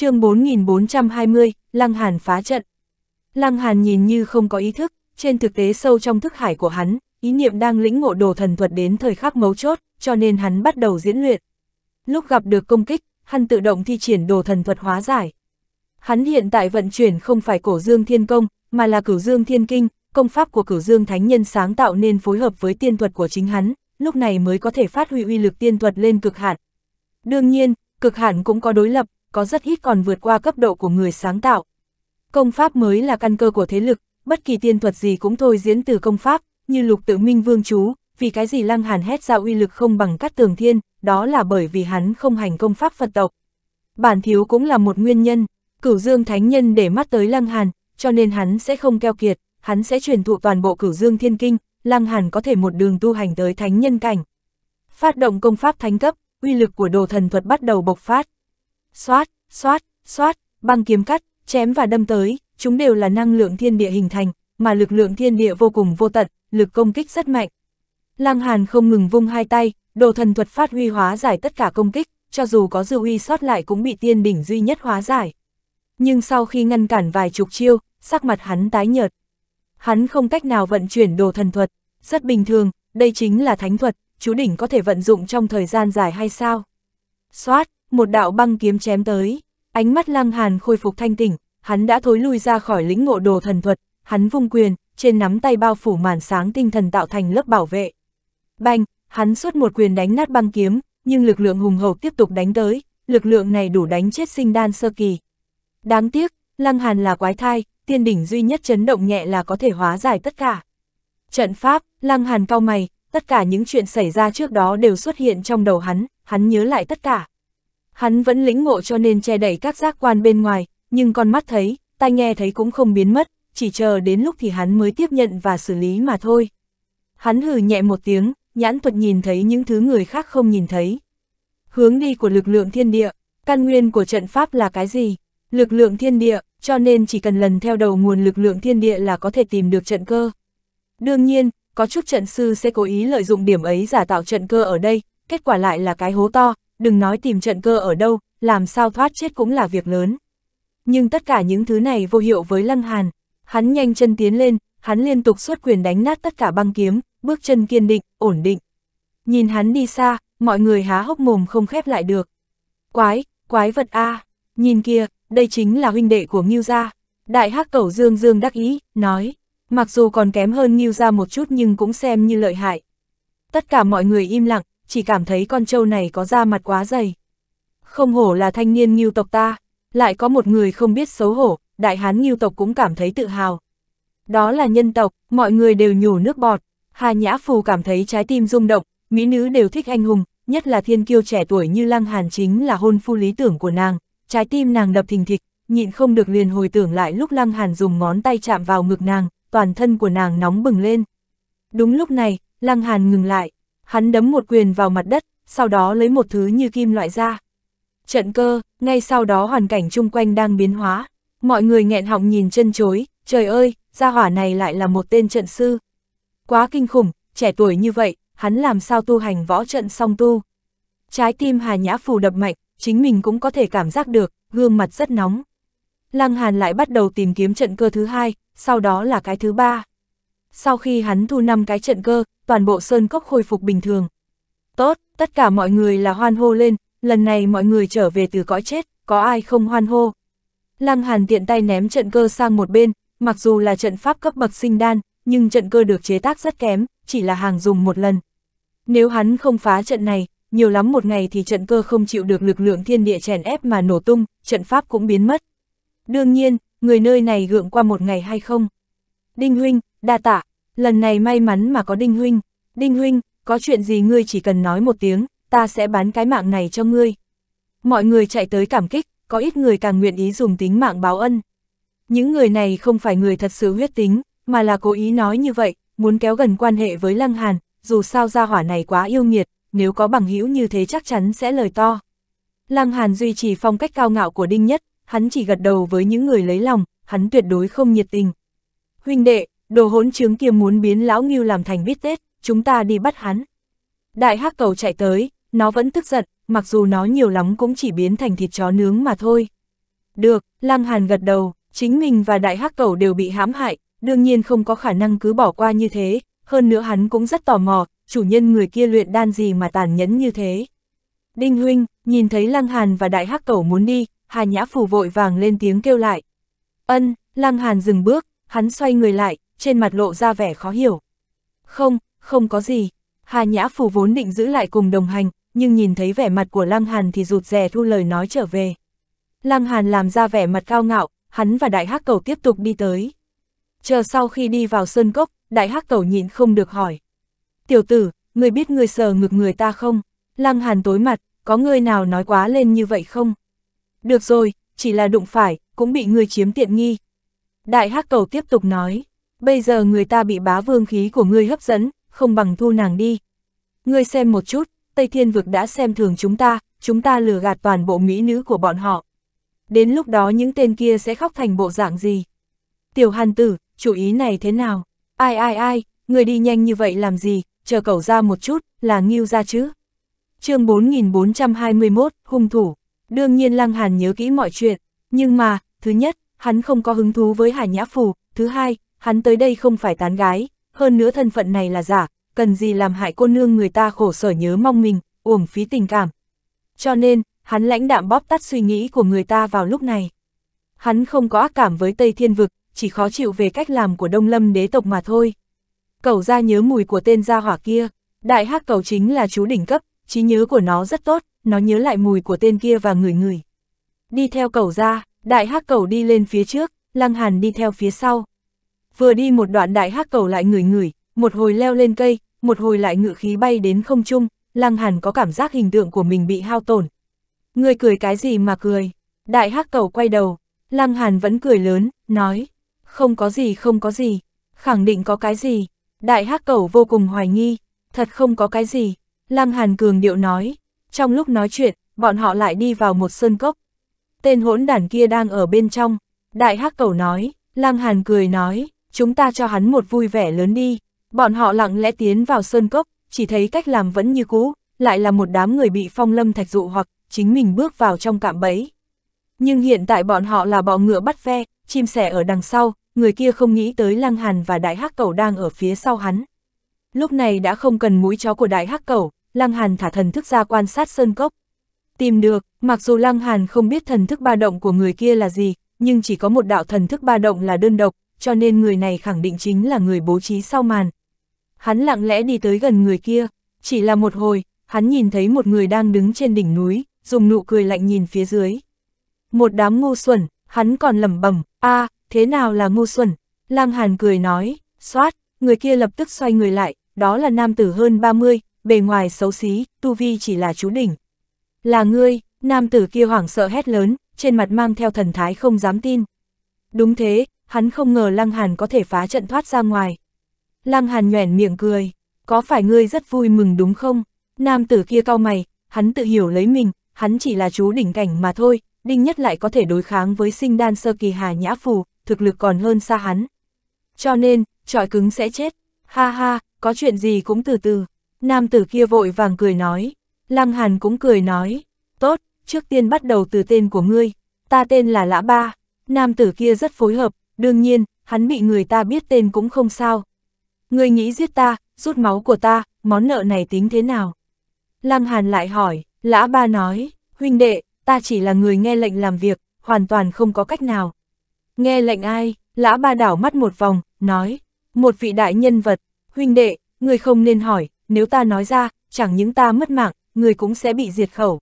chương 4420, Lăng Hàn phá trận. Lăng Hàn nhìn như không có ý thức, trên thực tế sâu trong thức hải của hắn, ý niệm đang lĩnh ngộ đồ thần thuật đến thời khắc mấu chốt, cho nên hắn bắt đầu diễn luyện. Lúc gặp được công kích, hắn tự động thi triển đồ thần thuật hóa giải. Hắn hiện tại vận chuyển không phải cổ dương thiên công, mà là cửu dương thiên kinh, công pháp của cửu dương thánh nhân sáng tạo nên phối hợp với tiên thuật của chính hắn, lúc này mới có thể phát huy uy lực tiên thuật lên cực hạn. Đương nhiên, cực hạn cũng có đối lập, có rất ít còn vượt qua cấp độ của người sáng tạo. Công pháp mới là căn cơ của thế lực, bất kỳ tiên thuật gì cũng thôi diễn từ công pháp, như lục tự minh vương chú, vì cái gì lăng hàn hét ra uy lực không bằng cắt tường thiên, đó là bởi vì hắn không hành công pháp Phật tộc. Bản thiếu cũng là một nguyên nhân, cửu dương thánh nhân để mắt tới lăng hàn, cho nên hắn sẽ không keo kiệt, hắn sẽ truyền thụ toàn bộ cửu dương thiên kinh, lăng hàn có thể một đường tu hành tới thánh nhân cảnh. Phát động công pháp thánh cấp, uy lực của đồ thần thuật bắt đầu bộc phát xoát, xoát, xoát, băng kiếm cắt, chém và đâm tới, chúng đều là năng lượng thiên địa hình thành, mà lực lượng thiên địa vô cùng vô tận, lực công kích rất mạnh. Lăng Hàn không ngừng vung hai tay, đồ thần thuật phát huy hóa giải tất cả công kích, cho dù có dư huy sót lại cũng bị tiên đỉnh duy nhất hóa giải. Nhưng sau khi ngăn cản vài chục chiêu, sắc mặt hắn tái nhợt. Hắn không cách nào vận chuyển đồ thần thuật, rất bình thường, đây chính là thánh thuật, chú đỉnh có thể vận dụng trong thời gian dài hay sao? Xoát, một đạo băng kiếm chém tới, ánh mắt lăng hàn khôi phục thanh tỉnh, hắn đã thối lui ra khỏi lĩnh ngộ đồ thần thuật, hắn vung quyền, trên nắm tay bao phủ màn sáng tinh thần tạo thành lớp bảo vệ. Banh, hắn suốt một quyền đánh nát băng kiếm, nhưng lực lượng hùng hậu tiếp tục đánh tới, lực lượng này đủ đánh chết sinh đan sơ kỳ. Đáng tiếc, lăng hàn là quái thai, tiên đỉnh duy nhất chấn động nhẹ là có thể hóa giải tất cả. Trận pháp, lăng hàn cao mày, tất cả những chuyện xảy ra trước đó đều xuất hiện trong đầu hắn, hắn nhớ lại tất cả. Hắn vẫn lĩnh ngộ cho nên che đẩy các giác quan bên ngoài, nhưng con mắt thấy, tai nghe thấy cũng không biến mất, chỉ chờ đến lúc thì hắn mới tiếp nhận và xử lý mà thôi. Hắn hừ nhẹ một tiếng, nhãn thuật nhìn thấy những thứ người khác không nhìn thấy. Hướng đi của lực lượng thiên địa, căn nguyên của trận pháp là cái gì? Lực lượng thiên địa, cho nên chỉ cần lần theo đầu nguồn lực lượng thiên địa là có thể tìm được trận cơ. Đương nhiên, có chút trận sư sẽ cố ý lợi dụng điểm ấy giả tạo trận cơ ở đây, kết quả lại là cái hố to, đừng nói tìm trận cơ ở đâu, làm sao thoát chết cũng là việc lớn. Nhưng tất cả những thứ này vô hiệu với Lăng Hàn, hắn nhanh chân tiến lên, hắn liên tục xuất quyền đánh nát tất cả băng kiếm, bước chân kiên định, ổn định. Nhìn hắn đi xa, mọi người há hốc mồm không khép lại được. Quái, quái vật A, nhìn kia, đây chính là huynh đệ của Ngưu Gia. Đại hắc cẩu Dương Dương đắc ý, nói, mặc dù còn kém hơn Ngưu Gia một chút nhưng cũng xem như lợi hại. Tất cả mọi người im lặng, chỉ cảm thấy con trâu này có da mặt quá dày. Không hổ là thanh niên nghiêu tộc ta, lại có một người không biết xấu hổ, đại hán nghiêu tộc cũng cảm thấy tự hào. Đó là nhân tộc, mọi người đều nhủ nước bọt, Hà Nhã Phù cảm thấy trái tim rung động, mỹ nữ đều thích anh hùng, nhất là thiên kiêu trẻ tuổi như Lăng Hàn chính là hôn phu lý tưởng của nàng, trái tim nàng đập thình thịch, nhịn không được liền hồi tưởng lại lúc Lăng Hàn dùng ngón tay chạm vào ngực nàng, toàn thân của nàng nóng bừng lên. Đúng lúc này, Lăng Hàn ngừng lại, Hắn đấm một quyền vào mặt đất, sau đó lấy một thứ như kim loại ra. Trận cơ, ngay sau đó hoàn cảnh chung quanh đang biến hóa. Mọi người nghẹn họng nhìn chân chối, trời ơi, gia hỏa này lại là một tên trận sư. Quá kinh khủng, trẻ tuổi như vậy, hắn làm sao tu hành võ trận song tu. Trái tim Hà Nhã Phù đập mạnh, chính mình cũng có thể cảm giác được, gương mặt rất nóng. Lăng Hàn lại bắt đầu tìm kiếm trận cơ thứ hai, sau đó là cái thứ ba sau khi hắn thu năm cái trận cơ, toàn bộ sơn cốc khôi phục bình thường. Tốt, tất cả mọi người là hoan hô lên, lần này mọi người trở về từ cõi chết, có ai không hoan hô. Lăng Hàn tiện tay ném trận cơ sang một bên, mặc dù là trận pháp cấp bậc sinh đan, nhưng trận cơ được chế tác rất kém, chỉ là hàng dùng một lần. Nếu hắn không phá trận này, nhiều lắm một ngày thì trận cơ không chịu được lực lượng thiên địa chèn ép mà nổ tung, trận pháp cũng biến mất. Đương nhiên, người nơi này gượng qua một ngày hay không. Đinh huynh, đa tạ, lần này may mắn mà có Đinh Huynh, Đinh Huynh, có chuyện gì ngươi chỉ cần nói một tiếng, ta sẽ bán cái mạng này cho ngươi. Mọi người chạy tới cảm kích, có ít người càng nguyện ý dùng tính mạng báo ân. Những người này không phải người thật sự huyết tính, mà là cố ý nói như vậy, muốn kéo gần quan hệ với Lăng Hàn, dù sao gia hỏa này quá yêu nghiệt, nếu có bằng hữu như thế chắc chắn sẽ lời to. Lăng Hàn duy trì phong cách cao ngạo của Đinh Nhất, hắn chỉ gật đầu với những người lấy lòng, hắn tuyệt đối không nhiệt tình. Huynh đệ, đồ hỗn trướng kia muốn biến lão Ngưu làm thành bít tết, chúng ta đi bắt hắn. Đại hắc cầu chạy tới, nó vẫn tức giận, mặc dù nó nhiều lắm cũng chỉ biến thành thịt chó nướng mà thôi. Được, Lăng Hàn gật đầu, chính mình và đại hắc cầu đều bị hãm hại, đương nhiên không có khả năng cứ bỏ qua như thế, hơn nữa hắn cũng rất tò mò, chủ nhân người kia luyện đan gì mà tàn nhẫn như thế. Đinh huynh, nhìn thấy Lăng Hàn và đại hắc cầu muốn đi, Hà Nhã Phù vội vàng lên tiếng kêu lại. Ân, Lăng Hàn dừng bước, hắn xoay người lại, trên mặt lộ ra vẻ khó hiểu. Không, không có gì. Hà Nhã Phù vốn định giữ lại cùng đồng hành, nhưng nhìn thấy vẻ mặt của Lăng Hàn thì rụt rè thu lời nói trở về. Lăng Hàn làm ra vẻ mặt cao ngạo, hắn và Đại Hắc Cầu tiếp tục đi tới. Chờ sau khi đi vào sơn cốc, Đại Hắc Cầu nhịn không được hỏi. Tiểu tử, người biết người sờ ngực người ta không? Lăng Hàn tối mặt, có người nào nói quá lên như vậy không? Được rồi, chỉ là đụng phải, cũng bị người chiếm tiện nghi. Đại Hắc Cầu tiếp tục nói bây giờ người ta bị bá vương khí của ngươi hấp dẫn, không bằng thu nàng đi. Ngươi xem một chút, Tây Thiên Vực đã xem thường chúng ta, chúng ta lừa gạt toàn bộ mỹ nữ của bọn họ. Đến lúc đó những tên kia sẽ khóc thành bộ dạng gì? Tiểu Hàn Tử, chủ ý này thế nào? Ai ai ai, người đi nhanh như vậy làm gì, chờ cậu ra một chút, là nghiêu ra chứ. chương 4421, hung thủ. Đương nhiên Lăng Hàn nhớ kỹ mọi chuyện, nhưng mà, thứ nhất, hắn không có hứng thú với Hà Nhã Phù, thứ hai, hắn tới đây không phải tán gái, hơn nữa thân phận này là giả, cần gì làm hại cô nương người ta khổ sở nhớ mong mình, uổng phí tình cảm. Cho nên, hắn lãnh đạm bóp tắt suy nghĩ của người ta vào lúc này. Hắn không có ác cảm với Tây Thiên Vực, chỉ khó chịu về cách làm của Đông Lâm đế tộc mà thôi. cầu ra nhớ mùi của tên gia hỏa kia, đại hắc cầu chính là chú đỉnh cấp, trí nhớ của nó rất tốt, nó nhớ lại mùi của tên kia và người người. Đi theo cầu ra, đại hắc cầu đi lên phía trước, Lăng Hàn đi theo phía sau vừa đi một đoạn đại hắc cầu lại ngửi ngửi, một hồi leo lên cây, một hồi lại ngự khí bay đến không trung, Lăng Hàn có cảm giác hình tượng của mình bị hao tổn. Ngươi cười cái gì mà cười? Đại hắc cầu quay đầu, Lăng Hàn vẫn cười lớn, nói, không có gì không có gì, khẳng định có cái gì. Đại hắc cầu vô cùng hoài nghi, thật không có cái gì. Lăng Hàn cường điệu nói, trong lúc nói chuyện, bọn họ lại đi vào một sơn cốc. Tên hỗn đản kia đang ở bên trong, đại hắc cầu nói, Lăng Hàn cười nói, chúng ta cho hắn một vui vẻ lớn đi. Bọn họ lặng lẽ tiến vào sơn cốc, chỉ thấy cách làm vẫn như cũ, lại là một đám người bị phong lâm thạch dụ hoặc chính mình bước vào trong cạm bẫy. Nhưng hiện tại bọn họ là bọ ngựa bắt ve, chim sẻ ở đằng sau, người kia không nghĩ tới Lăng Hàn và Đại Hắc cầu đang ở phía sau hắn. Lúc này đã không cần mũi chó của Đại Hắc cầu, Lăng Hàn thả thần thức ra quan sát sơn cốc. Tìm được, mặc dù Lăng Hàn không biết thần thức ba động của người kia là gì, nhưng chỉ có một đạo thần thức ba động là đơn độc, cho nên người này khẳng định chính là người bố trí sau màn. Hắn lặng lẽ đi tới gần người kia, chỉ là một hồi, hắn nhìn thấy một người đang đứng trên đỉnh núi, dùng nụ cười lạnh nhìn phía dưới. Một đám ngu xuẩn, hắn còn lẩm bẩm, a à, thế nào là ngu xuẩn? Lang Hàn cười nói, xoát, người kia lập tức xoay người lại, đó là nam tử hơn 30, bề ngoài xấu xí, tu vi chỉ là chú đỉnh. Là ngươi, nam tử kia hoảng sợ hét lớn, trên mặt mang theo thần thái không dám tin. Đúng thế, hắn không ngờ Lăng Hàn có thể phá trận thoát ra ngoài. Lăng Hàn nhoẻn miệng cười, có phải ngươi rất vui mừng đúng không? Nam tử kia cau mày, hắn tự hiểu lấy mình, hắn chỉ là chú đỉnh cảnh mà thôi, Đinh Nhất lại có thể đối kháng với sinh đan sơ kỳ Hà Nhã Phù, thực lực còn hơn xa hắn. Cho nên, trọi cứng sẽ chết, ha ha, có chuyện gì cũng từ từ. Nam tử kia vội vàng cười nói, Lăng Hàn cũng cười nói, tốt, trước tiên bắt đầu từ tên của ngươi, ta tên là Lã Ba. Nam tử kia rất phối hợp, Đương nhiên, hắn bị người ta biết tên cũng không sao. Người nghĩ giết ta, rút máu của ta, món nợ này tính thế nào? Lăng Hàn lại hỏi, lã ba nói, huynh đệ, ta chỉ là người nghe lệnh làm việc, hoàn toàn không có cách nào. Nghe lệnh ai, lã ba đảo mắt một vòng, nói, một vị đại nhân vật, huynh đệ, người không nên hỏi, nếu ta nói ra, chẳng những ta mất mạng, người cũng sẽ bị diệt khẩu.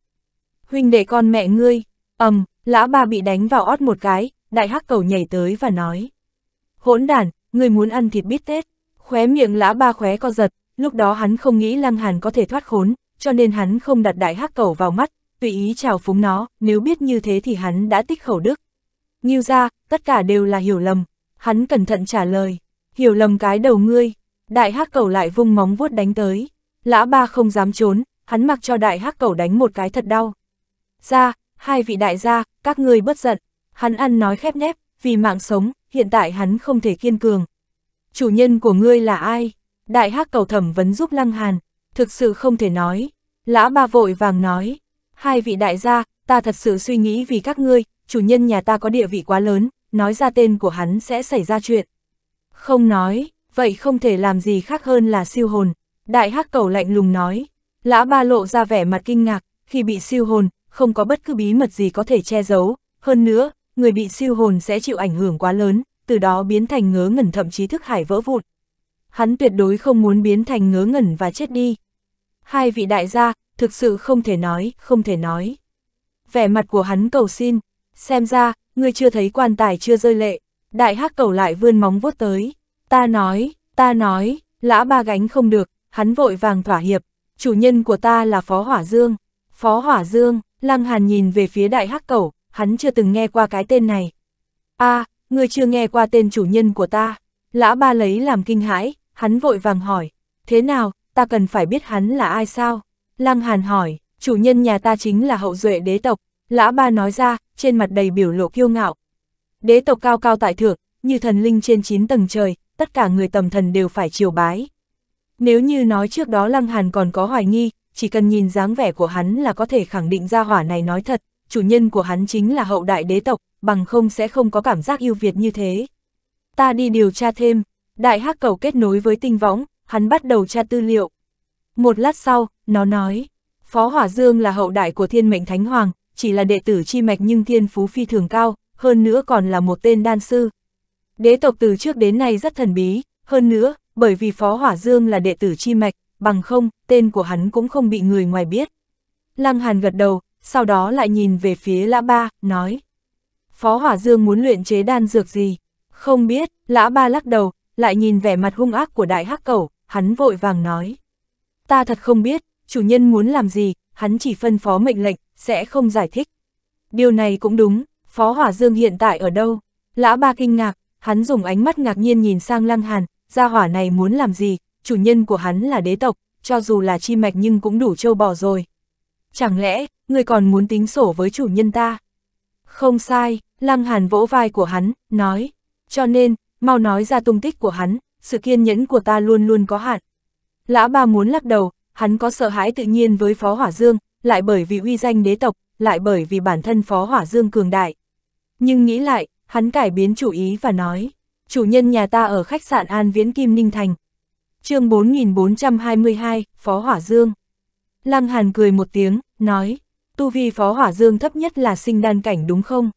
Huynh đệ con mẹ ngươi, ầm, lã ba bị đánh vào ót một cái, đại hắc cầu nhảy tới và nói. Hỗn đàn, người muốn ăn thịt bít tết. Khóe miệng lã ba khóe co giật, lúc đó hắn không nghĩ lăng hàn có thể thoát khốn, cho nên hắn không đặt đại hắc cầu vào mắt, tùy ý chào phúng nó, nếu biết như thế thì hắn đã tích khẩu đức. Nghiêu ra, tất cả đều là hiểu lầm. Hắn cẩn thận trả lời, hiểu lầm cái đầu ngươi. Đại hắc cầu lại vung móng vuốt đánh tới. Lã ba không dám trốn, hắn mặc cho đại hắc cầu đánh một cái thật đau. Ra, hai vị đại gia, các ngươi bất giận. Hắn ăn nói khép nép, vì mạng sống, hiện tại hắn không thể kiên cường. Chủ nhân của ngươi là ai? Đại hắc cầu thẩm vấn giúp Lăng Hàn, thực sự không thể nói. Lã ba vội vàng nói, hai vị đại gia, ta thật sự suy nghĩ vì các ngươi, chủ nhân nhà ta có địa vị quá lớn, nói ra tên của hắn sẽ xảy ra chuyện. Không nói, vậy không thể làm gì khác hơn là siêu hồn. Đại hắc cầu lạnh lùng nói, lã ba lộ ra vẻ mặt kinh ngạc, khi bị siêu hồn, không có bất cứ bí mật gì có thể che giấu, hơn nữa, người bị siêu hồn sẽ chịu ảnh hưởng quá lớn, từ đó biến thành ngớ ngẩn thậm chí thức hải vỡ vụn. Hắn tuyệt đối không muốn biến thành ngớ ngẩn và chết đi. Hai vị đại gia, thực sự không thể nói, không thể nói. Vẻ mặt của hắn cầu xin, xem ra, ngươi chưa thấy quan tài chưa rơi lệ, đại hắc cầu lại vươn móng vuốt tới. Ta nói, ta nói, lã ba gánh không được, hắn vội vàng thỏa hiệp, chủ nhân của ta là Phó Hỏa Dương. Phó Hỏa Dương, Lăng Hàn nhìn về phía đại hắc cầu, hắn chưa từng nghe qua cái tên này. a à, ngươi chưa nghe qua tên chủ nhân của ta. Lã ba lấy làm kinh hãi, hắn vội vàng hỏi, thế nào, ta cần phải biết hắn là ai sao? Lăng Hàn hỏi, chủ nhân nhà ta chính là hậu duệ đế tộc, lã ba nói ra, trên mặt đầy biểu lộ kiêu ngạo. Đế tộc cao cao tại thượng, như thần linh trên 9 tầng trời, tất cả người tầm thần đều phải chiều bái. Nếu như nói trước đó Lăng Hàn còn có hoài nghi, chỉ cần nhìn dáng vẻ của hắn là có thể khẳng định ra hỏa này nói thật, chủ nhân của hắn chính là hậu đại đế tộc, bằng không sẽ không có cảm giác ưu Việt như thế. Ta đi điều tra thêm, đại hắc cầu kết nối với tinh võng, hắn bắt đầu tra tư liệu. Một lát sau, nó nói, Phó Hỏa Dương là hậu đại của thiên mệnh Thánh Hoàng, chỉ là đệ tử chi mạch nhưng thiên phú phi thường cao, hơn nữa còn là một tên đan sư. Đế tộc từ trước đến nay rất thần bí, hơn nữa, bởi vì Phó Hỏa Dương là đệ tử chi mạch, bằng không, tên của hắn cũng không bị người ngoài biết. Lăng Hàn gật đầu, sau đó lại nhìn về phía Lã Ba, nói. Phó Hỏa Dương muốn luyện chế đan dược gì? Không biết, Lã Ba lắc đầu, lại nhìn vẻ mặt hung ác của đại hắc cẩu, hắn vội vàng nói. Ta thật không biết, chủ nhân muốn làm gì, hắn chỉ phân phó mệnh lệnh, sẽ không giải thích. Điều này cũng đúng, Phó Hỏa Dương hiện tại ở đâu? Lã Ba kinh ngạc, hắn dùng ánh mắt ngạc nhiên nhìn sang Lăng Hàn, gia hỏa này muốn làm gì, chủ nhân của hắn là đế tộc, cho dù là chi mạch nhưng cũng đủ trâu bò rồi. Chẳng lẽ, người còn muốn tính sổ với chủ nhân ta. Không sai, Lăng Hàn vỗ vai của hắn, nói, cho nên, mau nói ra tung tích của hắn, sự kiên nhẫn của ta luôn luôn có hạn. Lã ba muốn lắc đầu, hắn có sợ hãi tự nhiên với Phó Hỏa Dương, lại bởi vì uy danh đế tộc, lại bởi vì bản thân Phó Hỏa Dương cường đại. Nhưng nghĩ lại, hắn cải biến chủ ý và nói, chủ nhân nhà ta ở khách sạn An Viễn Kim Ninh Thành. chương 4422, Phó Hỏa Dương. Lăng Hàn cười một tiếng, nói, tu vi phó hỏa dương thấp nhất là sinh đan cảnh đúng không?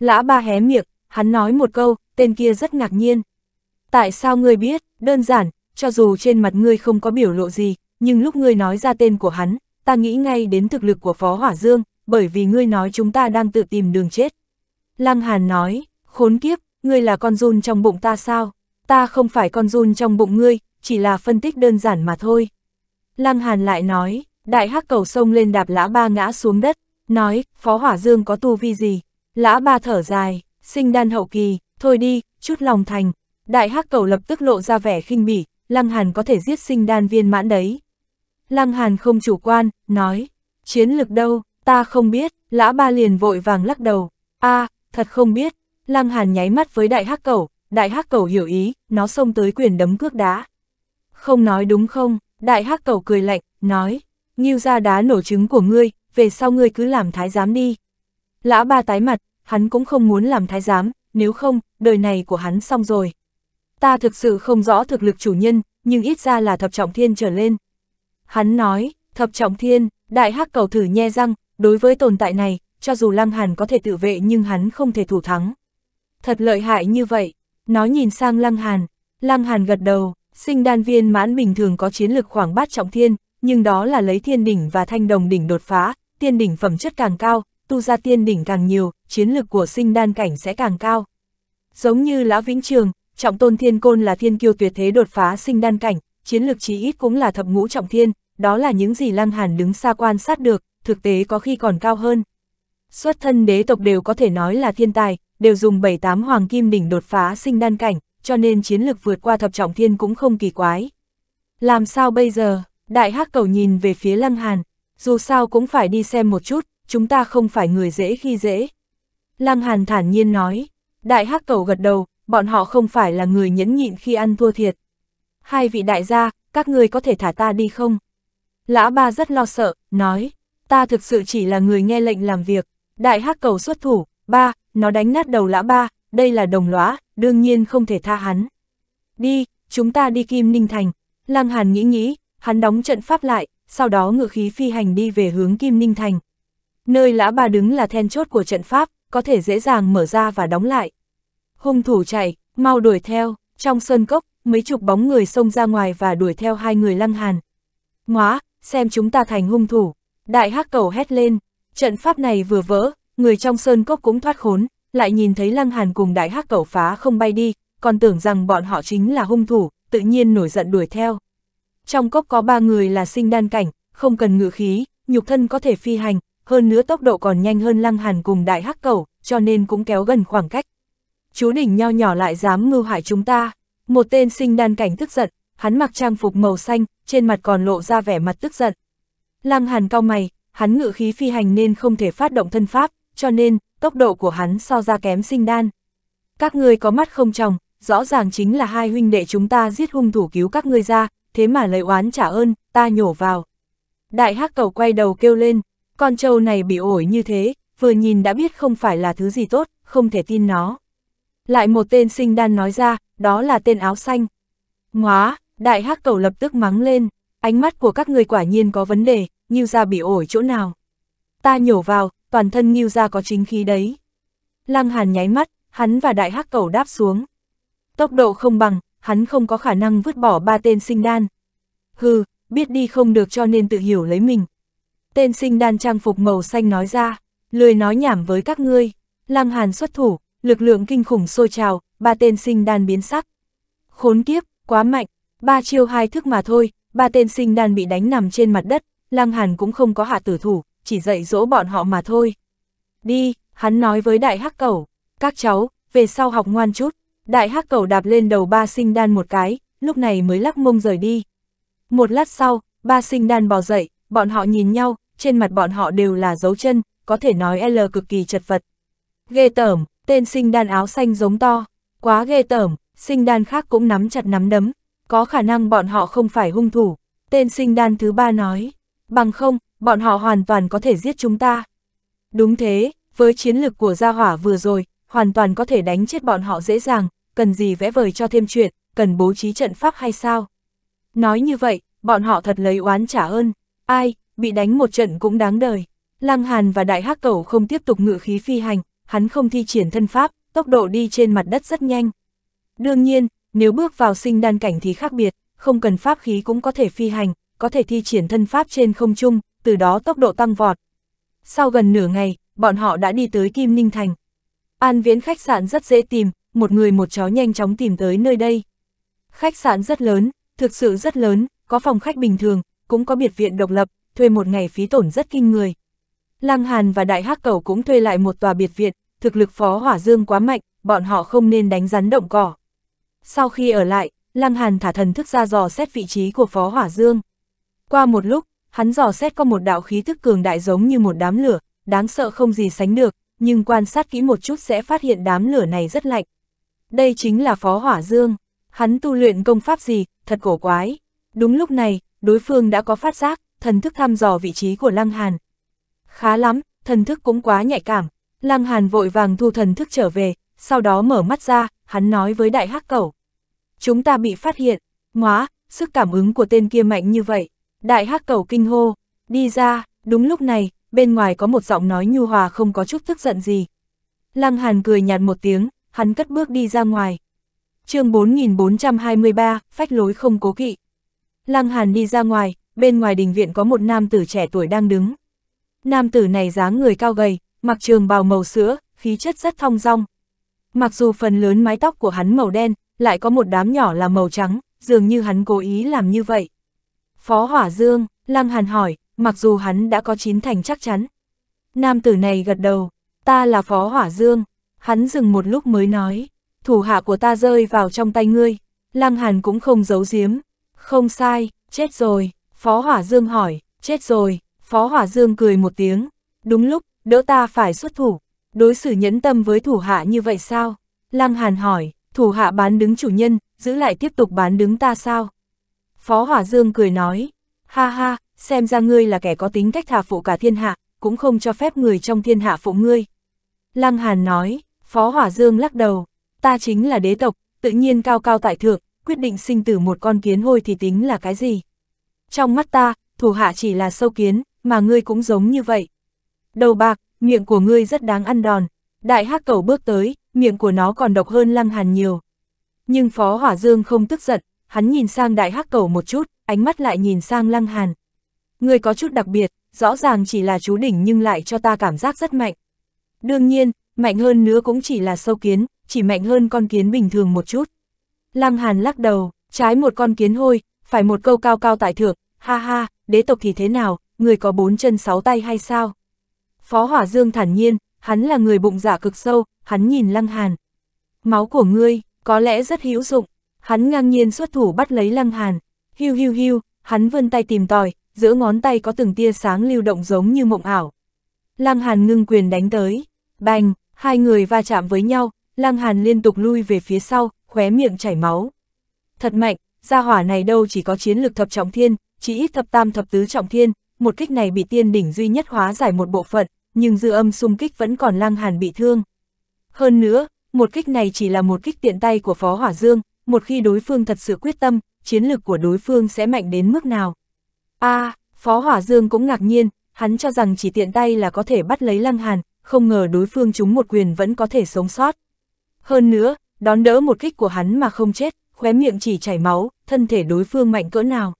Lã ba hé miệng, hắn nói một câu, tên kia rất ngạc nhiên. Tại sao ngươi biết, đơn giản, cho dù trên mặt ngươi không có biểu lộ gì, nhưng lúc ngươi nói ra tên của hắn, ta nghĩ ngay đến thực lực của phó hỏa dương, bởi vì ngươi nói chúng ta đang tự tìm đường chết. Lăng Hàn nói, khốn kiếp, ngươi là con run trong bụng ta sao? Ta không phải con run trong bụng ngươi, chỉ là phân tích đơn giản mà thôi. Lăng Hàn lại nói, Đại hắc cầu sông lên đạp lã ba ngã xuống đất, nói, Phó Hỏa Dương có tu vi gì? Lã ba thở dài, sinh đan hậu kỳ, thôi đi, chút lòng thành. Đại hắc cầu lập tức lộ ra vẻ khinh bỉ, Lăng Hàn có thể giết sinh đan viên mãn đấy. Lăng Hàn không chủ quan, nói, chiến lực đâu, ta không biết, lã ba liền vội vàng lắc đầu, a à, thật không biết, Lăng Hàn nháy mắt với đại hắc cầu, đại hắc cầu hiểu ý, nó xông tới quyền đấm cước đá. Không nói đúng không, đại hắc cầu cười lạnh, nói, Nghiêu ra đá nổ trứng của ngươi, về sau ngươi cứ làm thái giám đi. Lã ba tái mặt, hắn cũng không muốn làm thái giám, nếu không, đời này của hắn xong rồi. Ta thực sự không rõ thực lực chủ nhân, nhưng ít ra là thập trọng thiên trở lên. Hắn nói, thập trọng thiên, đại hắc cầu thử nhe răng, đối với tồn tại này, cho dù Lăng Hàn có thể tự vệ nhưng hắn không thể thủ thắng. Thật lợi hại như vậy, nó nhìn sang Lăng Hàn, Lăng Hàn gật đầu, sinh đan viên mãn bình thường có chiến lực khoảng bát trọng thiên, nhưng đó là lấy thiên đỉnh và thanh đồng đỉnh đột phá, thiên đỉnh phẩm chất càng cao, tu ra thiên đỉnh càng nhiều, chiến lực của sinh đan cảnh sẽ càng cao. Giống như Lão Vĩnh Trường, trọng tôn thiên côn là thiên kiêu tuyệt thế đột phá sinh đan cảnh, chiến lực chí ít cũng là thập ngũ trọng thiên, đó là những gì Lăng Hàn đứng xa quan sát được, thực tế có khi còn cao hơn. Xuất thân đế tộc đều có thể nói là thiên tài, đều dùng 7-8 hoàng kim đỉnh đột phá sinh đan cảnh, cho nên chiến lực vượt qua thập trọng thiên cũng không kỳ quái. Làm sao bây giờ? Đại hắc cầu nhìn về phía Lăng Hàn, dù sao cũng phải đi xem một chút, chúng ta không phải người dễ khi dễ. Lăng Hàn thản nhiên nói, đại hắc cầu gật đầu, bọn họ không phải là người nhẫn nhịn khi ăn thua thiệt. Hai vị đại gia, các ngươi có thể thả ta đi không? Lã ba rất lo sợ, nói, ta thực sự chỉ là người nghe lệnh làm việc. Đại hắc cầu xuất thủ, ba, nó đánh nát đầu lã ba, đây là đồng lõa, đương nhiên không thể tha hắn. Đi, chúng ta đi Kim Ninh Thành. Lăng Hàn nghĩ nghĩ, Hắn đóng trận pháp lại, sau đó ngự khí phi hành đi về hướng Kim Ninh Thành. Nơi lã bà đứng là then chốt của trận pháp, có thể dễ dàng mở ra và đóng lại. Hung thủ chạy, mau đuổi theo, trong sơn cốc, mấy chục bóng người xông ra ngoài và đuổi theo hai người lăng hàn. Móa, xem chúng ta thành hung thủ. Đại hắc cầu hét lên, trận pháp này vừa vỡ, người trong sơn cốc cũng thoát khốn, lại nhìn thấy lăng hàn cùng đại hắc cầu phá không bay đi, còn tưởng rằng bọn họ chính là hung thủ, tự nhiên nổi giận đuổi theo trong cốc có ba người là sinh đan cảnh, không cần ngự khí, nhục thân có thể phi hành, hơn nữa tốc độ còn nhanh hơn lăng hàn cùng đại hắc cẩu, cho nên cũng kéo gần khoảng cách. Chú đỉnh nho nhỏ lại dám mưu hại chúng ta. Một tên sinh đan cảnh tức giận, hắn mặc trang phục màu xanh, trên mặt còn lộ ra vẻ mặt tức giận. Lăng hàn cao mày, hắn ngự khí phi hành nên không thể phát động thân pháp, cho nên, tốc độ của hắn so ra kém sinh đan. Các ngươi có mắt không tròng, rõ ràng chính là hai huynh đệ chúng ta giết hung thủ cứu các ngươi ra, thế mà lấy oán trả ơn, ta nhổ vào. Đại hắc cầu quay đầu kêu lên, con trâu này bị ổi như thế, vừa nhìn đã biết không phải là thứ gì tốt, không thể tin nó. Lại một tên sinh đan nói ra, đó là tên áo xanh. Ngóa, đại hắc cầu lập tức mắng lên, ánh mắt của các người quả nhiên có vấn đề, nghiêu ra bị ổi chỗ nào. Ta nhổ vào, toàn thân nghiêu ra có chính khí đấy. Lăng hàn nháy mắt, hắn và đại hắc cầu đáp xuống. Tốc độ không bằng, hắn không có khả năng vứt bỏ ba tên sinh đan. Hừ, biết đi không được cho nên tự hiểu lấy mình. Tên sinh đan trang phục màu xanh nói ra, lười nói nhảm với các ngươi. Lăng Hàn xuất thủ, lực lượng kinh khủng sôi trào, ba tên sinh đan biến sắc. Khốn kiếp, quá mạnh, ba chiêu hai thức mà thôi, ba tên sinh đan bị đánh nằm trên mặt đất, Lăng Hàn cũng không có hạ tử thủ, chỉ dạy dỗ bọn họ mà thôi. Đi, hắn nói với đại hắc cẩu, các cháu, về sau học ngoan chút, Đại hắc cầu đạp lên đầu ba sinh đan một cái, lúc này mới lắc mông rời đi. Một lát sau, ba sinh đan bò dậy, bọn họ nhìn nhau, trên mặt bọn họ đều là dấu chân, có thể nói L cực kỳ chật vật. Ghê tởm, tên sinh đan áo xanh giống to, quá ghê tởm, sinh đan khác cũng nắm chặt nắm đấm, có khả năng bọn họ không phải hung thủ. Tên sinh đan thứ ba nói, bằng không, bọn họ hoàn toàn có thể giết chúng ta. Đúng thế, với chiến lực của gia hỏa vừa rồi, hoàn toàn có thể đánh chết bọn họ dễ dàng, cần gì vẽ vời cho thêm chuyện, cần bố trí trận pháp hay sao? Nói như vậy, bọn họ thật lấy oán trả ơn, ai, bị đánh một trận cũng đáng đời. Lăng Hàn và Đại Hắc Cẩu không tiếp tục ngự khí phi hành, hắn không thi triển thân pháp, tốc độ đi trên mặt đất rất nhanh. Đương nhiên, nếu bước vào sinh đan cảnh thì khác biệt, không cần pháp khí cũng có thể phi hành, có thể thi triển thân pháp trên không trung, từ đó tốc độ tăng vọt. Sau gần nửa ngày, bọn họ đã đi tới Kim Ninh Thành. An Viễn khách sạn rất dễ tìm, một người một chó nhanh chóng tìm tới nơi đây. Khách sạn rất lớn, thực sự rất lớn, có phòng khách bình thường, cũng có biệt viện độc lập, thuê một ngày phí tổn rất kinh người. Lăng Hàn và Đại Hắc Cẩu cũng thuê lại một tòa biệt viện, thực lực Phó Hỏa Dương quá mạnh, bọn họ không nên đánh rắn động cỏ. Sau khi ở lại, Lăng Hàn thả thần thức ra dò xét vị trí của Phó Hỏa Dương. Qua một lúc, hắn dò xét có một đạo khí thức cường đại giống như một đám lửa, đáng sợ không gì sánh được, nhưng quan sát kỹ một chút sẽ phát hiện đám lửa này rất lạnh. Đây chính là Phó Hỏa Dương, hắn tu luyện công pháp gì, thật cổ quái. Đúng lúc này, đối phương đã có phát giác, thần thức thăm dò vị trí của Lăng Hàn. Khá lắm, thần thức cũng quá nhạy cảm. Lăng Hàn vội vàng thu thần thức trở về, sau đó mở mắt ra, hắn nói với đại hắc cẩu. Chúng ta bị phát hiện, ngóa, sức cảm ứng của tên kia mạnh như vậy. Đại hắc cẩu kinh hô, đi ra, đúng lúc này, bên ngoài có một giọng nói nhu hòa không có chút tức giận gì. Lăng Hàn cười nhạt một tiếng, hắn cất bước đi ra ngoài. chương 4423, phách lối không cố kỵ. Lăng Hàn đi ra ngoài, bên ngoài đình viện có một nam tử trẻ tuổi đang đứng. Nam tử này dáng người cao gầy, mặc trường bào màu sữa, khí chất rất thong dong. Mặc dù phần lớn mái tóc của hắn màu đen, lại có một đám nhỏ là màu trắng, dường như hắn cố ý làm như vậy. Phó Hỏa Dương, Lăng Hàn hỏi, mặc dù hắn đã có chín thành chắc chắn. Nam tử này gật đầu, ta là Phó Hỏa Dương, Hắn dừng một lúc mới nói, thủ hạ của ta rơi vào trong tay ngươi, Lăng Hàn cũng không giấu giếm. Không sai, chết rồi, Phó Hỏa Dương hỏi, chết rồi, Phó Hỏa Dương cười một tiếng. Đúng lúc, đỡ ta phải xuất thủ, đối xử nhẫn tâm với thủ hạ như vậy sao? Lăng Hàn hỏi, thủ hạ bán đứng chủ nhân, giữ lại tiếp tục bán đứng ta sao? Phó Hỏa Dương cười nói, ha ha, xem ra ngươi là kẻ có tính cách thà phụ cả thiên hạ, cũng không cho phép người trong thiên hạ phụ ngươi. Lăng Hàn nói, Phó Hỏa Dương lắc đầu, ta chính là đế tộc, tự nhiên cao cao tại thượng, quyết định sinh tử một con kiến hôi thì tính là cái gì. Trong mắt ta, thủ hạ chỉ là sâu kiến, mà ngươi cũng giống như vậy. Đầu bạc, miệng của ngươi rất đáng ăn đòn, đại hắc cầu bước tới, miệng của nó còn độc hơn lăng hàn nhiều. Nhưng Phó Hỏa Dương không tức giận, hắn nhìn sang đại hắc cầu một chút, ánh mắt lại nhìn sang lăng hàn. Ngươi có chút đặc biệt, rõ ràng chỉ là chú đỉnh nhưng lại cho ta cảm giác rất mạnh. Đương nhiên, mạnh hơn nữa cũng chỉ là sâu kiến, chỉ mạnh hơn con kiến bình thường một chút. Lăng Hàn lắc đầu, trái một con kiến hôi, phải một câu cao cao tại thượng, ha ha, đế tộc thì thế nào, người có bốn chân sáu tay hay sao? Phó Hỏa Dương thản nhiên, hắn là người bụng dạ cực sâu, hắn nhìn Lăng Hàn. Máu của ngươi, có lẽ rất hữu dụng, hắn ngang nhiên xuất thủ bắt lấy Lăng Hàn, hiu hiu hiu, hắn vươn tay tìm tòi, giữa ngón tay có từng tia sáng lưu động giống như mộng ảo. Lăng Hàn ngưng quyền đánh tới, bành, Hai người va chạm với nhau, Lăng Hàn liên tục lui về phía sau, khóe miệng chảy máu. Thật mạnh, gia hỏa này đâu chỉ có chiến lực thập trọng thiên, chỉ ít thập tam thập tứ trọng thiên, một kích này bị tiên đỉnh duy nhất hóa giải một bộ phận, nhưng dư âm xung kích vẫn còn Lăng Hàn bị thương. Hơn nữa, một kích này chỉ là một kích tiện tay của Phó Hỏa Dương, một khi đối phương thật sự quyết tâm, chiến lực của đối phương sẽ mạnh đến mức nào. A, à, Phó Hỏa Dương cũng ngạc nhiên, hắn cho rằng chỉ tiện tay là có thể bắt lấy Lăng Hàn, không ngờ đối phương chúng một quyền vẫn có thể sống sót. Hơn nữa, đón đỡ một kích của hắn mà không chết, khóe miệng chỉ chảy máu, thân thể đối phương mạnh cỡ nào.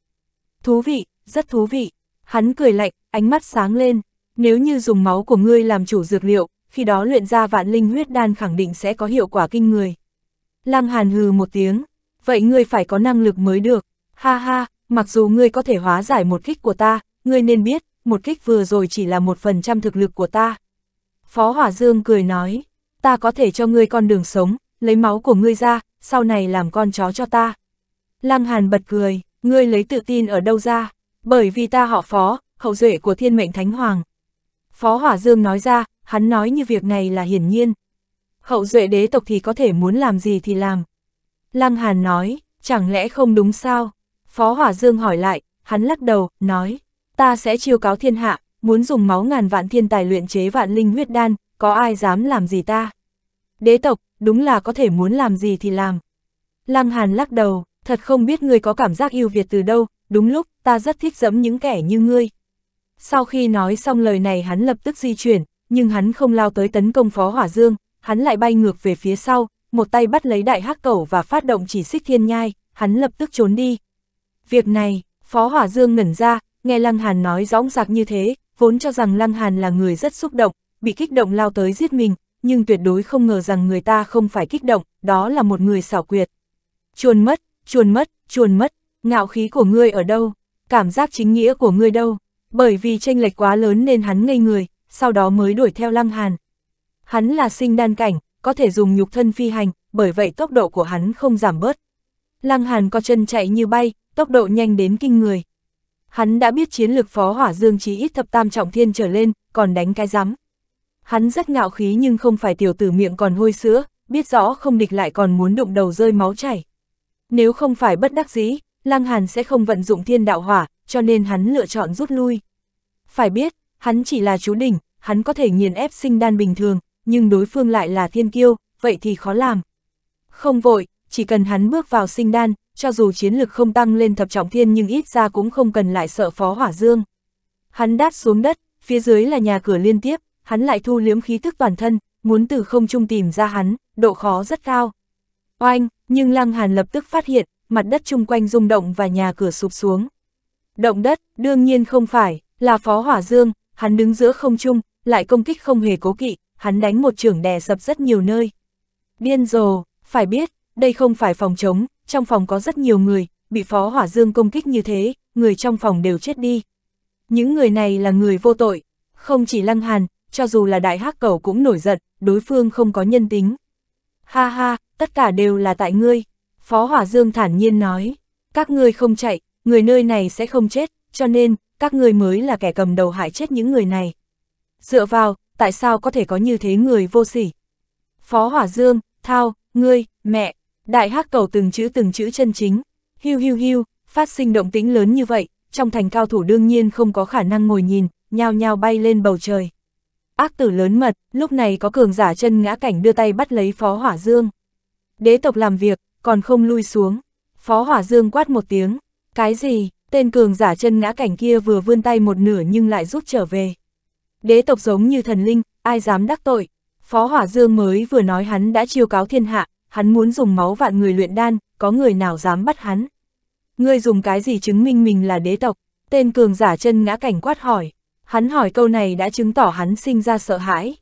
Thú vị, rất thú vị. Hắn cười lạnh, ánh mắt sáng lên. Nếu như dùng máu của ngươi làm chủ dược liệu, khi đó luyện ra vạn linh huyết đan khẳng định sẽ có hiệu quả kinh người. Lăng Hàn hừ một tiếng, vậy ngươi phải có năng lực mới được. Ha ha, mặc dù ngươi có thể hóa giải một kích của ta, ngươi nên biết, một kích vừa rồi chỉ là một phần trăm thực lực của ta. Phó Hỏa Dương cười nói, ta có thể cho ngươi con đường sống, lấy máu của ngươi ra, sau này làm con chó cho ta. Lăng Hàn bật cười, ngươi lấy tự tin ở đâu ra, bởi vì ta họ phó, hậu duệ của thiên mệnh thánh hoàng. Phó Hỏa Dương nói ra, hắn nói như việc này là hiển nhiên. Hậu duệ đế tộc thì có thể muốn làm gì thì làm. Lăng Hàn nói, chẳng lẽ không đúng sao? Phó Hỏa Dương hỏi lại, hắn lắc đầu, nói, ta sẽ chiêu cáo thiên hạ, muốn dùng máu ngàn vạn thiên tài luyện chế vạn linh huyết đan, có ai dám làm gì ta? Đế tộc, đúng là có thể muốn làm gì thì làm. Lăng Hàn lắc đầu, thật không biết ngươi có cảm giác yêu Việt từ đâu, đúng lúc, ta rất thích dẫm những kẻ như ngươi. Sau khi nói xong lời này hắn lập tức di chuyển, nhưng hắn không lao tới tấn công Phó Hỏa Dương, hắn lại bay ngược về phía sau, một tay bắt lấy đại hắc cẩu và phát động chỉ xích thiên nhai, hắn lập tức trốn đi. Việc này, Phó Hỏa Dương ngẩn ra, nghe Lăng Hàn nói rõ rạc như thế, vốn cho rằng Lăng Hàn là người rất xúc động, bị kích động lao tới giết mình, nhưng tuyệt đối không ngờ rằng người ta không phải kích động, đó là một người xảo quyệt. Chuồn mất, chuồn mất, chuồn mất, ngạo khí của ngươi ở đâu, cảm giác chính nghĩa của ngươi đâu, bởi vì tranh lệch quá lớn nên hắn ngây người, sau đó mới đuổi theo Lăng Hàn. Hắn là sinh đan cảnh, có thể dùng nhục thân phi hành, bởi vậy tốc độ của hắn không giảm bớt. Lăng Hàn có chân chạy như bay, tốc độ nhanh đến kinh người. Hắn đã biết chiến lược phó hỏa dương chí ít thập tam trọng thiên trở lên, còn đánh cái rắm. Hắn rất ngạo khí nhưng không phải tiểu tử miệng còn hôi sữa, biết rõ không địch lại còn muốn đụng đầu rơi máu chảy. Nếu không phải bất đắc dĩ, Lăng Hàn sẽ không vận dụng thiên đạo hỏa, cho nên hắn lựa chọn rút lui. Phải biết, hắn chỉ là chú đỉnh, hắn có thể nghiền ép sinh đan bình thường, nhưng đối phương lại là thiên kiêu, vậy thì khó làm. Không vội, chỉ cần hắn bước vào sinh đan, cho dù chiến lực không tăng lên thập trọng thiên nhưng ít ra cũng không cần lại sợ Phó Hỏa Dương. Hắn đáp xuống đất, phía dưới là nhà cửa liên tiếp, hắn lại thu liếm khí thức toàn thân, muốn từ không trung tìm ra hắn, độ khó rất cao. Oanh, nhưng Lăng Hàn lập tức phát hiện, mặt đất chung quanh rung động và nhà cửa sụp xuống. Động đất, đương nhiên không phải, là Phó Hỏa Dương, hắn đứng giữa không trung, lại công kích không hề cố kỵ, hắn đánh một trưởng đè sập rất nhiều nơi. Điên rồ, phải biết, đây không phải phòng chống, trong phòng có rất nhiều người, bị phó hỏa dương công kích như thế, người trong phòng đều chết đi. Những người này là người vô tội, không chỉ lăng hàn, cho dù là đại hắc cầu cũng nổi giận, đối phương không có nhân tính. Ha ha, tất cả đều là tại ngươi, phó hỏa dương thản nhiên nói, các ngươi không chạy, người nơi này sẽ không chết, cho nên, các ngươi mới là kẻ cầm đầu hại chết những người này. Dựa vào, tại sao có thể có như thế người vô sỉ? Phó Hỏa Dương, Thao, ngươi, mẹ, Đại hắc cầu từng chữ từng chữ chân chính, hiu hiu hiu, phát sinh động tĩnh lớn như vậy, trong thành cao thủ đương nhiên không có khả năng ngồi nhìn, nhao nhao bay lên bầu trời. Ác tử lớn mật, lúc này có cường giả chân ngã cảnh đưa tay bắt lấy Phó Hỏa Dương. Đế tộc làm việc, còn không lui xuống. Phó Hỏa Dương quát một tiếng, cái gì, tên cường giả chân ngã cảnh kia vừa vươn tay một nửa nhưng lại rút trở về. Đế tộc giống như thần linh, ai dám đắc tội. Phó Hỏa Dương mới vừa nói hắn đã chiêu cáo thiên hạ, hắn muốn dùng máu vạn người luyện đan, có người nào dám bắt hắn. Ngươi dùng cái gì chứng minh mình là đế tộc? Tên cường giả chân ngã cảnh quát hỏi. Hắn hỏi câu này đã chứng tỏ hắn sinh ra sợ hãi.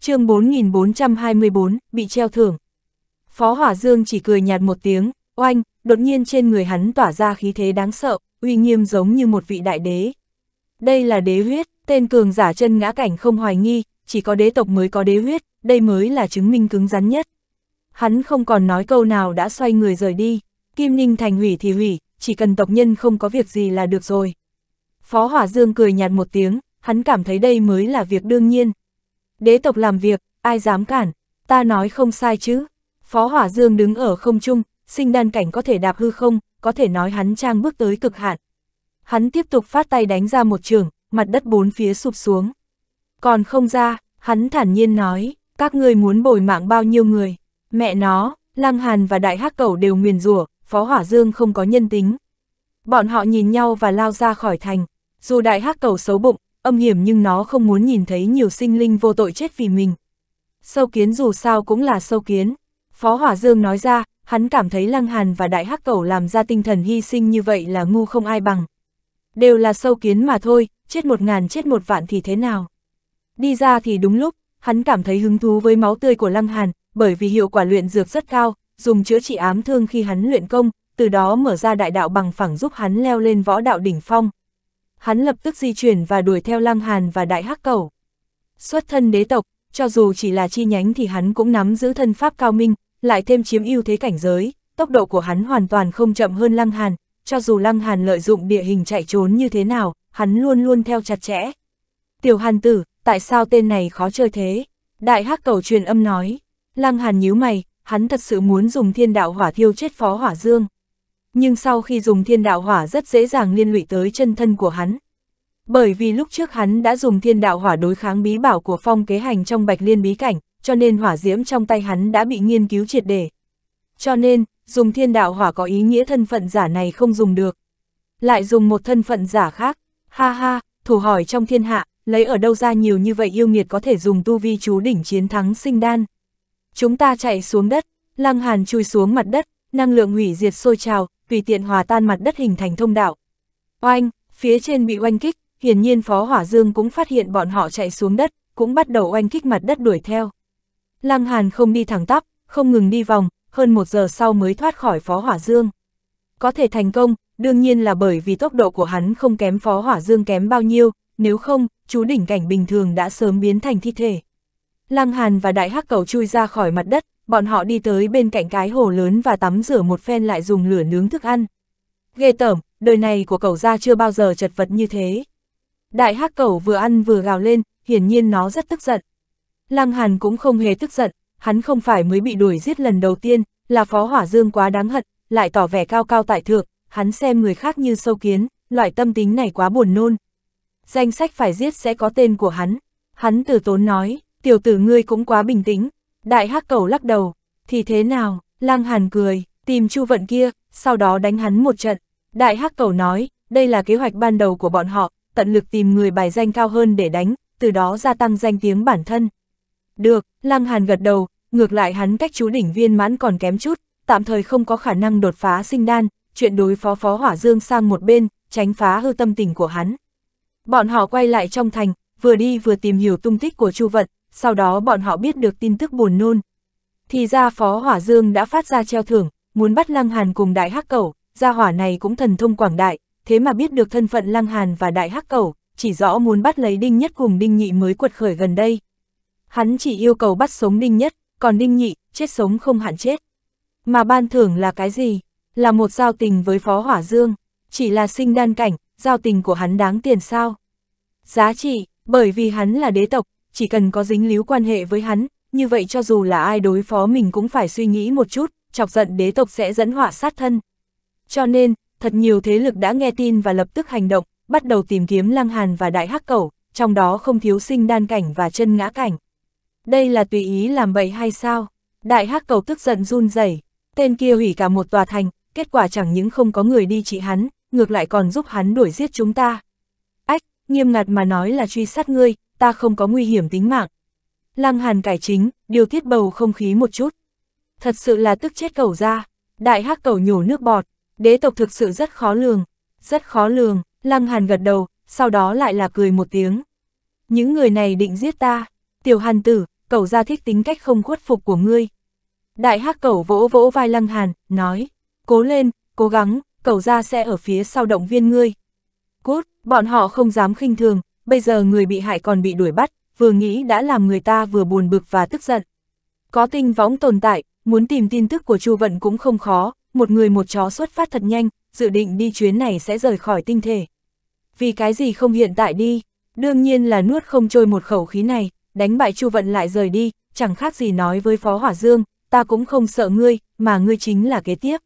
chương 4424, bị treo thưởng. Phó Hỏa Dương chỉ cười nhạt một tiếng, oanh, đột nhiên trên người hắn tỏa ra khí thế đáng sợ, uy nghiêm giống như một vị đại đế. Đây là đế huyết, tên cường giả chân ngã cảnh không hoài nghi, chỉ có đế tộc mới có đế huyết, đây mới là chứng minh cứng rắn nhất. Hắn không còn nói câu nào đã xoay người rời đi, Kim Ninh thành hủy thì hủy, chỉ cần tộc nhân không có việc gì là được rồi. Phó Hỏa Dương cười nhạt một tiếng, hắn cảm thấy đây mới là việc đương nhiên. Đế tộc làm việc, ai dám cản, ta nói không sai chứ. Phó Hỏa Dương đứng ở không trung, sinh đan cảnh có thể đạp hư không, có thể nói hắn trang bước tới cực hạn. Hắn tiếp tục phát tay đánh ra một trường, mặt đất bốn phía sụp xuống. Còn không ra, hắn thản nhiên nói, các ngươi muốn bồi mạng bao nhiêu người. Mẹ nó, Lăng Hàn và Đại Hắc Cẩu đều nguyền rủa, Phó Hỏa Dương không có nhân tính. Bọn họ nhìn nhau và lao ra khỏi thành. Dù Đại Hắc Cẩu xấu bụng, âm hiểm nhưng nó không muốn nhìn thấy nhiều sinh linh vô tội chết vì mình. Sâu kiến dù sao cũng là sâu kiến. Phó Hỏa Dương nói ra, hắn cảm thấy Lăng Hàn và Đại Hắc Cẩu làm ra tinh thần hy sinh như vậy là ngu không ai bằng. Đều là sâu kiến mà thôi, chết một ngàn chết một vạn thì thế nào. Đi ra thì đúng lúc, hắn cảm thấy hứng thú với máu tươi của Lăng Hàn, bởi vì hiệu quả luyện dược rất cao, dùng chữa trị ám thương khi hắn luyện công, từ đó mở ra đại đạo bằng phẳng giúp hắn leo lên võ đạo đỉnh phong. Hắn lập tức di chuyển và đuổi theo Lăng Hàn và Đại Hắc Cẩu. Xuất thân đế tộc, cho dù chỉ là chi nhánh thì hắn cũng nắm giữ thân pháp cao minh, lại thêm chiếm ưu thế cảnh giới, tốc độ của hắn hoàn toàn không chậm hơn Lăng Hàn, cho dù Lăng Hàn lợi dụng địa hình chạy trốn như thế nào, hắn luôn luôn theo chặt chẽ. Tiểu Hàn tử, tại sao tên này khó chơi thế? Đại Hắc Cẩu truyền âm nói. Lăng Hàn nhíu mày, hắn thật sự muốn dùng thiên đạo hỏa thiêu chết Phó Hỏa Dương. Nhưng sau khi dùng thiên đạo hỏa rất dễ dàng liên lụy tới chân thân của hắn. Bởi vì lúc trước hắn đã dùng thiên đạo hỏa đối kháng bí bảo của phong kế hành trong bạch liên bí cảnh, cho nên hỏa diễm trong tay hắn đã bị nghiên cứu triệt để. Cho nên, dùng thiên đạo hỏa có ý nghĩa thân phận giả này không dùng được. Lại dùng một thân phận giả khác, ha ha, thủ hỏi trong thiên hạ, lấy ở đâu ra nhiều như vậy yêu nghiệt có thể dùng tu vi chú đỉnh chiến thắng sinh đan. Chúng ta chạy xuống đất, Lăng Hàn chui xuống mặt đất, năng lượng hủy diệt sôi trào, tùy tiện hòa tan mặt đất hình thành thông đạo. Oanh, phía trên bị oanh kích, hiển nhiên Phó Hỏa Dương cũng phát hiện bọn họ chạy xuống đất, cũng bắt đầu oanh kích mặt đất đuổi theo. Lăng Hàn không đi thẳng tắp, không ngừng đi vòng, hơn một giờ sau mới thoát khỏi Phó Hỏa Dương. Có thể thành công, đương nhiên là bởi vì tốc độ của hắn không kém Phó Hỏa Dương kém bao nhiêu, nếu không, chú đỉnh cảnh bình thường đã sớm biến thành thi thể. Lăng Hàn và Đại Hắc Cầu chui ra khỏi mặt đất, bọn họ đi tới bên cạnh cái hồ lớn và tắm rửa một phen lại dùng lửa nướng thức ăn. Ghê tởm, đời này của cậu ra chưa bao giờ chật vật như thế. Đại Hắc Cầu vừa ăn vừa gào lên, hiển nhiên nó rất tức giận. Lăng Hàn cũng không hề tức giận, hắn không phải mới bị đuổi giết lần đầu tiên, là Phó Hỏa Dương quá đáng hận, lại tỏ vẻ cao cao tại thượng, hắn xem người khác như sâu kiến, loại tâm tính này quá buồn nôn. Danh sách phải giết sẽ có tên của hắn, hắn từ tốn nói tiểu tử ngươi cũng quá bình tĩnh, đại hắc cầu lắc đầu, thì thế nào, lang hàn cười, tìm chu vận kia, sau đó đánh hắn một trận. Đại hắc cầu nói, đây là kế hoạch ban đầu của bọn họ, tận lực tìm người bài danh cao hơn để đánh, từ đó gia tăng danh tiếng bản thân. Được, Lang Hàn gật đầu, ngược lại hắn cách chú đỉnh viên mãn còn kém chút, tạm thời không có khả năng đột phá sinh đan, chuyện đối phó phó hỏa dương sang một bên, tránh phá hư tâm tình của hắn. Bọn họ quay lại trong thành, vừa đi vừa tìm hiểu tung tích của Chu Vận, sau đó bọn họ biết được tin tức buồn nôn. Thì ra Phó Hỏa Dương đã phát ra treo thưởng, muốn bắt Lăng Hàn cùng Đại Hắc Cẩu, gia hỏa này cũng thần thông quảng đại, thế mà biết được thân phận Lăng Hàn và Đại Hắc Cẩu, chỉ rõ muốn bắt lấy Đinh Nhất cùng Đinh Nhị mới quật khởi gần đây. Hắn chỉ yêu cầu bắt sống Đinh Nhất, còn Đinh Nhị, chết sống không hạn chết. Mà ban thưởng là cái gì? Là một giao tình với Phó Hỏa Dương, chỉ là sinh đan cảnh, giao tình của hắn đáng tiền sao? Giá trị, bởi vì hắn là đế tộc, chỉ cần có dính líu quan hệ với hắn, như vậy cho dù là ai đối phó mình cũng phải suy nghĩ một chút, chọc giận đế tộc sẽ dẫn họa sát thân. Cho nên, thật nhiều thế lực đã nghe tin và lập tức hành động, bắt đầu tìm kiếm Lăng Hàn và Đại Hắc Cẩu, trong đó không thiếu sinh đan cảnh và chân ngã cảnh. Đây là tùy ý làm bậy hay sao? Đại Hắc Cẩu tức giận run rẩy, tên kia hủy cả một tòa thành, kết quả chẳng những không có người đi trị hắn, ngược lại còn giúp hắn đuổi giết chúng ta. Ách, nghiêm ngặt mà nói là truy sát ngươi, ta không có nguy hiểm tính mạng. Lăng Hàn cải chính, điều tiết bầu không khí một chút. Thật sự là tức chết cầu ra, đại hắc Cầu nhổ nước bọt, đế tộc thực sự rất khó lường, rất khó lường, Lăng Hàn gật đầu, sau đó lại là cười một tiếng. Những người này định giết ta, tiểu hàn tử, cầu ra thích tính cách không khuất phục của ngươi. Đại hắc Cầu vỗ vỗ vai Lăng Hàn, nói, cố lên, cố gắng, Cầu ra sẽ ở phía sau động viên ngươi. Cút, bọn họ không dám khinh thường, bây giờ người bị hại còn bị đuổi bắt, vừa nghĩ đã làm người ta vừa buồn bực và tức giận. Có tinh võng tồn tại, muốn tìm tin tức của Chu Vận cũng không khó, một người một chó xuất phát thật nhanh, dự định đi chuyến này sẽ rời khỏi tinh thể. Vì cái gì không hiện tại đi, đương nhiên là nuốt không trôi một khẩu khí này, đánh bại Chu Vận lại rời đi, chẳng khác gì nói với Phó Hỏa Dương, ta cũng không sợ ngươi, mà ngươi chính là kế tiếp.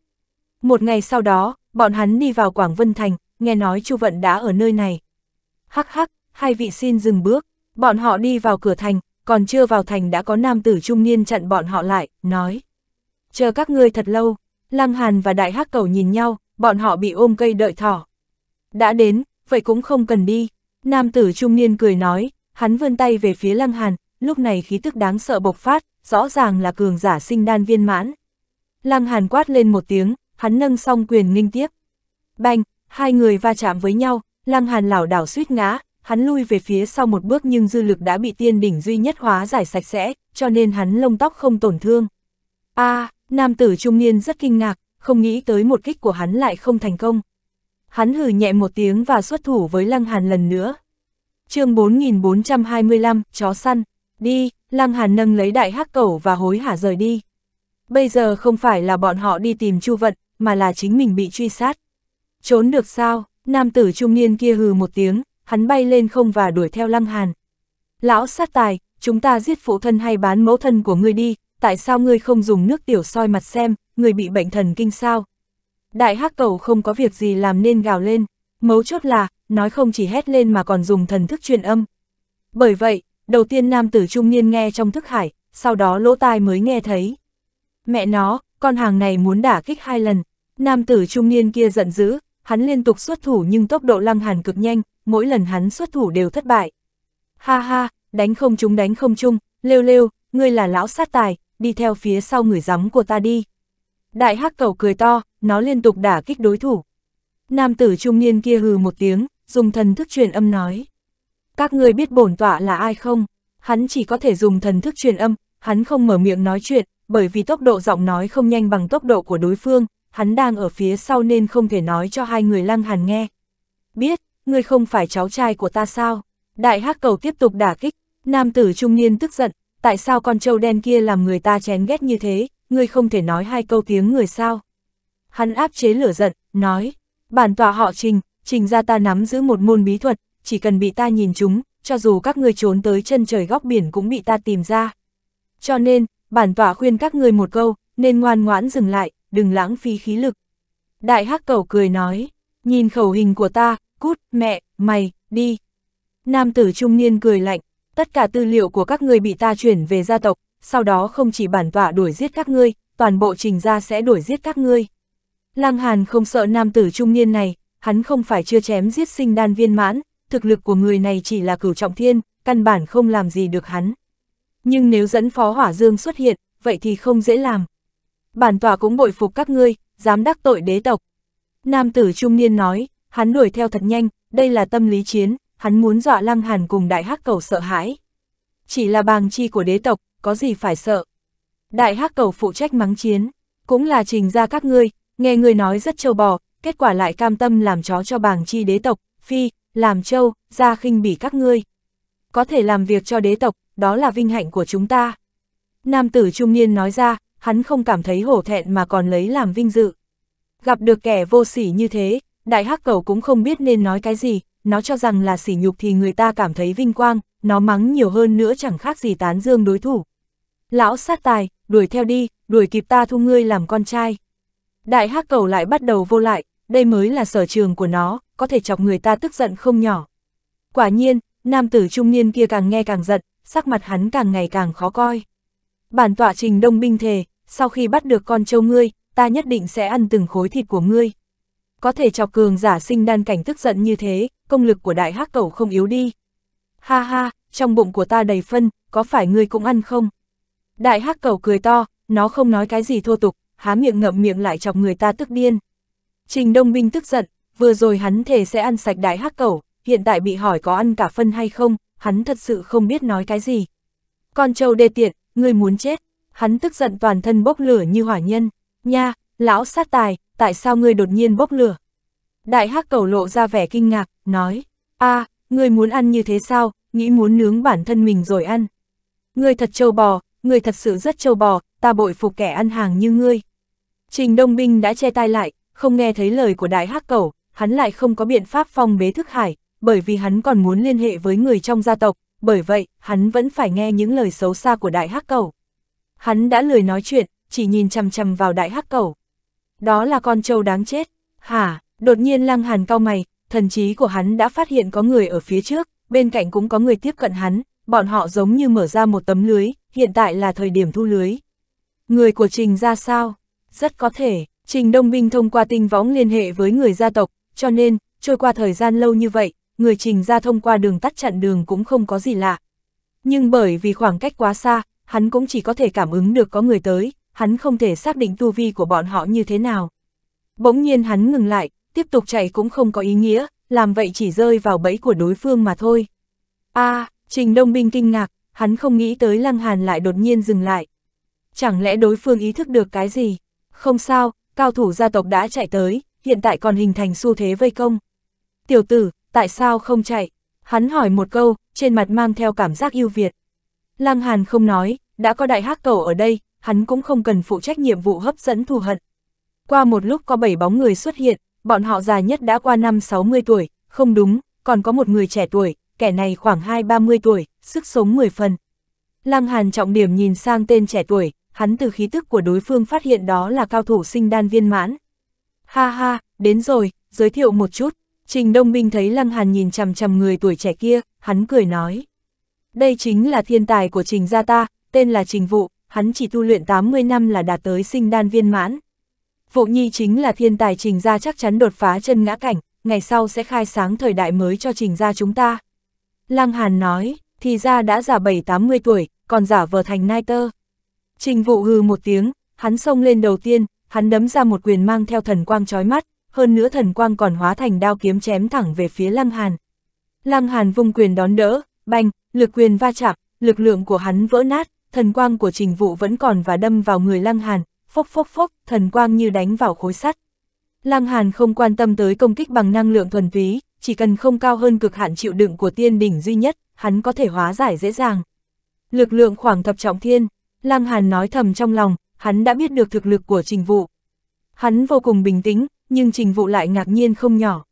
Một ngày sau đó, bọn hắn đi vào Quảng Vân Thành, nghe nói Chu Vận đã ở nơi này. Hắc hắc, hai vị xin dừng bước, bọn họ đi vào cửa thành, còn chưa vào thành đã có nam tử trung niên chặn bọn họ lại, nói. Chờ các ngươi thật lâu, Lăng Hàn và Đại Hắc Cầu nhìn nhau, bọn họ bị ôm cây đợi thỏ. Đã đến, vậy cũng không cần đi, nam tử trung niên cười nói, hắn vươn tay về phía Lăng Hàn, lúc này khí tức đáng sợ bộc phát, rõ ràng là cường giả sinh đan viên mãn. Lăng Hàn quát lên một tiếng, hắn nâng song quyền nghinh tiếp. Bành, hai người va chạm với nhau, Lăng Hàn lảo đảo suýt ngã, hắn lui về phía sau một bước nhưng dư lực đã bị tiên đỉnh duy nhất hóa giải sạch sẽ, cho nên hắn lông tóc không tổn thương. a à, nam tử trung niên rất kinh ngạc, không nghĩ tới một kích của hắn lại không thành công. Hắn hừ nhẹ một tiếng và xuất thủ với Lăng Hàn lần nữa. chương 4425, chó săn, đi, Lăng Hàn nâng lấy đại hắc cẩu và hối hả rời đi. Bây giờ không phải là bọn họ đi tìm Chu Vận, mà là chính mình bị truy sát. Trốn được sao? Nam tử trung niên kia hừ một tiếng, hắn bay lên không và đuổi theo Lăng Hàn. Lão sát tài, chúng ta giết phụ thân hay bán mẫu thân của ngươi đi, tại sao ngươi không dùng nước tiểu soi mặt xem, ngươi bị bệnh thần kinh sao? Đại hắc cầu không có việc gì làm nên gào lên, mấu chốt là, nói không chỉ hét lên mà còn dùng thần thức truyền âm. Bởi vậy, đầu tiên nam tử trung niên nghe trong thức hải, sau đó lỗ tai mới nghe thấy. Mẹ nó, con hàng này muốn đả kích hai lần, nam tử trung niên kia giận dữ, hắn liên tục xuất thủ nhưng tốc độ lăng hàn cực nhanh, mỗi lần hắn xuất thủ đều thất bại. Ha ha, đánh không chúng đánh không chung, lêu lêu, ngươi là lão sát tài, đi theo phía sau người giám của ta đi. Đại hắc cầu cười to, nó liên tục đả kích đối thủ. Nam tử trung niên kia hừ một tiếng, dùng thần thức truyền âm nói. Các ngươi biết bổn tọa là ai không? Hắn chỉ có thể dùng thần thức truyền âm, hắn không mở miệng nói chuyện, bởi vì tốc độ giọng nói không nhanh bằng tốc độ của đối phương, hắn đang ở phía sau nên không thể nói cho hai người lăng hàn nghe. Biết, ngươi không phải cháu trai của ta sao? Đại hắc cầu tiếp tục đả kích, nam tử trung niên tức giận, tại sao con trâu đen kia làm người ta chén ghét như thế, ngươi không thể nói hai câu tiếng người sao? Hắn áp chế lửa giận, nói, bản tọa họ trình, trình ra ta nắm giữ một môn bí thuật, chỉ cần bị ta nhìn chúng, cho dù các ngươi trốn tới chân trời góc biển cũng bị ta tìm ra. Cho nên, bản tọa khuyên các ngươi một câu, nên ngoan ngoãn dừng lại, đừng lãng phí khí lực. Đại hắc cầu cười nói, nhìn khẩu hình của ta, cút, mẹ, mày, đi. Nam tử trung niên cười lạnh, tất cả tư liệu của các ngươi bị ta chuyển về gia tộc, sau đó không chỉ bản tọa đuổi giết các ngươi, toàn bộ trình gia sẽ đuổi giết các ngươi. Lăng Hàn không sợ nam tử trung niên này, hắn không phải chưa chém giết sinh đan viên mãn, thực lực của người này chỉ là cửu trọng thiên, căn bản không làm gì được hắn. Nhưng nếu dẫn Phó Hỏa Dương xuất hiện, vậy thì không dễ làm. Bản tòa cũng bội phục các ngươi, dám đắc tội đế tộc. Nam tử trung niên nói, Hắn đuổi theo thật nhanh, đây là tâm lý chiến, hắn muốn dọa Lăng Hàn cùng đại hắc cầu sợ hãi. Chỉ là bàng chi của đế tộc, có gì phải sợ. Đại hắc cầu phụ trách mắng chiến, cũng là trình ra các ngươi, nghe người nói rất trâu bò, kết quả lại cam tâm làm chó cho bàng chi đế tộc, phi, làm trâu, ra khinh bỉ các ngươi. Có thể làm việc cho đế tộc, đó là vinh hạnh của chúng ta. Nam tử trung niên nói ra, hắn không cảm thấy hổ thẹn mà còn lấy làm vinh dự. Gặp được kẻ vô sỉ như thế, đại hắc cầu cũng không biết nên nói cái gì, nó cho rằng là sỉ nhục thì người ta cảm thấy vinh quang, nó mắng nhiều hơn nữa chẳng khác gì tán dương đối thủ. Lão sát tài, đuổi theo đi, đuổi kịp ta thu ngươi làm con trai. Đại hắc cầu lại bắt đầu vô lại, đây mới là sở trường của nó, có thể chọc người ta tức giận không nhỏ. Quả nhiên, nam tử trung niên kia càng nghe càng giận, sắc mặt hắn càng ngày càng khó coi. Bản tọa trình đông binh thề, sau khi bắt được con trâu ngươi, ta nhất định sẽ ăn từng khối thịt của ngươi có thể chọc cường giả sinh đan cảnh tức giận như thế, công lực của đại hắc cẩu không yếu đi. Ha ha, trong bụng của ta đầy phân, có phải ngươi cũng ăn không? Đại hắc cẩu cười to, nó không nói cái gì thô tục, há miệng ngậm miệng lại chọc người ta tức điên. Trình Đông Binh tức giận, vừa rồi hắn thề sẽ ăn sạch đại hắc cẩu, hiện tại bị hỏi có ăn cả phân hay không, hắn thật sự không biết nói cái gì. Con trâu đê tiện, ngươi muốn chết, hắn tức giận toàn thân bốc lửa như hỏa nhân, nha, lão sát tài, tại sao ngươi đột nhiên bốc lửa? Đại hắc cầu lộ ra vẻ kinh ngạc, nói, a à, ngươi muốn ăn như thế sao, nghĩ muốn nướng bản thân mình rồi ăn. Ngươi thật trâu bò, ngươi thật sự rất trâu bò, ta bội phục kẻ ăn hàng như ngươi. Trình Đông Binh đã che tai lại, không nghe thấy lời của đại hắc cầu, hắn lại không có biện pháp phong bế thức hải, bởi vì hắn còn muốn liên hệ với người trong gia tộc, bởi vậy, hắn vẫn phải nghe những lời xấu xa của đại hắc cầu. Hắn đã lười nói chuyện, chỉ nhìn chằm chằm vào đại hắc cầu đó là con trâu đáng chết. Hả, đột nhiên lăng hàn cao mày, thần trí của hắn đã phát hiện có người ở phía trước, bên cạnh cũng có người tiếp cận hắn, bọn họ giống như mở ra một tấm lưới, hiện tại là thời điểm thu lưới. Người của Trình ra sao? Rất có thể, Trình Đông Binh thông qua tinh võng liên hệ với người gia tộc, cho nên, trôi qua thời gian lâu như vậy, người Trình ra thông qua đường tắt chặn đường cũng không có gì lạ. Nhưng bởi vì khoảng cách quá xa, hắn cũng chỉ có thể cảm ứng được có người tới, hắn không thể xác định tu vi của bọn họ như thế nào. Bỗng nhiên hắn ngừng lại, tiếp tục chạy cũng không có ý nghĩa, làm vậy chỉ rơi vào bẫy của đối phương mà thôi. a à, Trình Đông Binh kinh ngạc, hắn không nghĩ tới Lăng Hàn lại đột nhiên dừng lại. Chẳng lẽ đối phương ý thức được cái gì? Không sao, cao thủ gia tộc đã chạy tới, hiện tại còn hình thành xu thế vây công. Tiểu tử, tại sao không chạy? Hắn hỏi một câu, trên mặt mang theo cảm giác yêu Việt. Lăng Hàn không nói, đã có đại hắc cầu ở đây, hắn cũng không cần phụ trách nhiệm vụ hấp dẫn thù hận. Qua một lúc có bảy bóng người xuất hiện, bọn họ già nhất đã qua năm 60 tuổi, không đúng, còn có một người trẻ tuổi, kẻ này khoảng 2-30 tuổi, sức sống 10 phần. Lăng Hàn trọng điểm nhìn sang tên trẻ tuổi, hắn từ khí tức của đối phương phát hiện đó là cao thủ sinh đan viên mãn. Ha ha, đến rồi, giới thiệu một chút. Trình Đông Minh thấy Lăng Hàn nhìn chằm chằm người tuổi trẻ kia, hắn cười nói. Đây chính là thiên tài của Trình gia ta, tên là Trình Vụ, hắn chỉ tu luyện 80 năm là đạt tới sinh đan viên mãn. Vụ nhi chính là thiên tài trình gia chắc chắn đột phá chân ngã cảnh, ngày sau sẽ khai sáng thời đại mới cho trình gia chúng ta. Lăng Hàn nói, thì ra đã già 7-80 tuổi, còn giả vờ thành nai tơ. Trình vụ hừ một tiếng, hắn xông lên đầu tiên, hắn đấm ra một quyền mang theo thần quang chói mắt, hơn nữa thần quang còn hóa thành đao kiếm chém thẳng về phía Lăng Hàn. Lăng Hàn vung quyền đón đỡ, banh, lực quyền va chạm, lực lượng của hắn vỡ nát, thần quang của trình vụ vẫn còn và đâm vào người Lăng Hàn, phốc phốc phốc, thần quang như đánh vào khối sắt. Lăng Hàn không quan tâm tới công kích bằng năng lượng thuần túy, chỉ cần không cao hơn cực hạn chịu đựng của tiên đỉnh duy nhất, hắn có thể hóa giải dễ dàng. Lực lượng khoảng thập trọng thiên, Lăng Hàn nói thầm trong lòng, hắn đã biết được thực lực của trình vụ. Hắn vô cùng bình tĩnh, nhưng trình vụ lại ngạc nhiên không nhỏ.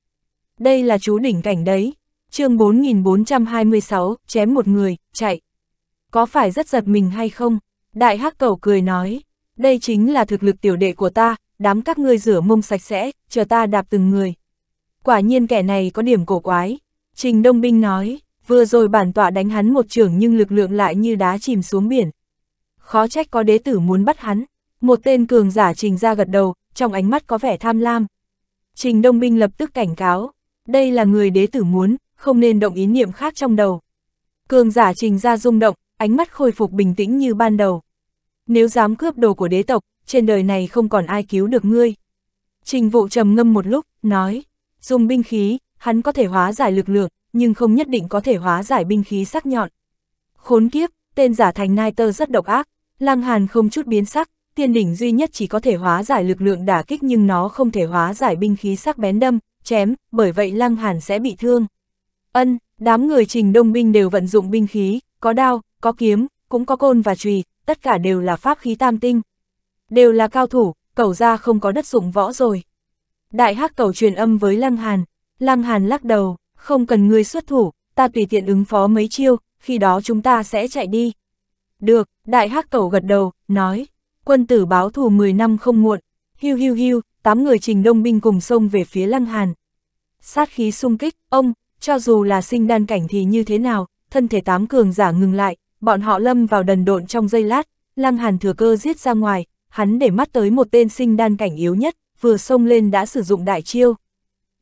Đây là chú đỉnh cảnh đấy. chương 4426, chém một người, chạy có phải rất giật mình hay không? Đại hắc cầu cười nói, đây chính là thực lực tiểu đệ của ta, đám các ngươi rửa mông sạch sẽ, chờ ta đạp từng người. Quả nhiên kẻ này có điểm cổ quái. Trình Đông Binh nói, vừa rồi bản tọa đánh hắn một trưởng nhưng lực lượng lại như đá chìm xuống biển. Khó trách có đế tử muốn bắt hắn. Một tên cường giả trình ra gật đầu, trong ánh mắt có vẻ tham lam. Trình Đông Binh lập tức cảnh cáo, đây là người đế tử muốn, không nên động ý niệm khác trong đầu. Cường giả trình ra rung động, ánh mắt khôi phục bình tĩnh như ban đầu. Nếu dám cướp đồ của đế tộc, trên đời này không còn ai cứu được ngươi. Trình vụ trầm ngâm một lúc, nói, dùng binh khí, hắn có thể hóa giải lực lượng, nhưng không nhất định có thể hóa giải binh khí sắc nhọn. Khốn kiếp, tên giả thành nai tơ rất độc ác, lang hàn không chút biến sắc, tiên đỉnh duy nhất chỉ có thể hóa giải lực lượng đả kích nhưng nó không thể hóa giải binh khí sắc bén đâm, chém, bởi vậy lang hàn sẽ bị thương. Ân, đám người trình đông binh đều vận dụng binh khí, có đao, có kiếm, cũng có côn và chùy, tất cả đều là pháp khí tam tinh. Đều là cao thủ, Cầu ra không có đất dụng võ rồi. Đại hắc cầu truyền âm với Lăng Hàn, Lăng Hàn lắc đầu, không cần ngươi xuất thủ, ta tùy tiện ứng phó mấy chiêu, khi đó chúng ta sẽ chạy đi. Được, đại hắc cầu gật đầu, nói, quân tử báo thù 10 năm không muộn, hiu hiu hiu, 8 người trình đông binh cùng xông về phía Lăng Hàn. Sát khí sung kích, ông, cho dù là sinh đan cảnh thì như thế nào, thân thể tám cường giả ngừng lại, bọn họ lâm vào đần độn trong giây lát, lăng hàn thừa cơ giết ra ngoài, hắn để mắt tới một tên sinh đan cảnh yếu nhất, vừa xông lên đã sử dụng đại chiêu.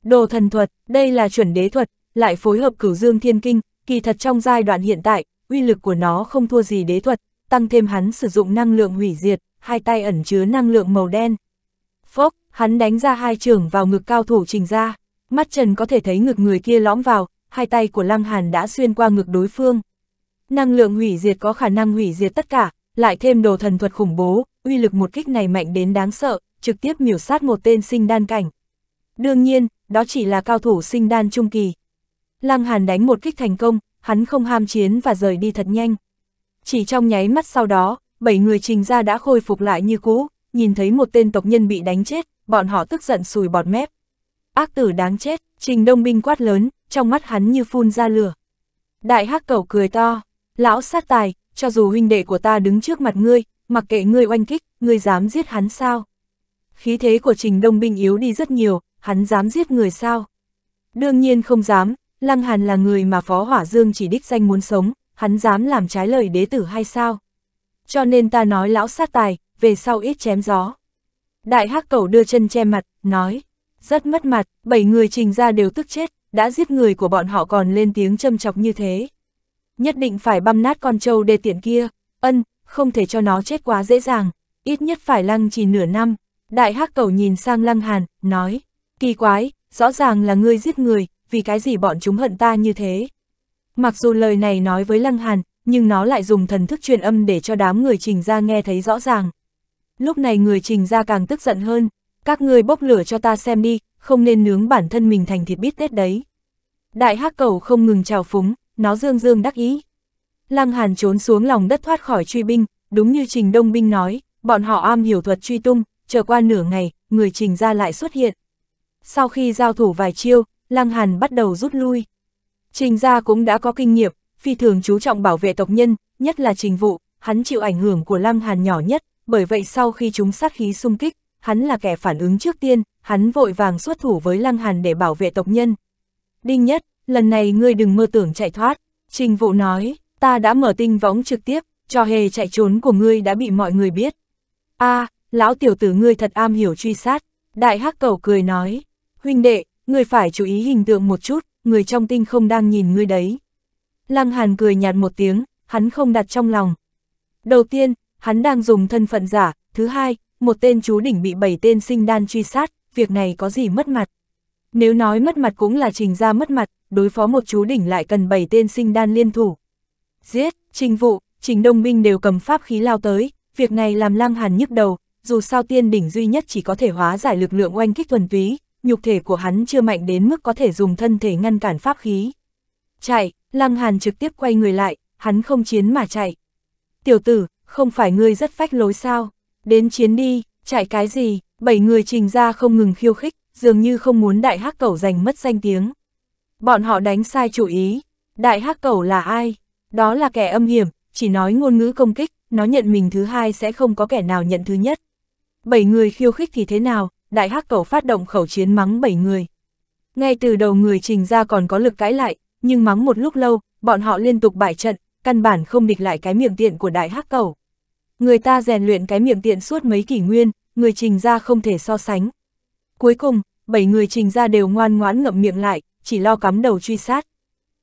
Đồ thần thuật, đây là chuẩn đế thuật, lại phối hợp cửu dương thiên kinh, kỳ thật trong giai đoạn hiện tại, uy lực của nó không thua gì đế thuật, tăng thêm hắn sử dụng năng lượng hủy diệt, hai tay ẩn chứa năng lượng màu đen. Phốc, hắn đánh ra hai trường vào ngực cao thủ trình ra, mắt trần có thể thấy ngực người kia lõm vào, hai tay của lăng hàn đã xuyên qua ngực đối phương năng lượng hủy diệt có khả năng hủy diệt tất cả, lại thêm đồ thần thuật khủng bố, uy lực một kích này mạnh đến đáng sợ, trực tiếp miểu sát một tên sinh đan cảnh. Đương nhiên, đó chỉ là cao thủ sinh đan trung kỳ. Lăng Hàn đánh một kích thành công, hắn không ham chiến và rời đi thật nhanh. Chỉ trong nháy mắt sau đó, bảy người trình ra đã khôi phục lại như cũ, nhìn thấy một tên tộc nhân bị đánh chết, bọn họ tức giận sùi bọt mép. Ác tử đáng chết, trình đông binh quát lớn, trong mắt hắn như phun ra lửa. Đại hắc cầu cười to, Lão sát tài, cho dù huynh đệ của ta đứng trước mặt ngươi, mặc kệ ngươi oanh kích, ngươi dám giết hắn sao? Khí thế của trình đông binh yếu đi rất nhiều, hắn dám giết người sao? Đương nhiên không dám, Lăng Hàn là người mà Phó Hỏa Dương chỉ đích danh muốn sống, hắn dám làm trái lời đế tử hay sao? Cho nên ta nói lão sát tài, về sau ít chém gió. Đại hắc cẩu đưa chân che mặt, nói, rất mất mặt, bảy người trình ra đều tức chết, đã giết người của bọn họ còn lên tiếng châm chọc như thế nhất định phải băm nát con trâu đê tiện kia, ân, không thể cho nó chết quá dễ dàng, ít nhất phải lăng trì nửa năm. Đại hắc cầu nhìn sang lăng hàn, nói, kỳ quái, rõ ràng là ngươi giết người, vì cái gì bọn chúng hận ta như thế. Mặc dù lời này nói với lăng hàn, nhưng nó lại dùng thần thức truyền âm để cho đám người trình ra nghe thấy rõ ràng. Lúc này người trình ra càng tức giận hơn, các ngươi bốc lửa cho ta xem đi, không nên nướng bản thân mình thành thịt bít tết đấy. Đại hắc cầu không ngừng trào phúng, nó dương dương đắc ý. Lăng Hàn trốn xuống lòng đất thoát khỏi truy binh, đúng như Trình Đông Binh nói, bọn họ am hiểu thuật truy tung, chờ qua nửa ngày, người Trình ra lại xuất hiện. Sau khi giao thủ vài chiêu, Lăng Hàn bắt đầu rút lui. Trình gia cũng đã có kinh nghiệm, phi thường chú trọng bảo vệ tộc nhân, nhất là trình vụ, hắn chịu ảnh hưởng của Lăng Hàn nhỏ nhất, bởi vậy sau khi chúng sát khí xung kích, hắn là kẻ phản ứng trước tiên, hắn vội vàng xuất thủ với Lăng Hàn để bảo vệ tộc nhân. Đinh Nhất, lần này ngươi đừng mơ tưởng chạy thoát. Trình vụ nói, ta đã mở tinh võng trực tiếp, cho hề chạy trốn của ngươi đã bị mọi người biết. a à, lão tiểu tử ngươi thật am hiểu truy sát. Đại hắc cầu cười nói, huynh đệ, ngươi phải chú ý hình tượng một chút, người trong tinh không đang nhìn ngươi đấy. Lăng Hàn cười nhạt một tiếng, hắn không đặt trong lòng. Đầu tiên, hắn đang dùng thân phận giả, thứ hai, một tên chú đỉnh bị bảy tên sinh đan truy sát, việc này có gì mất mặt. Nếu nói mất mặt cũng là trình ra mất mặt, đối phó một chú đỉnh lại cần bảy tên sinh đan liên thủ. Giết, trình vụ, trình đông binh đều cầm pháp khí lao tới, việc này làm lang Hàn nhức đầu, dù sao tiên đỉnh duy nhất chỉ có thể hóa giải lực lượng oanh kích thuần túy, nhục thể của hắn chưa mạnh đến mức có thể dùng thân thể ngăn cản pháp khí. Chạy, lang Hàn trực tiếp quay người lại, hắn không chiến mà chạy. Tiểu tử, không phải ngươi rất phách lối sao, đến chiến đi, chạy cái gì, bảy người trình ra không ngừng khiêu khích dường như không muốn đại hắc cẩu giành mất danh tiếng. Bọn họ đánh sai chủ ý, đại hắc cẩu là ai? Đó là kẻ âm hiểm, chỉ nói ngôn ngữ công kích, nó nhận mình thứ hai sẽ không có kẻ nào nhận thứ nhất. Bảy người khiêu khích thì thế nào, đại hắc cẩu phát động khẩu chiến mắng bảy người. Ngay từ đầu người trình ra còn có lực cãi lại, nhưng mắng một lúc lâu, bọn họ liên tục bại trận, căn bản không địch lại cái miệng tiện của đại hắc cẩu. Người ta rèn luyện cái miệng tiện suốt mấy kỷ nguyên, người trình ra không thể so sánh. Cuối cùng, bảy người trình ra đều ngoan ngoãn ngậm miệng lại, chỉ lo cắm đầu truy sát.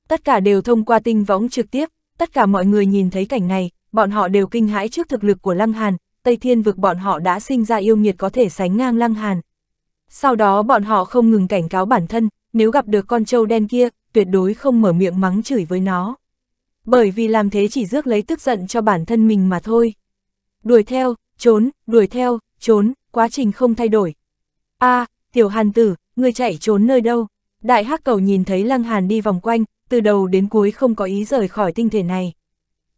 Tất cả đều thông qua tinh võng trực tiếp, tất cả mọi người nhìn thấy cảnh này, bọn họ đều kinh hãi trước thực lực của Lăng Hàn, Tây Thiên vực bọn họ đã sinh ra yêu nghiệt có thể sánh ngang Lăng Hàn. Sau đó bọn họ không ngừng cảnh cáo bản thân, nếu gặp được con trâu đen kia, tuyệt đối không mở miệng mắng chửi với nó. Bởi vì làm thế chỉ rước lấy tức giận cho bản thân mình mà thôi. Đuổi theo, trốn, đuổi theo, trốn, quá trình không thay đổi. a à, tiểu hàn tử, ngươi chạy trốn nơi đâu? Đại hắc cầu nhìn thấy lăng hàn đi vòng quanh, từ đầu đến cuối không có ý rời khỏi tinh thể này.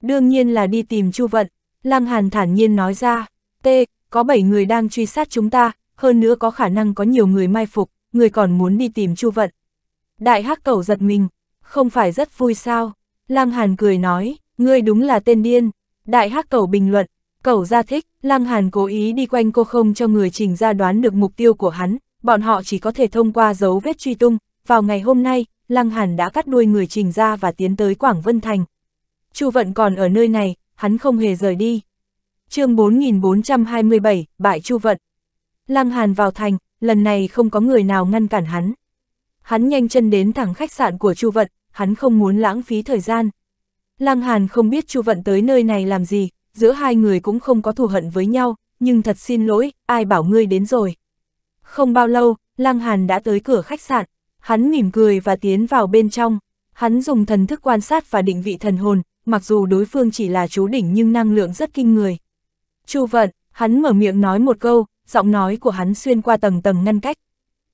Đương nhiên là đi tìm chu vận, lăng hàn thản nhiên nói ra, T, có 7 người đang truy sát chúng ta, hơn nữa có khả năng có nhiều người mai phục, người còn muốn đi tìm chu vận. Đại hắc cầu giật mình, không phải rất vui sao? Lăng hàn cười nói, ngươi đúng là tên điên. Đại hắc cầu bình luận, cầu ra thích, Lăng Hàn cố ý đi quanh cô không cho người trình ra đoán được mục tiêu của hắn, bọn họ chỉ có thể thông qua dấu vết truy tung, vào ngày hôm nay, Lăng Hàn đã cắt đuôi người trình ra và tiến tới Quảng Vân Thành. Chu Vận còn ở nơi này, hắn không hề rời đi. chương 4427, bại Chu Vận. Lăng Hàn vào thành, lần này không có người nào ngăn cản hắn. Hắn nhanh chân đến thẳng khách sạn của Chu Vận, hắn không muốn lãng phí thời gian. Lăng Hàn không biết Chu Vận tới nơi này làm gì, giữa hai người cũng không có thù hận với nhau, nhưng thật xin lỗi, ai bảo ngươi đến rồi. Không bao lâu, Lăng Hàn đã tới cửa khách sạn, hắn mỉm cười và tiến vào bên trong, hắn dùng thần thức quan sát và định vị thần hồn, mặc dù đối phương chỉ là chú đỉnh nhưng năng lượng rất kinh người. Chu vận, hắn mở miệng nói một câu, giọng nói của hắn xuyên qua tầng tầng ngăn cách.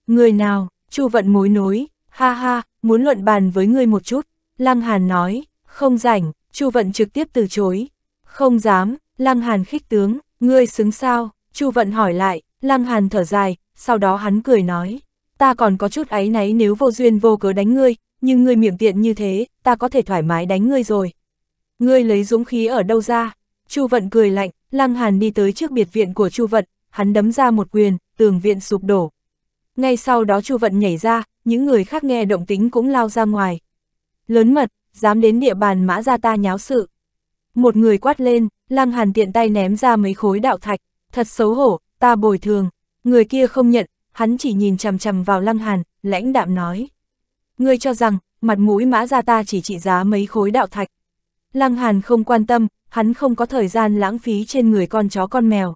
Người nào, Chu vận mối nối, ha ha, muốn luận bàn với ngươi một chút, Lăng Hàn nói, không rảnh, Chu vận trực tiếp từ chối. Không dám, Lăng Hàn khích tướng, ngươi xứng sao, Chu vận hỏi lại, Lăng Hàn thở dài, sau đó hắn cười nói, ta còn có chút áy náy nếu vô duyên vô cớ đánh ngươi, nhưng ngươi miệng tiện như thế, ta có thể thoải mái đánh ngươi rồi. Ngươi lấy dũng khí ở đâu ra? Chu Vận cười lạnh, Lăng Hàn đi tới trước biệt viện của Chu Vận, hắn đấm ra một quyền, tường viện sụp đổ. Ngay sau đó Chu Vận nhảy ra, những người khác nghe động tính cũng lao ra ngoài. Lớn mật, dám đến địa bàn mã ra ta nháo sự. Một người quát lên, Lăng Hàn tiện tay ném ra mấy khối đạo thạch, thật xấu hổ, ta bồi thường, Người kia không nhận, hắn chỉ nhìn chằm chằm vào Lăng Hàn, lãnh đạm nói. Ngươi cho rằng, mặt mũi mã ra ta chỉ trị giá mấy khối đạo thạch. Lăng Hàn không quan tâm, hắn không có thời gian lãng phí trên người con chó con mèo.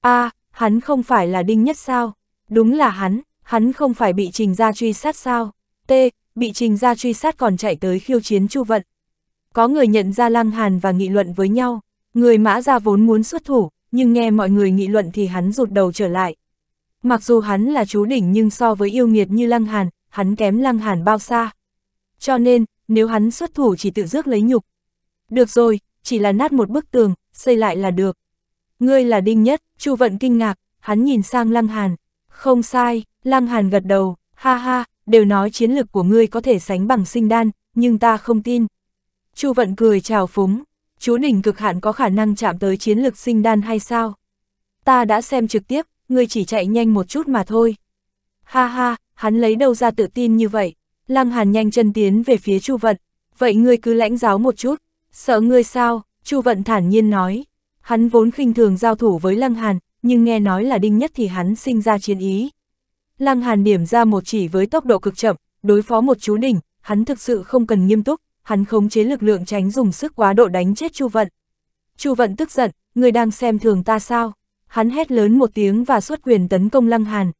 a à, hắn không phải là đinh nhất sao? Đúng là hắn, hắn không phải bị trình ra truy sát sao? T, bị trình ra truy sát còn chạy tới khiêu chiến chu vận. Có người nhận ra Lăng Hàn và nghị luận với nhau, người mã ra vốn muốn xuất thủ, nhưng nghe mọi người nghị luận thì hắn rụt đầu trở lại. Mặc dù hắn là chú đỉnh nhưng so với yêu nghiệt như Lăng Hàn, hắn kém Lăng Hàn bao xa. Cho nên, nếu hắn xuất thủ chỉ tự rước lấy nhục. Được rồi, chỉ là nát một bức tường, xây lại là được. Ngươi là đinh nhất, Chu Vận kinh ngạc, hắn nhìn sang Lăng Hàn. Không sai, Lăng Hàn gật đầu, ha ha, đều nói chiến lực của ngươi có thể sánh bằng sinh đan, nhưng ta không tin. Chu Vận cười chào phúng, chú đỉnh cực hạn có khả năng chạm tới chiến lực sinh đan hay sao? Ta đã xem trực tiếp, ngươi chỉ chạy nhanh một chút mà thôi. Ha ha, hắn lấy đâu ra tự tin như vậy, Lăng Hàn nhanh chân tiến về phía Chu Vận, vậy ngươi cứ lãnh giáo một chút, sợ ngươi sao, Chu Vận thản nhiên nói. Hắn vốn khinh thường giao thủ với Lăng Hàn, nhưng nghe nói là đinh nhất thì hắn sinh ra chiến ý. Lăng Hàn điểm ra một chỉ với tốc độ cực chậm, đối phó một chú đỉnh, hắn thực sự không cần nghiêm túc, hắn khống chế lực lượng tránh dùng sức quá độ đánh chết Chu Vận. Chu Vận tức giận, người đang xem thường ta sao? hắn hét lớn một tiếng và xuất quyền tấn công Lăng Hàn.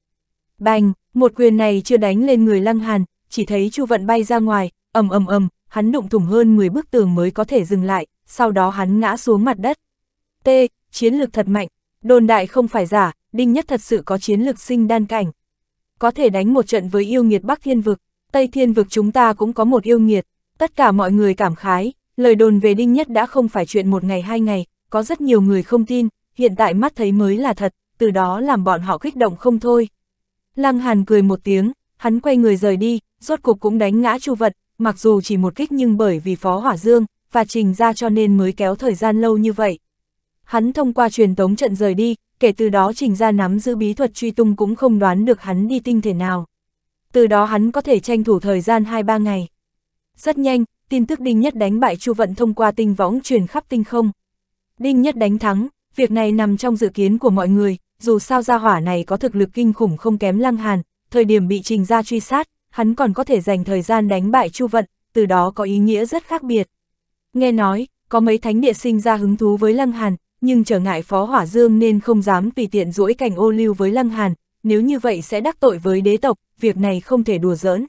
Bành, một quyền này chưa đánh lên người Lăng Hàn, chỉ thấy Chu Vận bay ra ngoài, ầm ầm ầm, hắn đụng thủng hơn 10 bức tường mới có thể dừng lại, sau đó hắn ngã xuống mặt đất. T, chiến lực thật mạnh, đồn đại không phải giả, Đinh Nhất thật sự có chiến lực sinh đan cảnh. Có thể đánh một trận với yêu nghiệt Bắc Thiên Vực, Tây Thiên Vực chúng ta cũng có một yêu nghiệt, tất cả mọi người cảm khái, lời đồn về Đinh Nhất đã không phải chuyện một ngày hai ngày, có rất nhiều người không tin, hiện tại mắt thấy mới là thật, từ đó làm bọn họ kích động không thôi. Lăng Hàn cười một tiếng, hắn quay người rời đi, rốt cục cũng đánh ngã Chu Vật, mặc dù chỉ một kích nhưng bởi vì Phó Hỏa Dương và Trình ra cho nên mới kéo thời gian lâu như vậy. Hắn thông qua truyền tống trận rời đi, kể từ đó Trình ra nắm giữ bí thuật truy tung cũng không đoán được hắn đi tinh thể nào. Từ đó hắn có thể tranh thủ thời gian 2-3 ngày. Rất nhanh, tin tức Đinh Nhất đánh bại Chu Vận thông qua tinh võng truyền khắp tinh không. Đinh Nhất đánh thắng, việc này nằm trong dự kiến của mọi người, dù sao gia hỏa này có thực lực kinh khủng không kém lăng hàn, thời điểm bị trình ra truy sát, hắn còn có thể dành thời gian đánh bại Chu Vận, từ đó có ý nghĩa rất khác biệt. Nghe nói, có mấy thánh địa sinh ra hứng thú với lăng hàn, nhưng trở ngại phó hỏa dương nên không dám tùy tiện duỗi cành ô lưu với lăng hàn, nếu như vậy sẽ đắc tội với đế tộc, việc này không thể đùa giỡn.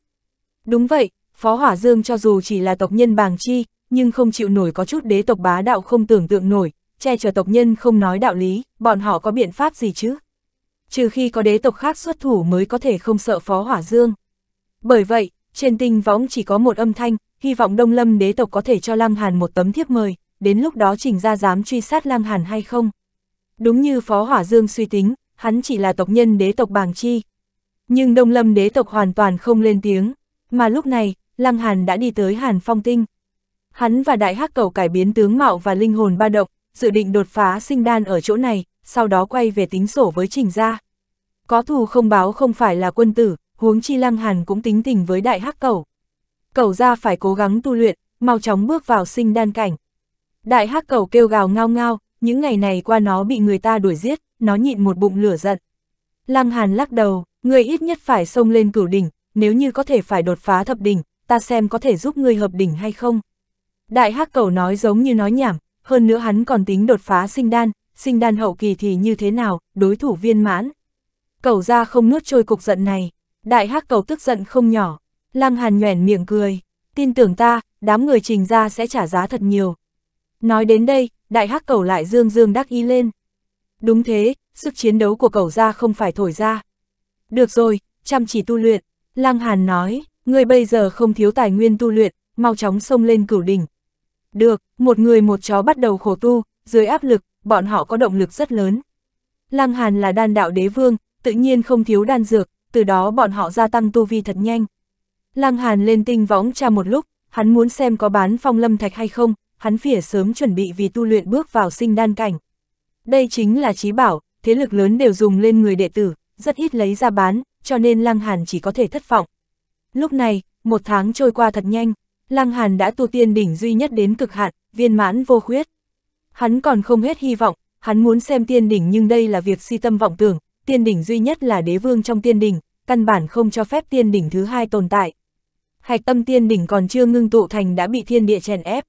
Đúng vậy, phó hỏa dương cho dù chỉ là tộc nhân bàng chi, nhưng không chịu nổi có chút đế tộc bá đạo không tưởng tượng nổi, che chở tộc nhân không nói đạo lý, bọn họ có biện pháp gì chứ? Trừ khi có đế tộc khác xuất thủ mới có thể không sợ phó hỏa dương. Bởi vậy, trên tinh võng chỉ có một âm thanh, hy vọng Đông Lâm đế tộc có thể cho Lăng Hàn một tấm thiếp mời, đến lúc đó trình ra dám truy sát Lăng Hàn hay không. Đúng như Phó Hỏa Dương suy tính, hắn chỉ là tộc nhân đế tộc Bàng Chi. Nhưng Đông Lâm đế tộc hoàn toàn không lên tiếng, mà lúc này, Lăng Hàn đã đi tới Hàn Phong Tinh. Hắn và Đại Hắc Cầu cải biến tướng mạo và linh hồn ba động dự định đột phá sinh đan ở chỗ này, sau đó quay về tính sổ với trình gia. Có thù không báo không phải là quân tử, huống chi lăng hàn cũng tính tình với đại hắc cầu. Cầu gia phải cố gắng tu luyện, mau chóng bước vào sinh đan cảnh. Đại hắc cầu kêu gào ngao ngao, những ngày này qua nó bị người ta đuổi giết, nó nhịn một bụng lửa giận. Lăng hàn lắc đầu, người ít nhất phải xông lên cửu đỉnh, nếu như có thể phải đột phá thập đỉnh, ta xem có thể giúp ngươi hợp đỉnh hay không. Đại hắc cầu nói giống như nói nhảm, hơn nữa hắn còn tính đột phá sinh đan, sinh đan hậu kỳ thì như thế nào, đối thủ viên mãn. Cẩu ra không nuốt trôi cục giận này, đại hắc cầu tức giận không nhỏ, lăng hàn nhoẻn miệng cười, tin tưởng ta, đám người trình ra sẽ trả giá thật nhiều. Nói đến đây, đại hắc cầu lại dương dương đắc ý lên. Đúng thế, sức chiến đấu của cẩu ra không phải thổi ra. Được rồi, chăm chỉ tu luyện, lăng hàn nói, người bây giờ không thiếu tài nguyên tu luyện, mau chóng xông lên cửu đỉnh, được, một người một chó bắt đầu khổ tu, dưới áp lực, bọn họ có động lực rất lớn. Lăng Hàn là đan đạo đế vương, tự nhiên không thiếu đan dược, từ đó bọn họ gia tăng tu vi thật nhanh. Lăng Hàn lên tinh võng tra một lúc, hắn muốn xem có bán phong lâm thạch hay không, hắn phỉa sớm chuẩn bị vì tu luyện bước vào sinh đan cảnh. Đây chính là trí bảo, thế lực lớn đều dùng lên người đệ tử, rất ít lấy ra bán, cho nên Lăng Hàn chỉ có thể thất vọng. Lúc này, một tháng trôi qua thật nhanh, Lăng Hàn đã tu tiên đỉnh duy nhất đến cực hạn, viên mãn vô khuyết. Hắn còn không hết hy vọng, hắn muốn xem tiên đỉnh nhưng đây là việc si tâm vọng tưởng, tiên đỉnh duy nhất là đế vương trong tiên đỉnh, căn bản không cho phép tiên đỉnh thứ hai tồn tại. Hạch tâm tiên đỉnh còn chưa ngưng tụ thành đã bị thiên địa chèn ép.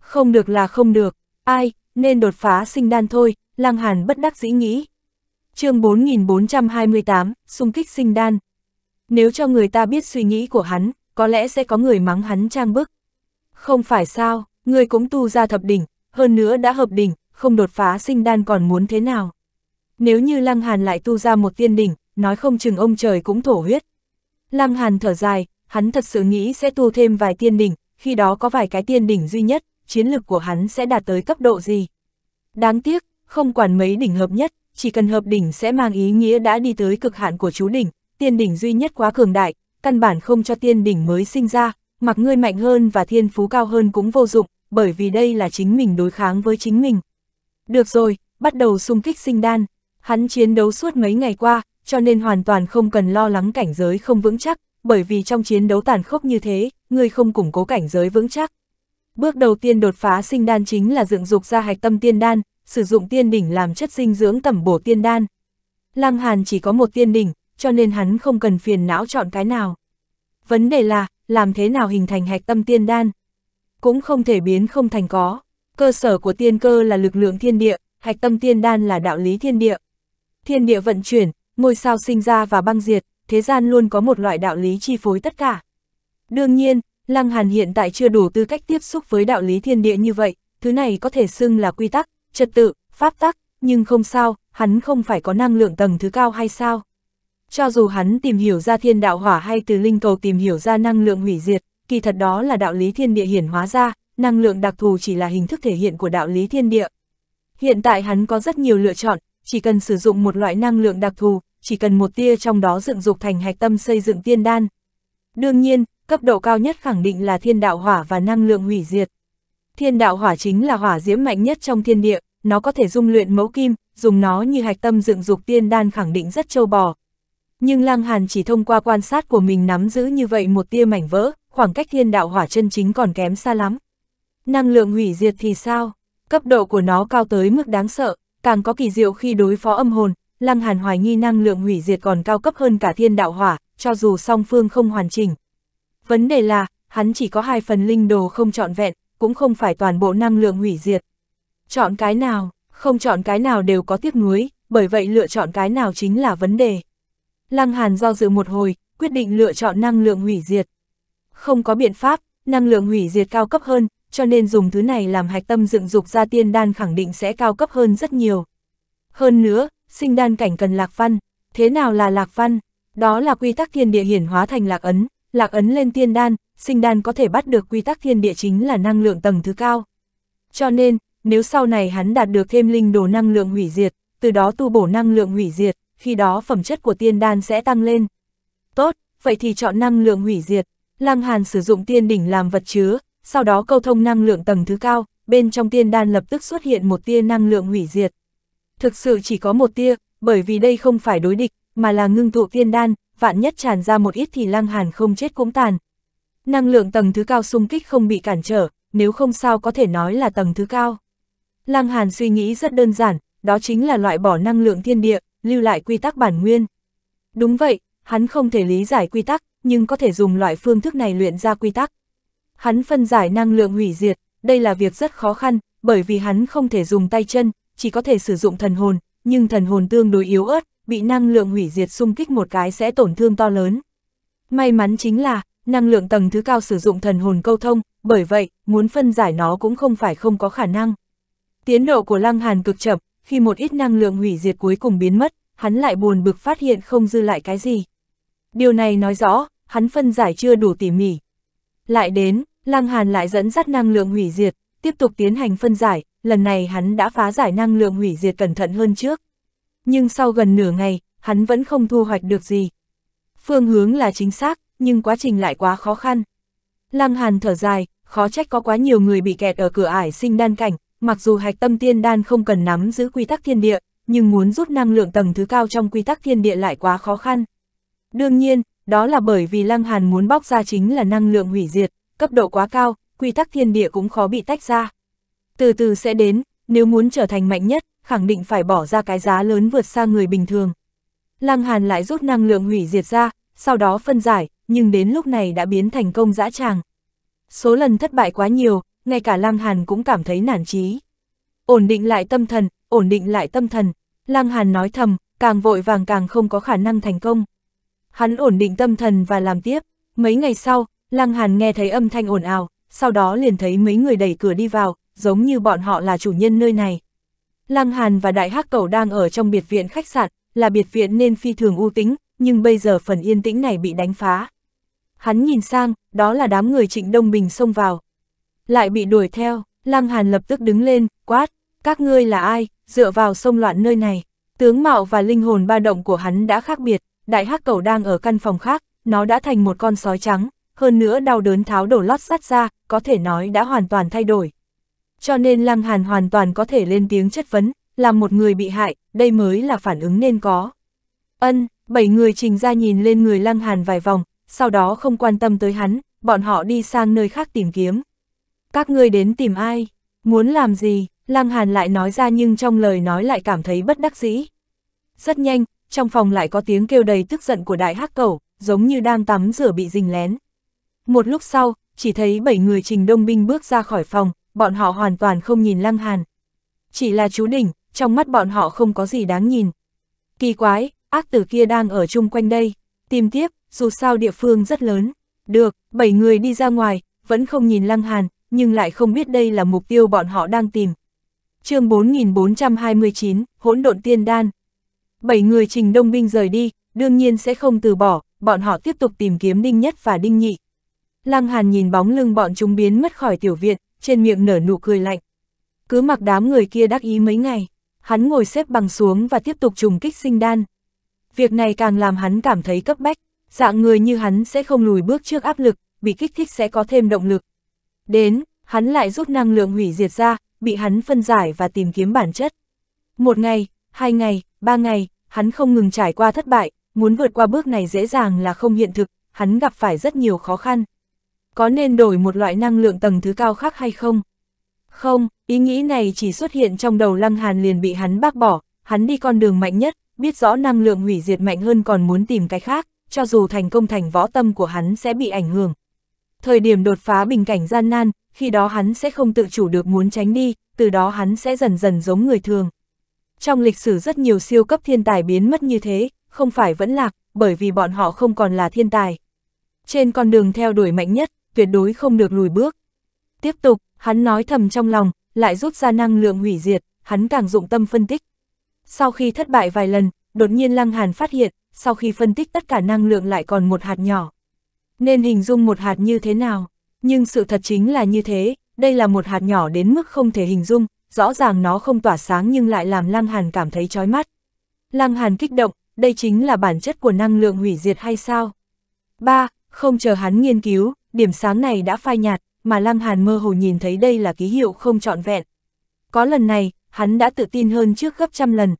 Không được là không được, ai, nên đột phá sinh đan thôi, Lăng Hàn bất đắc dĩ nghĩ. chương 4428, xung kích sinh đan. Nếu cho người ta biết suy nghĩ của hắn, có lẽ sẽ có người mắng hắn trang bức. Không phải sao, người cũng tu ra thập đỉnh, hơn nữa đã hợp đỉnh, không đột phá sinh đan còn muốn thế nào. Nếu như Lăng Hàn lại tu ra một tiên đỉnh, nói không chừng ông trời cũng thổ huyết. Lăng Hàn thở dài, hắn thật sự nghĩ sẽ tu thêm vài tiên đỉnh, khi đó có vài cái tiên đỉnh duy nhất, chiến lực của hắn sẽ đạt tới cấp độ gì. Đáng tiếc, không quản mấy đỉnh hợp nhất, chỉ cần hợp đỉnh sẽ mang ý nghĩa đã đi tới cực hạn của chú đỉnh, tiên đỉnh duy nhất quá cường đại, căn bản không cho tiên đỉnh mới sinh ra, mặc ngươi mạnh hơn và thiên phú cao hơn cũng vô dụng, bởi vì đây là chính mình đối kháng với chính mình. Được rồi, bắt đầu xung kích sinh đan, hắn chiến đấu suốt mấy ngày qua, cho nên hoàn toàn không cần lo lắng cảnh giới không vững chắc, bởi vì trong chiến đấu tàn khốc như thế, ngươi không củng cố cảnh giới vững chắc. Bước đầu tiên đột phá sinh đan chính là dựng dục ra hạch tâm tiên đan, sử dụng tiên đỉnh làm chất dinh dưỡng tẩm bổ tiên đan. Lăng Hàn chỉ có một tiên đỉnh, cho nên hắn không cần phiền não chọn cái nào. Vấn đề là, làm thế nào hình thành hạch tâm tiên đan? Cũng không thể biến không thành có. Cơ sở của tiên cơ là lực lượng thiên địa, hạch tâm tiên đan là đạo lý thiên địa. Thiên địa vận chuyển, ngôi sao sinh ra và băng diệt, thế gian luôn có một loại đạo lý chi phối tất cả. Đương nhiên, Lăng Hàn hiện tại chưa đủ tư cách tiếp xúc với đạo lý thiên địa như vậy, thứ này có thể xưng là quy tắc, trật tự, pháp tắc, nhưng không sao, hắn không phải có năng lượng tầng thứ cao hay sao. Cho dù hắn tìm hiểu ra thiên đạo hỏa hay từ linh cầu tìm hiểu ra năng lượng hủy diệt, kỳ thật đó là đạo lý thiên địa hiển hóa ra, năng lượng đặc thù chỉ là hình thức thể hiện của đạo lý thiên địa. Hiện tại hắn có rất nhiều lựa chọn, chỉ cần sử dụng một loại năng lượng đặc thù, chỉ cần một tia trong đó dựng dục thành hạch tâm xây dựng tiên đan. Đương nhiên, cấp độ cao nhất khẳng định là thiên đạo hỏa và năng lượng hủy diệt. Thiên đạo hỏa chính là hỏa diễm mạnh nhất trong thiên địa, nó có thể dung luyện mẫu kim, dùng nó như hạch tâm dựng dục tiên đan khẳng định rất châu bò, nhưng Lăng Hàn chỉ thông qua quan sát của mình nắm giữ như vậy một tia mảnh vỡ, khoảng cách thiên đạo hỏa chân chính còn kém xa lắm. Năng lượng hủy diệt thì sao? Cấp độ của nó cao tới mức đáng sợ, càng có kỳ diệu khi đối phó âm hồn, Lăng Hàn hoài nghi năng lượng hủy diệt còn cao cấp hơn cả thiên đạo hỏa, cho dù song phương không hoàn chỉnh. Vấn đề là, hắn chỉ có hai phần linh đồ không trọn vẹn, cũng không phải toàn bộ năng lượng hủy diệt. Chọn cái nào, không chọn cái nào đều có tiếc nuối, bởi vậy lựa chọn cái nào chính là vấn đề. Lăng Hàn do dự một hồi, quyết định lựa chọn năng lượng hủy diệt. Không có biện pháp, năng lượng hủy diệt cao cấp hơn, cho nên dùng thứ này làm hạch tâm dựng dục ra tiên đan khẳng định sẽ cao cấp hơn rất nhiều. Hơn nữa, sinh đan cảnh cần lạc văn. Thế nào là lạc văn? Đó là quy tắc thiên địa hiển hóa thành lạc ấn, lạc ấn lên tiên đan, sinh đan có thể bắt được quy tắc thiên địa chính là năng lượng tầng thứ cao. Cho nên, nếu sau này hắn đạt được thêm linh đồ năng lượng hủy diệt, từ đó tu bổ năng lượng hủy diệt, khi đó phẩm chất của tiên đan sẽ tăng lên. Tốt, vậy thì chọn năng lượng hủy diệt. Lăng Hàn sử dụng tiên đỉnh làm vật chứa, sau đó câu thông năng lượng tầng thứ cao, bên trong tiên đan lập tức xuất hiện một tia năng lượng hủy diệt. Thực sự chỉ có một tia, bởi vì đây không phải đối địch, mà là ngưng tụ tiên đan, vạn nhất tràn ra một ít thì Lăng Hàn không chết cũng tàn. Năng lượng tầng thứ cao xung kích không bị cản trở, nếu không sao có thể nói là tầng thứ cao. Lăng Hàn suy nghĩ rất đơn giản, đó chính là loại bỏ năng lượng thiên địa, lưu lại quy tắc bản nguyên. Đúng vậy, hắn không thể lý giải quy tắc, nhưng có thể dùng loại phương thức này luyện ra quy tắc. Hắn phân giải năng lượng hủy diệt, đây là việc rất khó khăn, bởi vì hắn không thể dùng tay chân, chỉ có thể sử dụng thần hồn, nhưng thần hồn tương đối yếu ớt, bị năng lượng hủy diệt xung kích một cái sẽ tổn thương to lớn. May mắn chính là, năng lượng tầng thứ cao sử dụng thần hồn câu thông, bởi vậy, muốn phân giải nó cũng không phải không có khả năng. Tiến độ của Lăng Hàn cực chậm, khi một ít năng lượng hủy diệt cuối cùng biến mất, hắn lại buồn bực phát hiện không dư lại cái gì. Điều này nói rõ, hắn phân giải chưa đủ tỉ mỉ. Lại đến, Lăng Hàn lại dẫn dắt năng lượng hủy diệt, tiếp tục tiến hành phân giải, lần này hắn đã phá giải năng lượng hủy diệt cẩn thận hơn trước. Nhưng sau gần nửa ngày, hắn vẫn không thu hoạch được gì. Phương hướng là chính xác, nhưng quá trình lại quá khó khăn. Lăng Hàn thở dài, khó trách có quá nhiều người bị kẹt ở cửa ải sinh đan cảnh, mặc dù hạch tâm tiên đan không cần nắm giữ quy tắc thiên địa, nhưng muốn rút năng lượng tầng thứ cao trong quy tắc thiên địa lại quá khó khăn. Đương nhiên, đó là bởi vì Lăng Hàn muốn bóc ra chính là năng lượng hủy diệt, cấp độ quá cao, quy tắc thiên địa cũng khó bị tách ra. Từ từ sẽ đến, nếu muốn trở thành mạnh nhất, khẳng định phải bỏ ra cái giá lớn vượt xa người bình thường. Lăng Hàn lại rút năng lượng hủy diệt ra, sau đó phân giải, nhưng đến lúc này đã biến thành công dã tràng. Số lần thất bại quá nhiều, ngay cả Lăng Hàn cũng cảm thấy nản chí. Ổn định lại tâm thần, ổn định lại tâm thần, Lăng Hàn nói thầm, càng vội vàng càng không có khả năng thành công. Hắn ổn định tâm thần và làm tiếp, mấy ngày sau, Lăng Hàn nghe thấy âm thanh ồn ào, sau đó liền thấy mấy người đẩy cửa đi vào, giống như bọn họ là chủ nhân nơi này. Lăng Hàn và Đại Hắc Cầu đang ở trong biệt viện khách sạn, là biệt viện nên phi thường u tính, nhưng bây giờ phần yên tĩnh này bị đánh phá. Hắn nhìn sang, đó là đám người Trịnh Đông Bình xông vào lại bị đuổi theo, Lăng Hàn lập tức đứng lên, quát, các ngươi là ai, dựa vào sông loạn nơi này. Tướng mạo và linh hồn ba động của hắn đã khác biệt, đại hắc cầu đang ở căn phòng khác, nó đã thành một con sói trắng, hơn nữa đau đớn tháo đổ lót sắt ra, có thể nói đã hoàn toàn thay đổi. Cho nên Lăng Hàn hoàn toàn có thể lên tiếng chất vấn, làm một người bị hại, đây mới là phản ứng nên có. Ân, bảy người trình ra nhìn lên người Lăng Hàn vài vòng, sau đó không quan tâm tới hắn, bọn họ đi sang nơi khác tìm kiếm. Các ngươi đến tìm ai? Muốn làm gì? Lăng Hàn lại nói ra nhưng trong lời nói lại cảm thấy bất đắc dĩ. Rất nhanh, trong phòng lại có tiếng kêu đầy tức giận của đại hắc cẩu, giống như đang tắm rửa bị rình lén. Một lúc sau, chỉ thấy bảy người trình đông binh bước ra khỏi phòng, bọn họ hoàn toàn không nhìn Lăng Hàn. Chỉ là chú đỉnh, trong mắt bọn họ không có gì đáng nhìn. Kỳ quái, ác tử kia đang ở chung quanh đây, tìm tiếp, dù sao địa phương rất lớn. Được, bảy người đi ra ngoài, vẫn không nhìn Lăng Hàn, nhưng lại không biết đây là mục tiêu bọn họ đang tìm. chương 4429, hỗn độn tiên đan. Bảy người trình đông binh rời đi, đương nhiên sẽ không từ bỏ, bọn họ tiếp tục tìm kiếm Đinh Nhất và Đinh Nhị. Lăng Hàn nhìn bóng lưng bọn chúng biến mất khỏi tiểu viện, trên miệng nở nụ cười lạnh. Cứ mặc đám người kia đắc ý mấy ngày, hắn ngồi xếp bằng xuống và tiếp tục trùng kích sinh đan. Việc này càng làm hắn cảm thấy cấp bách, dạng người như hắn sẽ không lùi bước trước áp lực, bị kích thích sẽ có thêm động lực, Đến, hắn lại rút năng lượng hủy diệt ra, bị hắn phân giải và tìm kiếm bản chất. Một ngày, hai ngày, ba ngày, hắn không ngừng trải qua thất bại, muốn vượt qua bước này dễ dàng là không hiện thực, hắn gặp phải rất nhiều khó khăn. Có nên đổi một loại năng lượng tầng thứ cao khác hay không? Không, ý nghĩ này chỉ xuất hiện trong đầu Lăng Hàn liền bị hắn bác bỏ, hắn đi con đường mạnh nhất, biết rõ năng lượng hủy diệt mạnh hơn còn muốn tìm cái khác, cho dù thành công thành võ tâm của hắn sẽ bị ảnh hưởng, Thời điểm đột phá bình cảnh gian nan, khi đó hắn sẽ không tự chủ được muốn tránh đi, từ đó hắn sẽ dần dần giống người thường. Trong lịch sử rất nhiều siêu cấp thiên tài biến mất như thế, không phải vẫn lạc, bởi vì bọn họ không còn là thiên tài. Trên con đường theo đuổi mạnh nhất, tuyệt đối không được lùi bước. Tiếp tục, hắn nói thầm trong lòng, lại rút ra năng lượng hủy diệt, hắn càng dụng tâm phân tích. Sau khi thất bại vài lần, đột nhiên Lăng Hàn phát hiện, sau khi phân tích tất cả năng lượng lại còn một hạt nhỏ nên hình dung một hạt như thế nào. Nhưng sự thật chính là như thế, đây là một hạt nhỏ đến mức không thể hình dung, rõ ràng nó không tỏa sáng nhưng lại làm Lăng Hàn cảm thấy chói mắt. Lăng Hàn kích động, đây chính là bản chất của năng lượng hủy diệt hay sao? 3. Không chờ hắn nghiên cứu, điểm sáng này đã phai nhạt, mà Lăng Hàn mơ hồ nhìn thấy đây là ký hiệu không trọn vẹn. Có lần này, hắn đã tự tin hơn trước gấp trăm lần.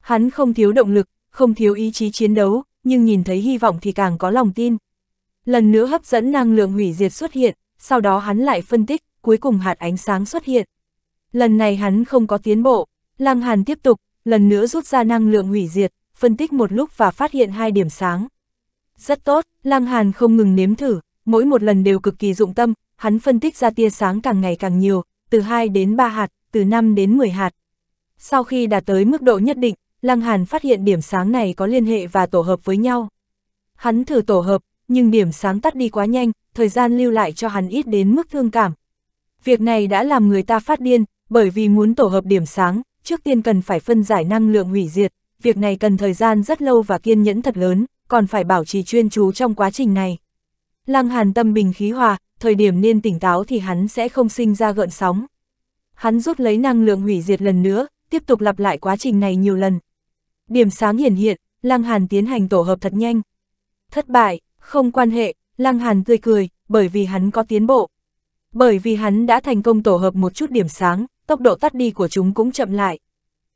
Hắn không thiếu động lực, không thiếu ý chí chiến đấu, nhưng nhìn thấy hy vọng thì càng có lòng tin. Lần nữa hấp dẫn năng lượng hủy diệt xuất hiện, sau đó hắn lại phân tích, cuối cùng hạt ánh sáng xuất hiện. Lần này hắn không có tiến bộ, Lăng Hàn tiếp tục, lần nữa rút ra năng lượng hủy diệt, phân tích một lúc và phát hiện hai điểm sáng. Rất tốt, Lăng Hàn không ngừng nếm thử, mỗi một lần đều cực kỳ dụng tâm, hắn phân tích ra tia sáng càng ngày càng nhiều, từ 2 đến 3 hạt, từ 5 đến 10 hạt. Sau khi đạt tới mức độ nhất định, Lăng Hàn phát hiện điểm sáng này có liên hệ và tổ hợp với nhau. Hắn thử tổ hợp, nhưng điểm sáng tắt đi quá nhanh, thời gian lưu lại cho hắn ít đến mức thương cảm. Việc này đã làm người ta phát điên, bởi vì muốn tổ hợp điểm sáng, trước tiên cần phải phân giải năng lượng hủy diệt, việc này cần thời gian rất lâu và kiên nhẫn thật lớn, còn phải bảo trì chuyên chú trong quá trình này. Lăng Hàn tâm bình khí hòa, thời điểm nên tỉnh táo thì hắn sẽ không sinh ra gợn sóng. Hắn rút lấy năng lượng hủy diệt lần nữa, tiếp tục lặp lại quá trình này nhiều lần. Điểm sáng hiển hiện, Lăng Hàn tiến hành tổ hợp thật nhanh. Thất bại, không quan hệ, Lăng Hàn tươi cười, bởi vì hắn có tiến bộ. Bởi vì hắn đã thành công tổ hợp một chút điểm sáng, tốc độ tắt đi của chúng cũng chậm lại.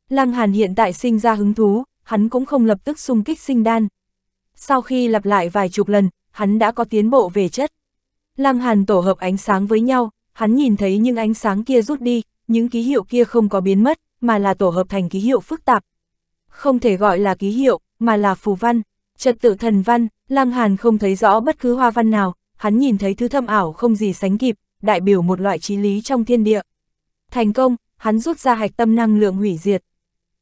Lăng Hàn hiện tại sinh ra hứng thú, hắn cũng không lập tức xung kích sinh đan. Sau khi lặp lại vài chục lần, hắn đã có tiến bộ về chất. Lăng Hàn tổ hợp ánh sáng với nhau, hắn nhìn thấy những ánh sáng kia rút đi, những ký hiệu kia không có biến mất, mà là tổ hợp thành ký hiệu phức tạp. Không thể gọi là ký hiệu, mà là phù văn, trật tự thần văn, Lăng Hàn không thấy rõ bất cứ hoa văn nào, hắn nhìn thấy thứ thâm ảo không gì sánh kịp, đại biểu một loại trí lý trong thiên địa. Thành công, hắn rút ra hạch tâm năng lượng hủy diệt.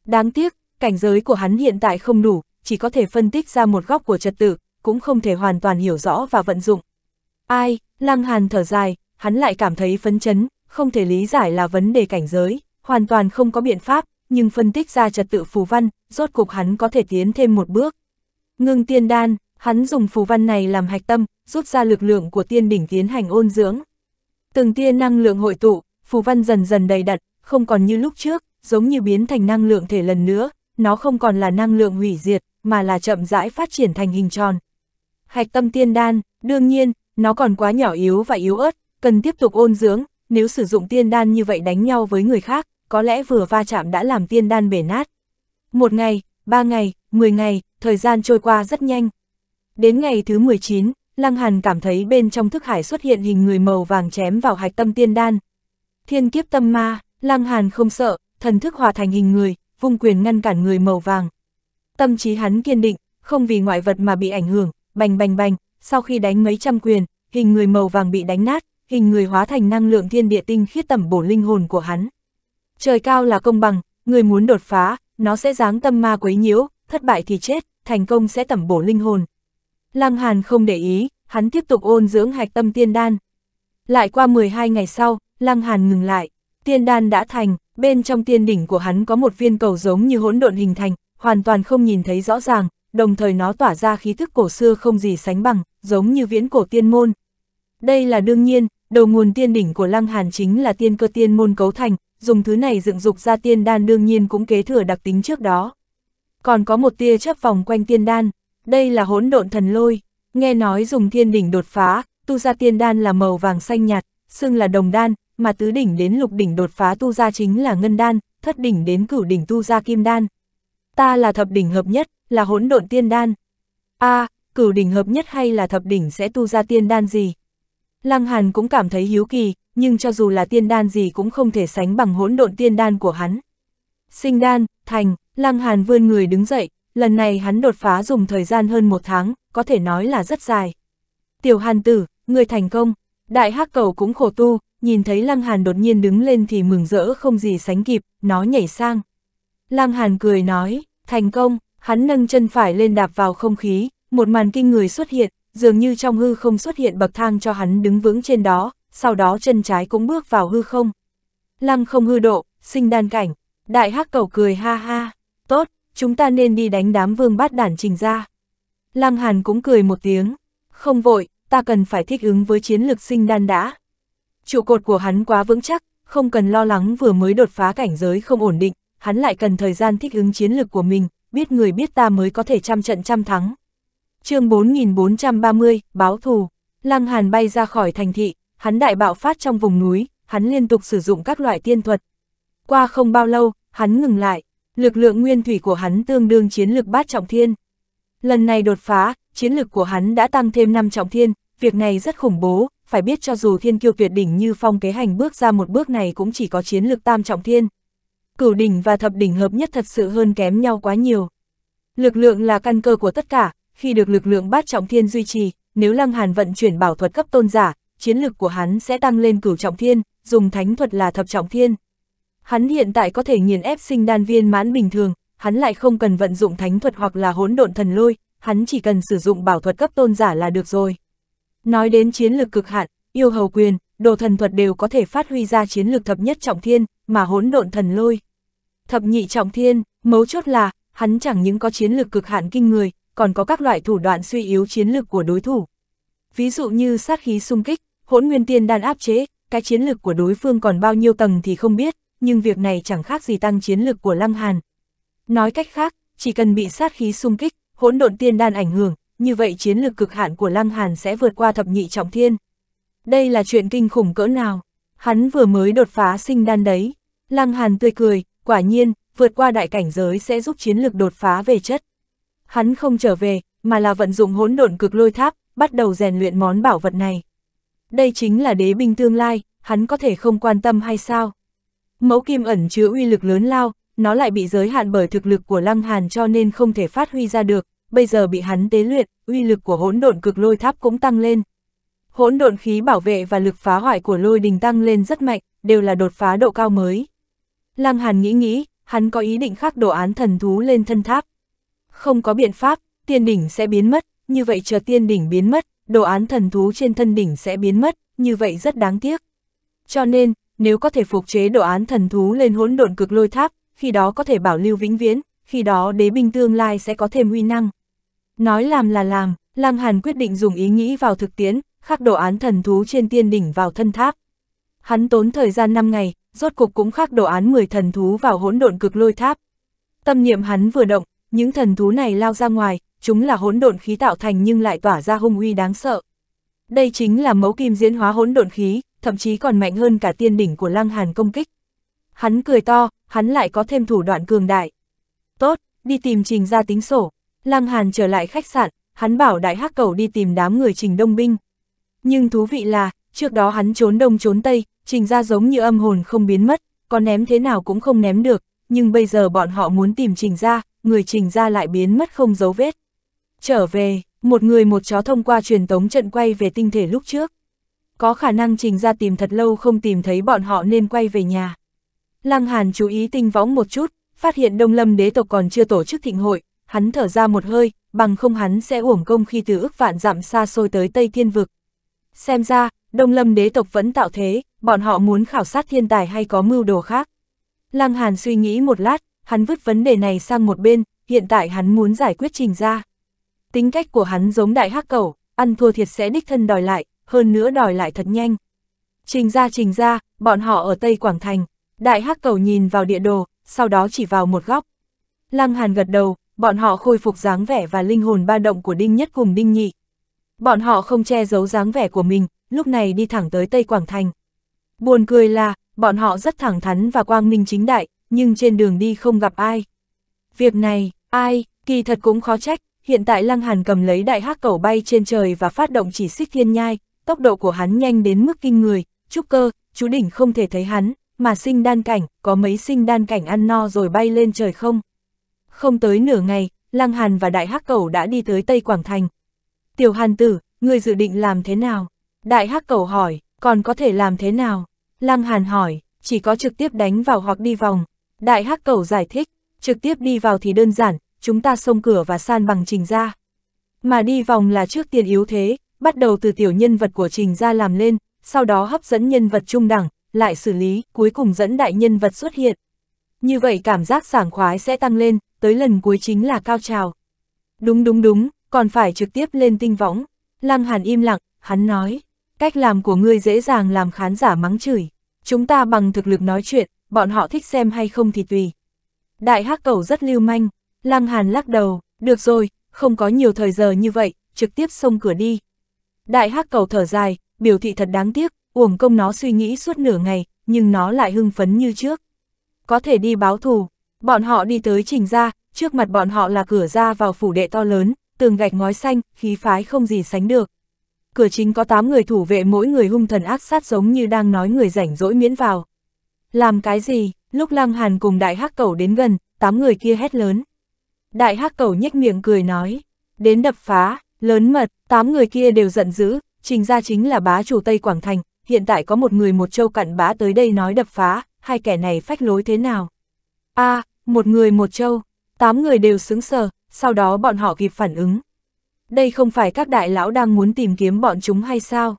Đáng tiếc, cảnh giới của hắn hiện tại không đủ, chỉ có thể phân tích ra một góc của trật tự, cũng không thể hoàn toàn hiểu rõ và vận dụng. Ai, Lăng Hàn thở dài, hắn lại cảm thấy phấn chấn, không thể lý giải là vấn đề cảnh giới, hoàn toàn không có biện pháp, nhưng phân tích ra trật tự phù văn, rốt cục hắn có thể tiến thêm một bước. Ngưng tiên đan, Hắn dùng phù văn này làm hạch tâm, rút ra lực lượng của tiên đỉnh tiến hành ôn dưỡng. Từng tia năng lượng hội tụ, phù văn dần dần đầy đặn, không còn như lúc trước, giống như biến thành năng lượng thể lần nữa, nó không còn là năng lượng hủy diệt, mà là chậm rãi phát triển thành hình tròn. Hạch tâm tiên đan, đương nhiên, nó còn quá nhỏ yếu và yếu ớt, cần tiếp tục ôn dưỡng, nếu sử dụng tiên đan như vậy đánh nhau với người khác, có lẽ vừa va chạm đã làm tiên đan bể nát. Một ngày, ba ngày, mười ngày, thời gian trôi qua rất nhanh, Đến ngày thứ 19, Lăng Hàn cảm thấy bên trong thức hải xuất hiện hình người màu vàng chém vào hạch tâm tiên đan. Thiên kiếp tâm ma, Lăng Hàn không sợ, thần thức hòa thành hình người, vung quyền ngăn cản người màu vàng. Tâm trí hắn kiên định, không vì ngoại vật mà bị ảnh hưởng, bành bành bành, sau khi đánh mấy trăm quyền, hình người màu vàng bị đánh nát, hình người hóa thành năng lượng thiên địa tinh khiết tẩm bổ linh hồn của hắn. Trời cao là công bằng, người muốn đột phá, nó sẽ giáng tâm ma quấy nhiễu, thất bại thì chết, thành công sẽ tẩm bổ linh hồn. Lăng Hàn không để ý, hắn tiếp tục ôn dưỡng hạch tâm tiên đan. Lại qua 12 ngày sau, Lăng Hàn ngừng lại, tiên đan đã thành, bên trong tiên đỉnh của hắn có một viên cầu giống như hỗn độn hình thành, hoàn toàn không nhìn thấy rõ ràng, đồng thời nó tỏa ra khí thức cổ xưa không gì sánh bằng, giống như viễn cổ tiên môn. Đây là đương nhiên, đầu nguồn tiên đỉnh của Lăng Hàn chính là tiên cơ tiên môn cấu thành, dùng thứ này dựng dục ra tiên đan đương nhiên cũng kế thừa đặc tính trước đó. Còn có một tia chấp vòng quanh tiên đan, đây là hỗn độn thần lôi, nghe nói dùng thiên đỉnh đột phá, tu ra tiên đan là màu vàng xanh nhạt, xưng là đồng đan, mà tứ đỉnh đến lục đỉnh đột phá tu ra chính là ngân đan, thất đỉnh đến cửu đỉnh tu ra kim đan. Ta là thập đỉnh hợp nhất, là hỗn độn tiên đan. A, à, cửu đỉnh hợp nhất hay là thập đỉnh sẽ tu ra tiên đan gì? Lăng Hàn cũng cảm thấy hiếu kỳ, nhưng cho dù là tiên đan gì cũng không thể sánh bằng hỗn độn tiên đan của hắn. Sinh đan, thành, Lăng Hàn vươn người đứng dậy, lần này hắn đột phá dùng thời gian hơn một tháng, có thể nói là rất dài. Tiểu Hàn tử, người thành công, đại hắc cầu cũng khổ tu, nhìn thấy Lăng Hàn đột nhiên đứng lên thì mừng rỡ không gì sánh kịp, nó nhảy sang. Lăng Hàn cười nói, thành công, hắn nâng chân phải lên đạp vào không khí, một màn kinh người xuất hiện, dường như trong hư không xuất hiện bậc thang cho hắn đứng vững trên đó, sau đó chân trái cũng bước vào hư không. Lăng không hư độ, sinh đan cảnh, đại hắc cầu cười ha ha, tốt, chúng ta nên đi đánh đám vương bát đản trình ra. Lăng Hàn cũng cười một tiếng, không vội, ta cần phải thích ứng với chiến lược sinh đan đã. Trụ cột của hắn quá vững chắc, không cần lo lắng vừa mới đột phá cảnh giới không ổn định, hắn lại cần thời gian thích ứng chiến lược của mình, biết người biết ta mới có thể trăm trận trăm thắng. chương 4430, báo thù, Lăng Hàn bay ra khỏi thành thị, hắn đại bạo phát trong vùng núi, hắn liên tục sử dụng các loại tiên thuật. Qua không bao lâu, hắn ngừng lại, Lực lượng nguyên thủy của hắn tương đương chiến lực bát trọng thiên. Lần này đột phá, chiến lực của hắn đã tăng thêm 5 trọng thiên, việc này rất khủng bố, phải biết cho dù thiên kiêu tuyệt đỉnh như phong kế hành bước ra một bước này cũng chỉ có chiến lực tam trọng thiên. Cửu đỉnh và thập đỉnh hợp nhất thật sự hơn kém nhau quá nhiều. Lực lượng là căn cơ của tất cả, khi được lực lượng bát trọng thiên duy trì, nếu Lăng Hàn vận chuyển bảo thuật cấp tôn giả, chiến lực của hắn sẽ tăng lên cửu trọng thiên, dùng thánh thuật là thập trọng thiên. Hắn hiện tại có thể nghiền ép sinh đan viên mãn bình thường, hắn lại không cần vận dụng thánh thuật hoặc là hỗn độn thần lôi, hắn chỉ cần sử dụng bảo thuật cấp tôn giả là được rồi. Nói đến chiến lực cực hạn, yêu hầu quyền, đồ thần thuật đều có thể phát huy ra chiến lực thập nhất trọng thiên, mà hỗn độn thần lôi. Thập nhị trọng thiên, mấu chốt là, hắn chẳng những có chiến lực cực hạn kinh người, còn có các loại thủ đoạn suy yếu chiến lực của đối thủ. Ví dụ như sát khí xung kích, hỗn nguyên tiên đan áp chế, cái chiến lực của đối phương còn bao nhiêu tầng thì không biết, nhưng việc này chẳng khác gì tăng chiến lực của Lăng Hàn. Nói cách khác, chỉ cần bị sát khí xung kích, hỗn độn tiên đan ảnh hưởng, như vậy chiến lực cực hạn của Lăng Hàn sẽ vượt qua thập nhị trọng thiên. Đây là chuyện kinh khủng cỡ nào? Hắn vừa mới đột phá sinh đan đấy. Lăng Hàn tươi cười, quả nhiên, vượt qua đại cảnh giới sẽ giúp chiến lực đột phá về chất. Hắn không trở về, mà là vận dụng hỗn độn cực lôi tháp, bắt đầu rèn luyện món bảo vật này. Đây chính là đế binh tương lai, hắn có thể không quan tâm hay sao? Mẫu kim ẩn chứa uy lực lớn lao, nó lại bị giới hạn bởi thực lực của Lăng Hàn cho nên không thể phát huy ra được, bây giờ bị hắn tế luyện, uy lực của hỗn độn cực lôi tháp cũng tăng lên. Hỗn độn khí bảo vệ và lực phá hoại của lôi đình tăng lên rất mạnh, đều là đột phá độ cao mới. Lăng Hàn nghĩ nghĩ, hắn có ý định khắc đồ án thần thú lên thân tháp. Không có biện pháp, tiên đỉnh sẽ biến mất, như vậy chờ tiên đỉnh biến mất, đồ án thần thú trên thân đỉnh sẽ biến mất, như vậy rất đáng tiếc. Cho nên, nếu có thể phục chế đồ án thần thú lên hỗn độn cực lôi tháp, khi đó có thể bảo lưu vĩnh viễn, khi đó đế binh tương lai sẽ có thêm huy năng. Nói làm là làm, Lăng Hàn quyết định dùng ý nghĩ vào thực tiễn, khắc đồ án thần thú trên tiên đỉnh vào thân tháp. Hắn tốn thời gian 5 ngày, rốt cục cũng khắc đồ án 10 thần thú vào hỗn độn cực lôi tháp. Tâm niệm hắn vừa động, những thần thú này lao ra ngoài, chúng là hỗn độn khí tạo thành nhưng lại tỏa ra hung uy đáng sợ. Đây chính là mấu kim diễn hóa hỗn độn khí, thậm chí còn mạnh hơn cả tiên đỉnh của Lăng Hàn công kích. Hắn cười to, hắn lại có thêm thủ đoạn cường đại. Tốt, đi tìm Trình ra tính sổ. Lăng Hàn trở lại khách sạn, hắn bảo đại hắc cầu đi tìm đám người Trình Đông Binh. Nhưng thú vị là, trước đó hắn trốn đông trốn tây, Trình ra giống như âm hồn không biến mất, có ném thế nào cũng không ném được, nhưng bây giờ bọn họ muốn tìm Trình ra, người Trình ra lại biến mất không dấu vết. Trở về, một người một chó thông qua truyền tống trận quay về tinh thể lúc trước có khả năng trình ra tìm thật lâu không tìm thấy bọn họ nên quay về nhà. Lăng Hàn chú ý tinh võng một chút, phát hiện Đông Lâm đế tộc còn chưa tổ chức thịnh hội, hắn thở ra một hơi, bằng không hắn sẽ uổng công khi từ ước vạn dặm xa xôi tới Tây Thiên Vực. Xem ra, Đông Lâm đế tộc vẫn tạo thế, bọn họ muốn khảo sát thiên tài hay có mưu đồ khác. Lăng Hàn suy nghĩ một lát, hắn vứt vấn đề này sang một bên, hiện tại hắn muốn giải quyết trình ra. Tính cách của hắn giống đại hắc cẩu, ăn thua thiệt sẽ đích thân đòi lại, hơn nữa đòi lại thật nhanh. Trình ra trình ra, bọn họ ở Tây Quảng Thành, đại hắc cầu nhìn vào địa đồ, sau đó chỉ vào một góc. Lăng Hàn gật đầu, bọn họ khôi phục dáng vẻ và linh hồn ba động của Đinh Nhất cùng Đinh Nhị. Bọn họ không che giấu dáng vẻ của mình, lúc này đi thẳng tới Tây Quảng Thành. Buồn cười là, bọn họ rất thẳng thắn và quang minh chính đại, nhưng trên đường đi không gặp ai. Việc này, ai, kỳ thật cũng khó trách, hiện tại Lăng Hàn cầm lấy đại hắc cầu bay trên trời và phát động chỉ xích thiên nhai, tốc độ của hắn nhanh đến mức kinh người, trúc cơ, chú đỉnh không thể thấy hắn, mà sinh đan cảnh, có mấy sinh đan cảnh ăn no rồi bay lên trời không. Không tới nửa ngày, Lăng Hàn và Đại Hắc Cẩu đã đi tới Tây Quảng Thành. Tiểu Hàn tử, người dự định làm thế nào? Đại Hắc Cẩu hỏi, còn có thể làm thế nào? Lăng Hàn hỏi, chỉ có trực tiếp đánh vào hoặc đi vòng. Đại Hắc Cẩu giải thích, trực tiếp đi vào thì đơn giản, chúng ta xông cửa và san bằng trình ra. Mà đi vòng là trước tiên yếu thế, bắt đầu từ tiểu nhân vật của trình ra làm lên, sau đó hấp dẫn nhân vật trung đẳng, lại xử lý, cuối cùng dẫn đại nhân vật xuất hiện. Như vậy cảm giác sảng khoái sẽ tăng lên, tới lần cuối chính là cao trào. Đúng đúng đúng, còn phải trực tiếp lên tinh võng. Lăng Hàn im lặng, hắn nói, cách làm của ngươi dễ dàng làm khán giả mắng chửi. Chúng ta bằng thực lực nói chuyện, bọn họ thích xem hay không thì tùy. Đại hắc cầu rất lưu manh, Lăng Hàn lắc đầu, được rồi, không có nhiều thời giờ như vậy, trực tiếp xông cửa đi. Đại hắc cầu thở dài, biểu thị thật đáng tiếc, uổng công nó suy nghĩ suốt nửa ngày, nhưng nó lại hưng phấn như trước. Có thể đi báo thù, bọn họ đi tới trình ra, trước mặt bọn họ là cửa ra vào phủ đệ to lớn, tường gạch ngói xanh, khí phái không gì sánh được. Cửa chính có 8 người thủ vệ mỗi người hung thần ác sát giống như đang nói người rảnh rỗi miễn vào. Làm cái gì, lúc lăng hàn cùng đại hắc Cầu đến gần, 8 người kia hét lớn. Đại hắc Cầu nhếch miệng cười nói, đến đập phá, Lớn mật, tám người kia đều giận dữ, trình ra chính là bá chủ Tây Quảng Thành, hiện tại có một người một châu cặn bá tới đây nói đập phá, hai kẻ này phách lối thế nào. a à, một người một châu, tám người đều xứng sờ, sau đó bọn họ kịp phản ứng. Đây không phải các đại lão đang muốn tìm kiếm bọn chúng hay sao?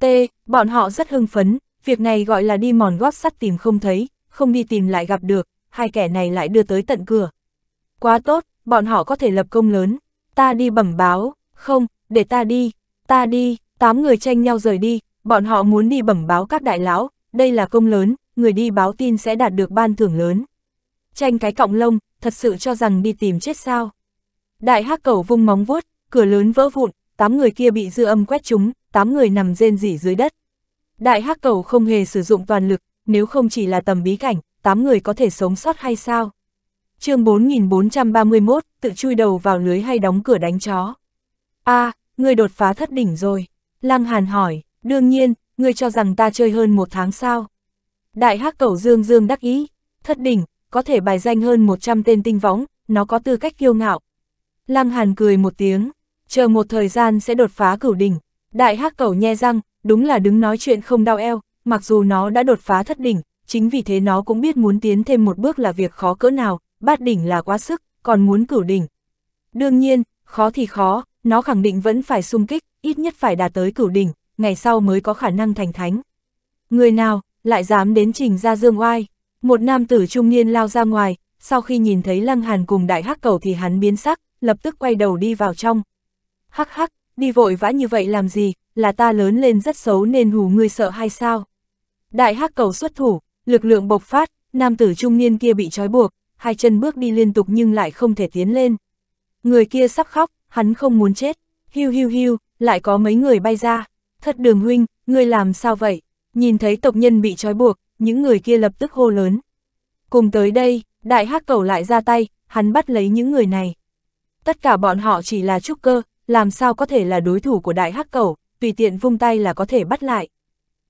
T, bọn họ rất hưng phấn, việc này gọi là đi mòn gót sắt tìm không thấy, không đi tìm lại gặp được, hai kẻ này lại đưa tới tận cửa. Quá tốt, bọn họ có thể lập công lớn, ta đi bẩm báo, không, để ta đi, ta đi, tám người tranh nhau rời đi, bọn họ muốn đi bẩm báo các đại lão, đây là công lớn, người đi báo tin sẽ đạt được ban thưởng lớn. Tranh cái cọng lông, thật sự cho rằng đi tìm chết sao. Đại hắc cầu vung móng vuốt, cửa lớn vỡ vụn, tám người kia bị dư âm quét chúng, tám người nằm rên rỉ dưới đất. Đại hắc cầu không hề sử dụng toàn lực, nếu không chỉ là tầm bí cảnh, tám người có thể sống sót hay sao? chương 4431, tự chui đầu vào lưới hay đóng cửa đánh chó à, ngươi đột phá thất đỉnh rồi. Lăng Hàn hỏi, đương nhiên, ngươi cho rằng ta chơi hơn một tháng sao. Đại hắc cẩu dương dương đắc ý, thất đỉnh, có thể bài danh hơn 100 tên tinh võng, nó có tư cách kiêu ngạo. Lăng Hàn cười một tiếng, chờ một thời gian sẽ đột phá cửu đỉnh. Đại hắc cẩu nhe răng, đúng là đứng nói chuyện không đau eo, mặc dù nó đã đột phá thất đỉnh, chính vì thế nó cũng biết muốn tiến thêm một bước là việc khó cỡ nào, bát đỉnh là quá sức, còn muốn cửu đỉnh. Đương nhiên, khó thì khó, nó khẳng định vẫn phải sung kích, ít nhất phải đạt tới cửu đỉnh, ngày sau mới có khả năng thành thánh. Người nào, lại dám đến trình ra dương oai, một nam tử trung niên lao ra ngoài, sau khi nhìn thấy Lăng Hàn cùng đại hắc cầu thì hắn biến sắc, lập tức quay đầu đi vào trong. Hắc hắc, đi vội vã như vậy làm gì, là ta lớn lên rất xấu nên hù ngươi sợ hay sao? Đại hắc cầu xuất thủ, lực lượng bộc phát, nam tử trung niên kia bị trói buộc, hai chân bước đi liên tục nhưng lại không thể tiến lên. Người kia sắp khóc, hắn không muốn chết, hiu hiu hiu, lại có mấy người bay ra, thất đường huynh, ngươi làm sao vậy, nhìn thấy tộc nhân bị trói buộc, những người kia lập tức hô lớn. Cùng tới đây, đại hắc cầu lại ra tay, hắn bắt lấy những người này. Tất cả bọn họ chỉ là trúc cơ, làm sao có thể là đối thủ của đại hắc cầu, tùy tiện vung tay là có thể bắt lại.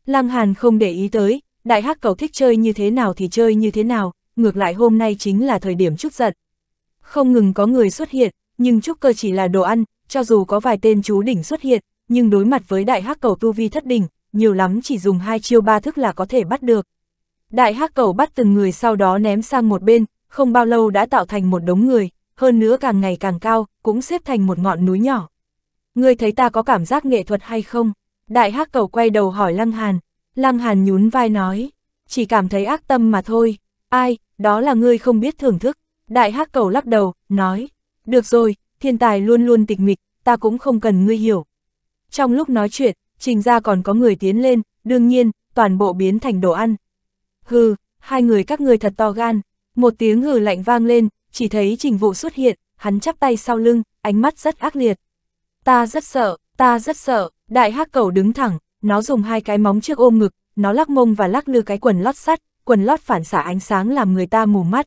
Lăng Hàn không để ý tới, đại hắc cầu thích chơi như thế nào thì chơi như thế nào, ngược lại hôm nay chính là thời điểm chút giận. Không ngừng có người xuất hiện, nhưng trúc cơ chỉ là đồ ăn, cho dù có vài tên chú đỉnh xuất hiện, nhưng đối mặt với đại hắc cầu tu vi thất đỉnh, nhiều lắm chỉ dùng hai chiêu ba thức là có thể bắt được. Đại hắc cầu bắt từng người sau đó ném sang một bên, không bao lâu đã tạo thành một đống người, hơn nữa càng ngày càng cao, cũng xếp thành một ngọn núi nhỏ. Ngươi thấy ta có cảm giác nghệ thuật hay không? Đại hắc cầu quay đầu hỏi Lăng Hàn. Lăng Hàn nhún vai nói, chỉ cảm thấy ác tâm mà thôi. Ai, đó là ngươi không biết thưởng thức. Đại hắc cầu lắc đầu, nói, được rồi, thiên tài luôn luôn tịch mịch, ta cũng không cần ngươi hiểu. Trong lúc nói chuyện, trình ra còn có người tiến lên, đương nhiên, toàn bộ biến thành đồ ăn. Hừ, hai người các ngươi thật to gan. Một tiếng hừ lạnh vang lên, chỉ thấy trình vụ xuất hiện, hắn chắp tay sau lưng, ánh mắt rất ác liệt. Ta rất sợ, ta rất sợ, đại hắc cầu đứng thẳng, nó dùng hai cái móng trước ôm ngực, nó lắc mông và lắc lư cái quần lót sắt, quần lót phản xả ánh sáng làm người ta mù mắt.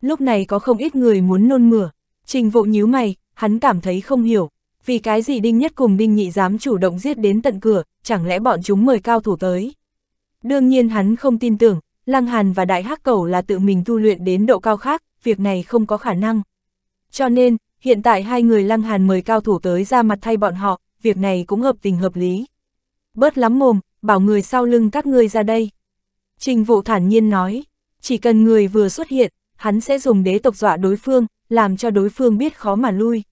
Lúc này có không ít người muốn nôn mửa. Trình Vụ nhíu mày, hắn cảm thấy không hiểu, vì cái gì Đinh Nhất cùng Đinh Nhị dám chủ động giết đến tận cửa, chẳng lẽ bọn chúng mời cao thủ tới. Đương nhiên hắn không tin tưởng, Lăng Hàn và Đại Hắc Cầu là tự mình tu luyện đến độ cao khác, việc này không có khả năng. Cho nên, hiện tại hai người Lăng Hàn mời cao thủ tới ra mặt thay bọn họ, việc này cũng hợp tình hợp lý. Bớt lắm mồm, bảo người sau lưng các ngươi ra đây. Trình vụ thản nhiên nói, chỉ cần người vừa xuất hiện, hắn sẽ dùng đế tộc dọa đối phương, làm cho đối phương biết khó mà lui.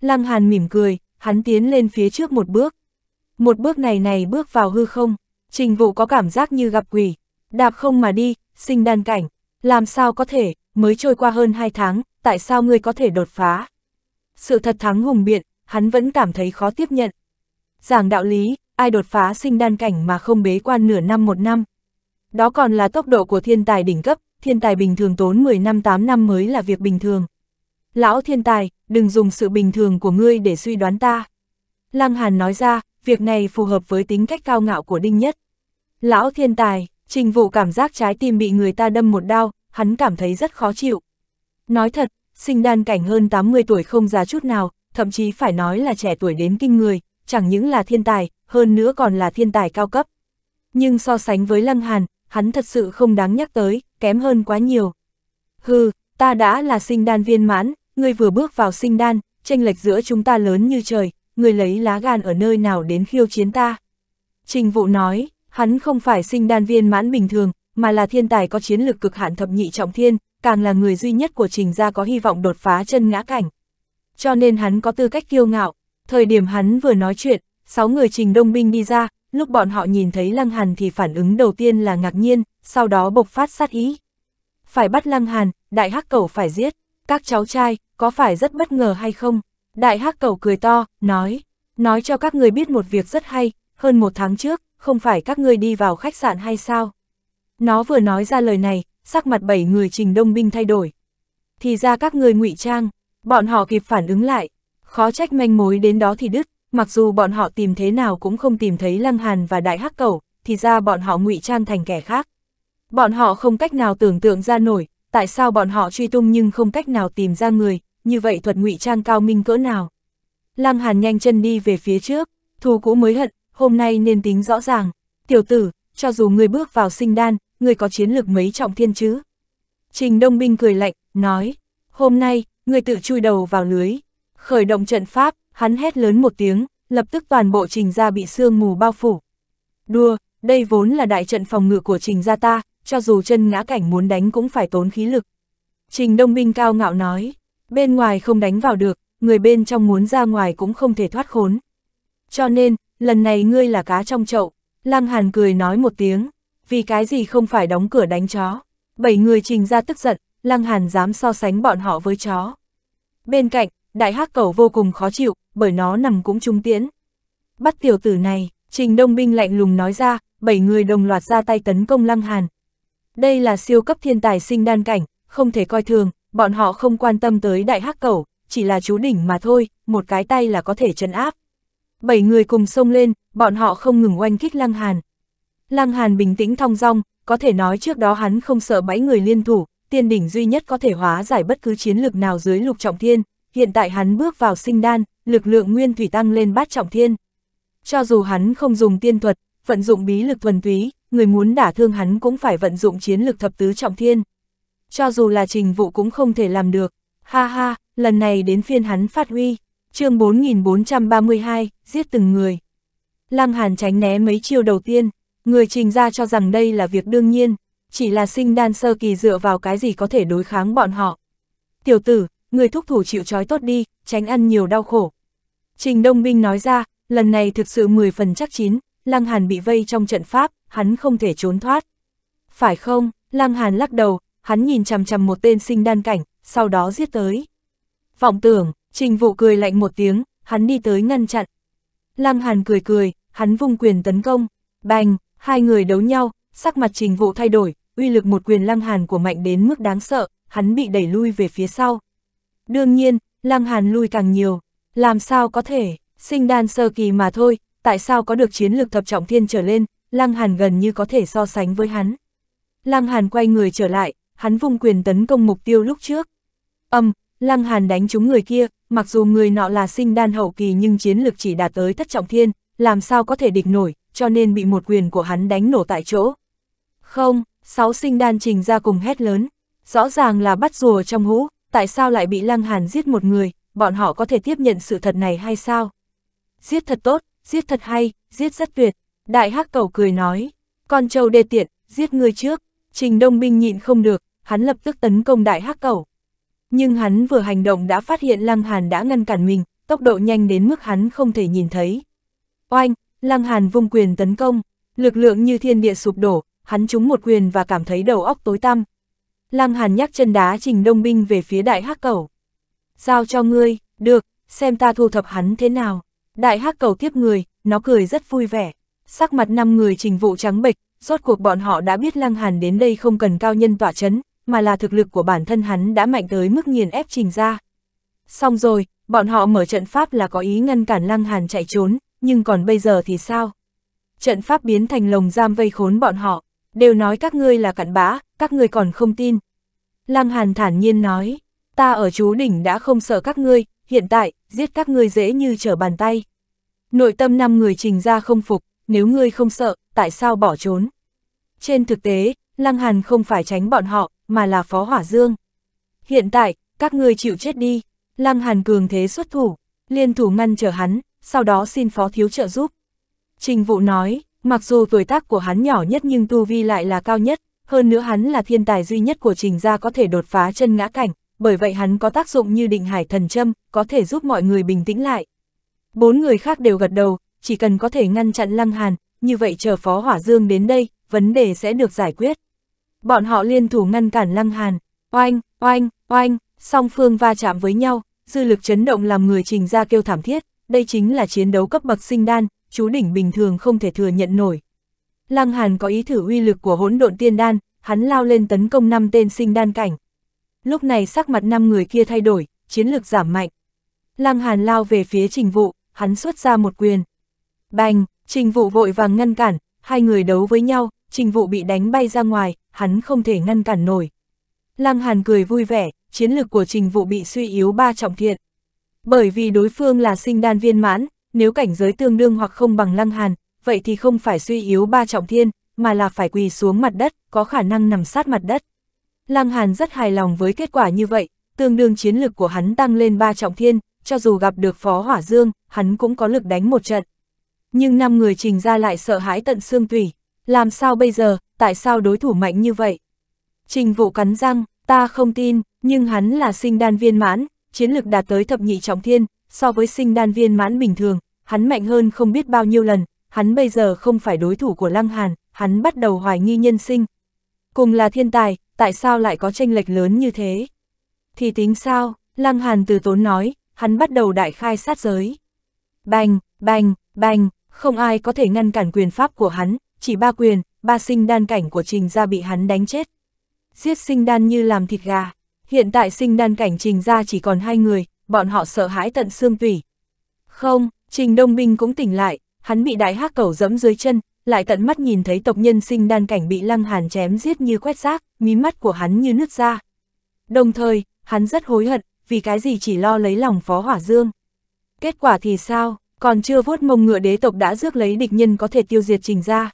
Lăng Hàn mỉm cười, hắn tiến lên phía trước một bước. Một bước này này bước vào hư không, trình vụ có cảm giác như gặp quỷ, đạp không mà đi, sinh đan cảnh, làm sao có thể, mới trôi qua hơn hai tháng, tại sao ngươi có thể đột phá? Sự thật thắng hùng biện, hắn vẫn cảm thấy khó tiếp nhận. Giảng đạo lý, ai đột phá sinh đan cảnh mà không bế quan nửa năm một năm. Đó còn là tốc độ của thiên tài đỉnh cấp, thiên tài bình thường tốn 10 năm 8 năm mới là việc bình thường. Lão thiên tài, đừng dùng sự bình thường của ngươi để suy đoán ta. Lăng Hàn nói ra, việc này phù hợp với tính cách cao ngạo của Đinh Nhất. Lão thiên tài, trình vụ cảm giác trái tim bị người ta đâm một đau hắn cảm thấy rất khó chịu. Nói thật, sinh đan cảnh hơn 80 tuổi không già chút nào, thậm chí phải nói là trẻ tuổi đến kinh người, chẳng những là thiên tài, hơn nữa còn là thiên tài cao cấp. Nhưng so sánh với Lăng Hàn, hắn thật sự không đáng nhắc tới, kém hơn quá nhiều. Hừ, ta đã là sinh đan viên mãn, ngươi vừa bước vào sinh đan, tranh lệch giữa chúng ta lớn như trời, ngươi lấy lá gan ở nơi nào đến khiêu chiến ta. Trình vụ nói, hắn không phải sinh đan viên mãn bình thường, mà là thiên tài có chiến lực cực hạn thập nhị trọng thiên, càng là người duy nhất của trình gia có hy vọng đột phá chân ngã cảnh. Cho nên hắn có tư cách kiêu ngạo, thời điểm hắn vừa nói chuyện, sáu người trình đông binh đi ra, lúc bọn họ nhìn thấy Lăng Hàn thì phản ứng đầu tiên là ngạc nhiên, sau đó bộc phát sát ý. Phải bắt Lăng Hàn, đại hắc Cầu phải giết, các cháu trai, có phải rất bất ngờ hay không? Đại hắc Cầu cười to, nói, nói cho các người biết một việc rất hay, hơn một tháng trước, không phải các ngươi đi vào khách sạn hay sao? Nó vừa nói ra lời này, sắc mặt bảy người trình đông binh thay đổi. Thì ra các người ngụy trang, bọn họ kịp phản ứng lại, khó trách manh mối đến đó thì đứt, mặc dù bọn họ tìm thế nào cũng không tìm thấy Lăng Hàn và Đại Hắc Cầu, thì ra bọn họ ngụy trang thành kẻ khác. Bọn họ không cách nào tưởng tượng ra nổi, tại sao bọn họ truy tung nhưng không cách nào tìm ra người, như vậy thuật ngụy trang cao minh cỡ nào. Lăng Hàn nhanh chân đi về phía trước, thù cũ mới hận, hôm nay nên tính rõ ràng, tiểu tử, cho dù người bước vào sinh đan, người có chiến lược mấy trọng thiên chứ. Trình Đông Minh cười lạnh, nói, hôm nay, người tự chui đầu vào lưới. Khởi động trận pháp, hắn hét lớn một tiếng, lập tức toàn bộ trình ra bị sương mù bao phủ. Đua, đây vốn là đại trận phòng ngự của trình gia ta, cho dù chân ngã cảnh muốn đánh cũng phải tốn khí lực. Trình Đông Minh cao ngạo nói, bên ngoài không đánh vào được, người bên trong muốn ra ngoài cũng không thể thoát khốn. Cho nên, lần này ngươi là cá trong chậu, Lăng Hàn cười nói một tiếng, vì cái gì không phải đóng cửa đánh chó. Bảy người trình ra tức giận, Lăng Hàn dám so sánh bọn họ với chó. Bên cạnh, đại hắc cầu vô cùng khó chịu, bởi nó nằm cũng trung tiễn. Bắt tiểu tử này, trình đông binh lạnh lùng nói ra, bảy người đồng loạt ra tay tấn công Lăng Hàn, đây là siêu cấp thiên tài sinh đan cảnh, không thể coi thường, bọn họ không quan tâm tới đại hắc cẩu, chỉ là chú đỉnh mà thôi, một cái tay là có thể chấn áp. Bảy người cùng xông lên, bọn họ không ngừng oanh kích Lăng Hàn. Lăng Hàn bình tĩnh thong dong, có thể nói trước đó hắn không sợ bảy người liên thủ, tiên đỉnh duy nhất có thể hóa giải bất cứ chiến lực nào dưới lục trọng thiên, hiện tại hắn bước vào sinh đan, lực lượng nguyên thủy tăng lên bát trọng thiên. Cho dù hắn không dùng tiên thuật, vận dụng bí lực thuần túy, người muốn đả thương hắn cũng phải vận dụng chiến lực thập tứ trọng thiên. Cho dù là trình vụ cũng không thể làm được, ha ha, lần này đến phiên hắn phát huy, chương 4432, giết từng người. Lăng Hàn tránh né mấy chiêu đầu tiên, người trình ra cho rằng đây là việc đương nhiên, chỉ là sinh đan sơ kỳ dựa vào cái gì có thể đối kháng bọn họ. Tiểu tử, người thúc thủ chịu trói tốt đi, tránh ăn nhiều đau khổ. Trình Đông Binh nói ra, lần này thực sự 10 phần chắc chín, Lăng Hàn bị vây trong trận pháp, hắn không thể trốn thoát. Phải không? Lăng Hàn lắc đầu, hắn nhìn chằm chằm một tên sinh đan cảnh, sau đó giết tới. Vọng tưởng, trình vụ cười lạnh một tiếng, hắn đi tới ngăn chặn. Lăng Hàn cười cười, hắn vung quyền tấn công. Bành, hai người đấu nhau, sắc mặt trình vụ thay đổi, uy lực một quyền Lăng Hàn của mạnh đến mức đáng sợ, hắn bị đẩy lui về phía sau. Đương nhiên, Lăng Hàn lui càng nhiều, làm sao có thể, sinh đan sơ kỳ mà thôi, tại sao có được chiến lược thập trọng thiên trở lên, Lăng Hàn gần như có thể so sánh với hắn. Lăng Hàn quay người trở lại, hắn vung quyền tấn công mục tiêu lúc trước. Âm, um, Lăng Hàn đánh trúng người kia, mặc dù người nọ là sinh đan hậu kỳ nhưng chiến lực chỉ đạt tới thất trọng thiên, làm sao có thể địch nổi, cho nên bị một quyền của hắn đánh nổ tại chỗ. Không, sáu sinh đan trình ra cùng hét lớn, rõ ràng là bắt rùa trong hũ, tại sao lại bị Lăng Hàn giết một người, bọn họ có thể tiếp nhận sự thật này hay sao? Giết thật tốt, giết thật hay, giết rất tuyệt, Đại hắc cầu cười nói, con trâu đê tiện, giết ngươi trước, trình đông binh nhịn không được, hắn lập tức tấn công đại hắc cầu. Nhưng hắn vừa hành động đã phát hiện Lăng Hàn đã ngăn cản mình, tốc độ nhanh đến mức hắn không thể nhìn thấy. Oanh, Lăng Hàn vung quyền tấn công, lực lượng như thiên địa sụp đổ, hắn trúng một quyền và cảm thấy đầu óc tối tăm. Lăng Hàn nhắc chân đá trình đông binh về phía đại hắc cầu. Giao cho ngươi, được, xem ta thu thập hắn thế nào. Đại hắc cầu tiếp người, nó cười rất vui vẻ. Sắc mặt năm người trình vụ trắng bệch, rốt cuộc bọn họ đã biết Lăng Hàn đến đây không cần cao nhân tỏa chấn, mà là thực lực của bản thân hắn đã mạnh tới mức nghiền ép trình ra. Xong rồi, bọn họ mở trận pháp là có ý ngăn cản Lăng Hàn chạy trốn, nhưng còn bây giờ thì sao? Trận pháp biến thành lồng giam vây khốn bọn họ, đều nói các ngươi là cặn bã, các ngươi còn không tin. Lăng Hàn thản nhiên nói, ta ở chú đỉnh đã không sợ các ngươi, hiện tại, giết các ngươi dễ như trở bàn tay. Nội tâm năm người trình ra không phục, nếu ngươi không sợ, tại sao bỏ trốn? Trên thực tế, Lăng Hàn không phải tránh bọn họ, mà là Phó Hỏa Dương. Hiện tại, các ngươi chịu chết đi. Lăng Hàn cường thế xuất thủ, liên thủ ngăn trở hắn, sau đó xin Phó Thiếu trợ giúp. Trình Vụ nói, mặc dù tuổi tác của hắn nhỏ nhất nhưng tu vi lại là cao nhất, hơn nữa hắn là thiên tài duy nhất của Trình gia có thể đột phá chân ngã cảnh, bởi vậy hắn có tác dụng như định hải thần châm, có thể giúp mọi người bình tĩnh lại. Bốn người khác đều gật đầu, chỉ cần có thể ngăn chặn Lăng Hàn, như vậy chờ Phó Hỏa Dương đến đây, vấn đề sẽ được giải quyết. Bọn họ liên thủ ngăn cản Lăng Hàn, oanh, oanh, oanh, song phương va chạm với nhau, dư lực chấn động làm người trình ra kêu thảm thiết, đây chính là chiến đấu cấp bậc sinh đan, chú đỉnh bình thường không thể thừa nhận nổi. Lăng Hàn có ý thử uy lực của hỗn độn tiên đan, hắn lao lên tấn công năm tên sinh đan cảnh. Lúc này sắc mặt năm người kia thay đổi, chiến lược giảm mạnh. Lăng Hàn lao về phía trình vụ, hắn xuất ra một quyền, Bành, trình vụ vội vàng ngăn cản, hai người đấu với nhau, trình vụ bị đánh bay ra ngoài, hắn không thể ngăn cản nổi. Lăng Hàn cười vui vẻ, chiến lược của trình vụ bị suy yếu ba trọng thiện. Bởi vì đối phương là sinh đan viên mãn, nếu cảnh giới tương đương hoặc không bằng Lăng Hàn, vậy thì không phải suy yếu ba trọng thiên, mà là phải quỳ xuống mặt đất, có khả năng nằm sát mặt đất. Lăng Hàn rất hài lòng với kết quả như vậy, tương đương chiến lực của hắn tăng lên ba trọng thiên, cho dù gặp được Phó Hỏa Dương, hắn cũng có lực đánh một trận. Nhưng năm người trình ra lại sợ hãi tận xương tủy. Làm sao bây giờ, tại sao đối thủ mạnh như vậy? Trình vụ cắn răng, ta không tin, nhưng hắn là sinh đan viên mãn, chiến lực đạt tới thập nhị trọng thiên, so với sinh đan viên mãn bình thường, hắn mạnh hơn không biết bao nhiêu lần, hắn bây giờ không phải đối thủ của Lăng Hàn, hắn bắt đầu hoài nghi nhân sinh. Cùng là thiên tài, tại sao lại có tranh lệch lớn như thế? Thì tính sao, Lăng Hàn từ tốn nói, hắn bắt đầu đại khai sát giới. Bành, bành, bành, không ai có thể ngăn cản quyền pháp của hắn, chỉ ba quyền, ba sinh đan cảnh của trình gia bị hắn đánh chết. Giết sinh đan như làm thịt gà, hiện tại sinh đan cảnh trình gia chỉ còn hai người, bọn họ sợ hãi tận xương tủy. Không, trình đông binh cũng tỉnh lại, hắn bị đại hắc cầu dẫm dưới chân, lại tận mắt nhìn thấy tộc nhân sinh đan cảnh bị lăng hàn chém giết như quét rác, mí mắt của hắn như nứt ra. Đồng thời, hắn rất hối hận, vì cái gì chỉ lo lấy lòng phó hỏa dương. Kết quả thì sao? còn chưa vuốt mông ngựa đế tộc đã rước lấy địch nhân có thể tiêu diệt trình ra.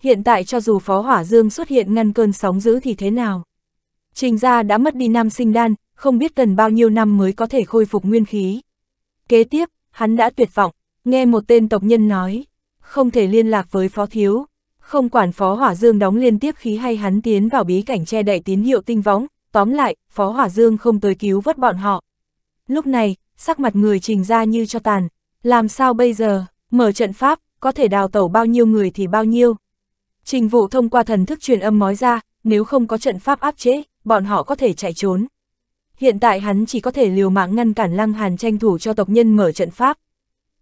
Hiện tại cho dù Phó Hỏa Dương xuất hiện ngăn cơn sóng dữ thì thế nào? Trình gia đã mất đi nam sinh đan, không biết cần bao nhiêu năm mới có thể khôi phục nguyên khí. Kế tiếp, hắn đã tuyệt vọng, nghe một tên tộc nhân nói, không thể liên lạc với Phó Thiếu, không quản Phó Hỏa Dương đóng liên tiếp khí hay hắn tiến vào bí cảnh che đậy tín hiệu tinh võng, tóm lại, Phó Hỏa Dương không tới cứu vớt bọn họ. Lúc này, sắc mặt người trình gia như cho tàn, làm sao bây giờ, mở trận pháp, có thể đào tẩu bao nhiêu người thì bao nhiêu. Trình vụ thông qua thần thức truyền âm nói ra, nếu không có trận pháp áp chế, bọn họ có thể chạy trốn. Hiện tại hắn chỉ có thể liều mạng ngăn cản Lăng Hàn tranh thủ cho tộc nhân mở trận pháp.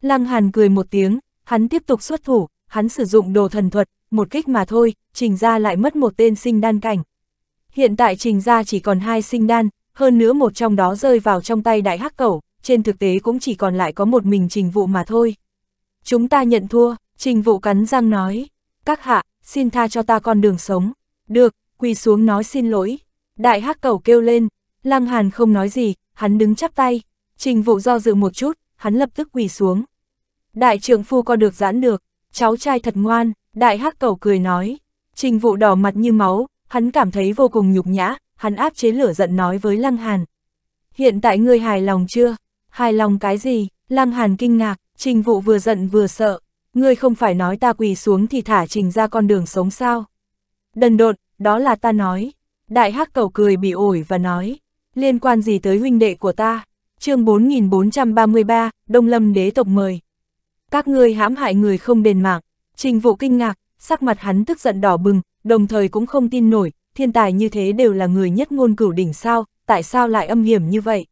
Lăng Hàn cười một tiếng, hắn tiếp tục xuất thủ, hắn sử dụng đồ thần thuật, một kích mà thôi, trình ra lại mất một tên sinh đan cảnh. Hiện tại trình ra chỉ còn hai sinh đan, hơn nữa một trong đó rơi vào trong tay đại hắc cẩu, trên thực tế cũng chỉ còn lại có một mình trình vụ mà thôi. Chúng ta nhận thua, trình vụ cắn răng nói, các hạ, xin tha cho ta con đường sống. Được, quỳ xuống nói xin lỗi. Đại hắc cầu kêu lên, Lăng Hàn không nói gì, hắn đứng chắp tay. Trình vụ do dự một chút, hắn lập tức quỳ xuống. Đại trưởng phu co được giãn được, cháu trai thật ngoan, đại hắc cầu cười nói. Trình vụ đỏ mặt như máu, hắn cảm thấy vô cùng nhục nhã, hắn áp chế lửa giận nói với Lăng Hàn. Hiện tại ngươi hài lòng chưa? hài lòng cái gì, lăng hàn kinh ngạc, trình vụ vừa giận vừa sợ, ngươi không phải nói ta quỳ xuống thì thả trình ra con đường sống sao. Đần độn đó là ta nói. Đại hắc cầu cười bị ổi và nói, liên quan gì tới huynh đệ của ta? chương 4433, Đông Lâm đế tộc mời. Các ngươi hãm hại người không đền mạng, trình vụ kinh ngạc, sắc mặt hắn tức giận đỏ bừng, đồng thời cũng không tin nổi, thiên tài như thế đều là người nhất ngôn cửu đỉnh sao, tại sao lại âm hiểm như vậy?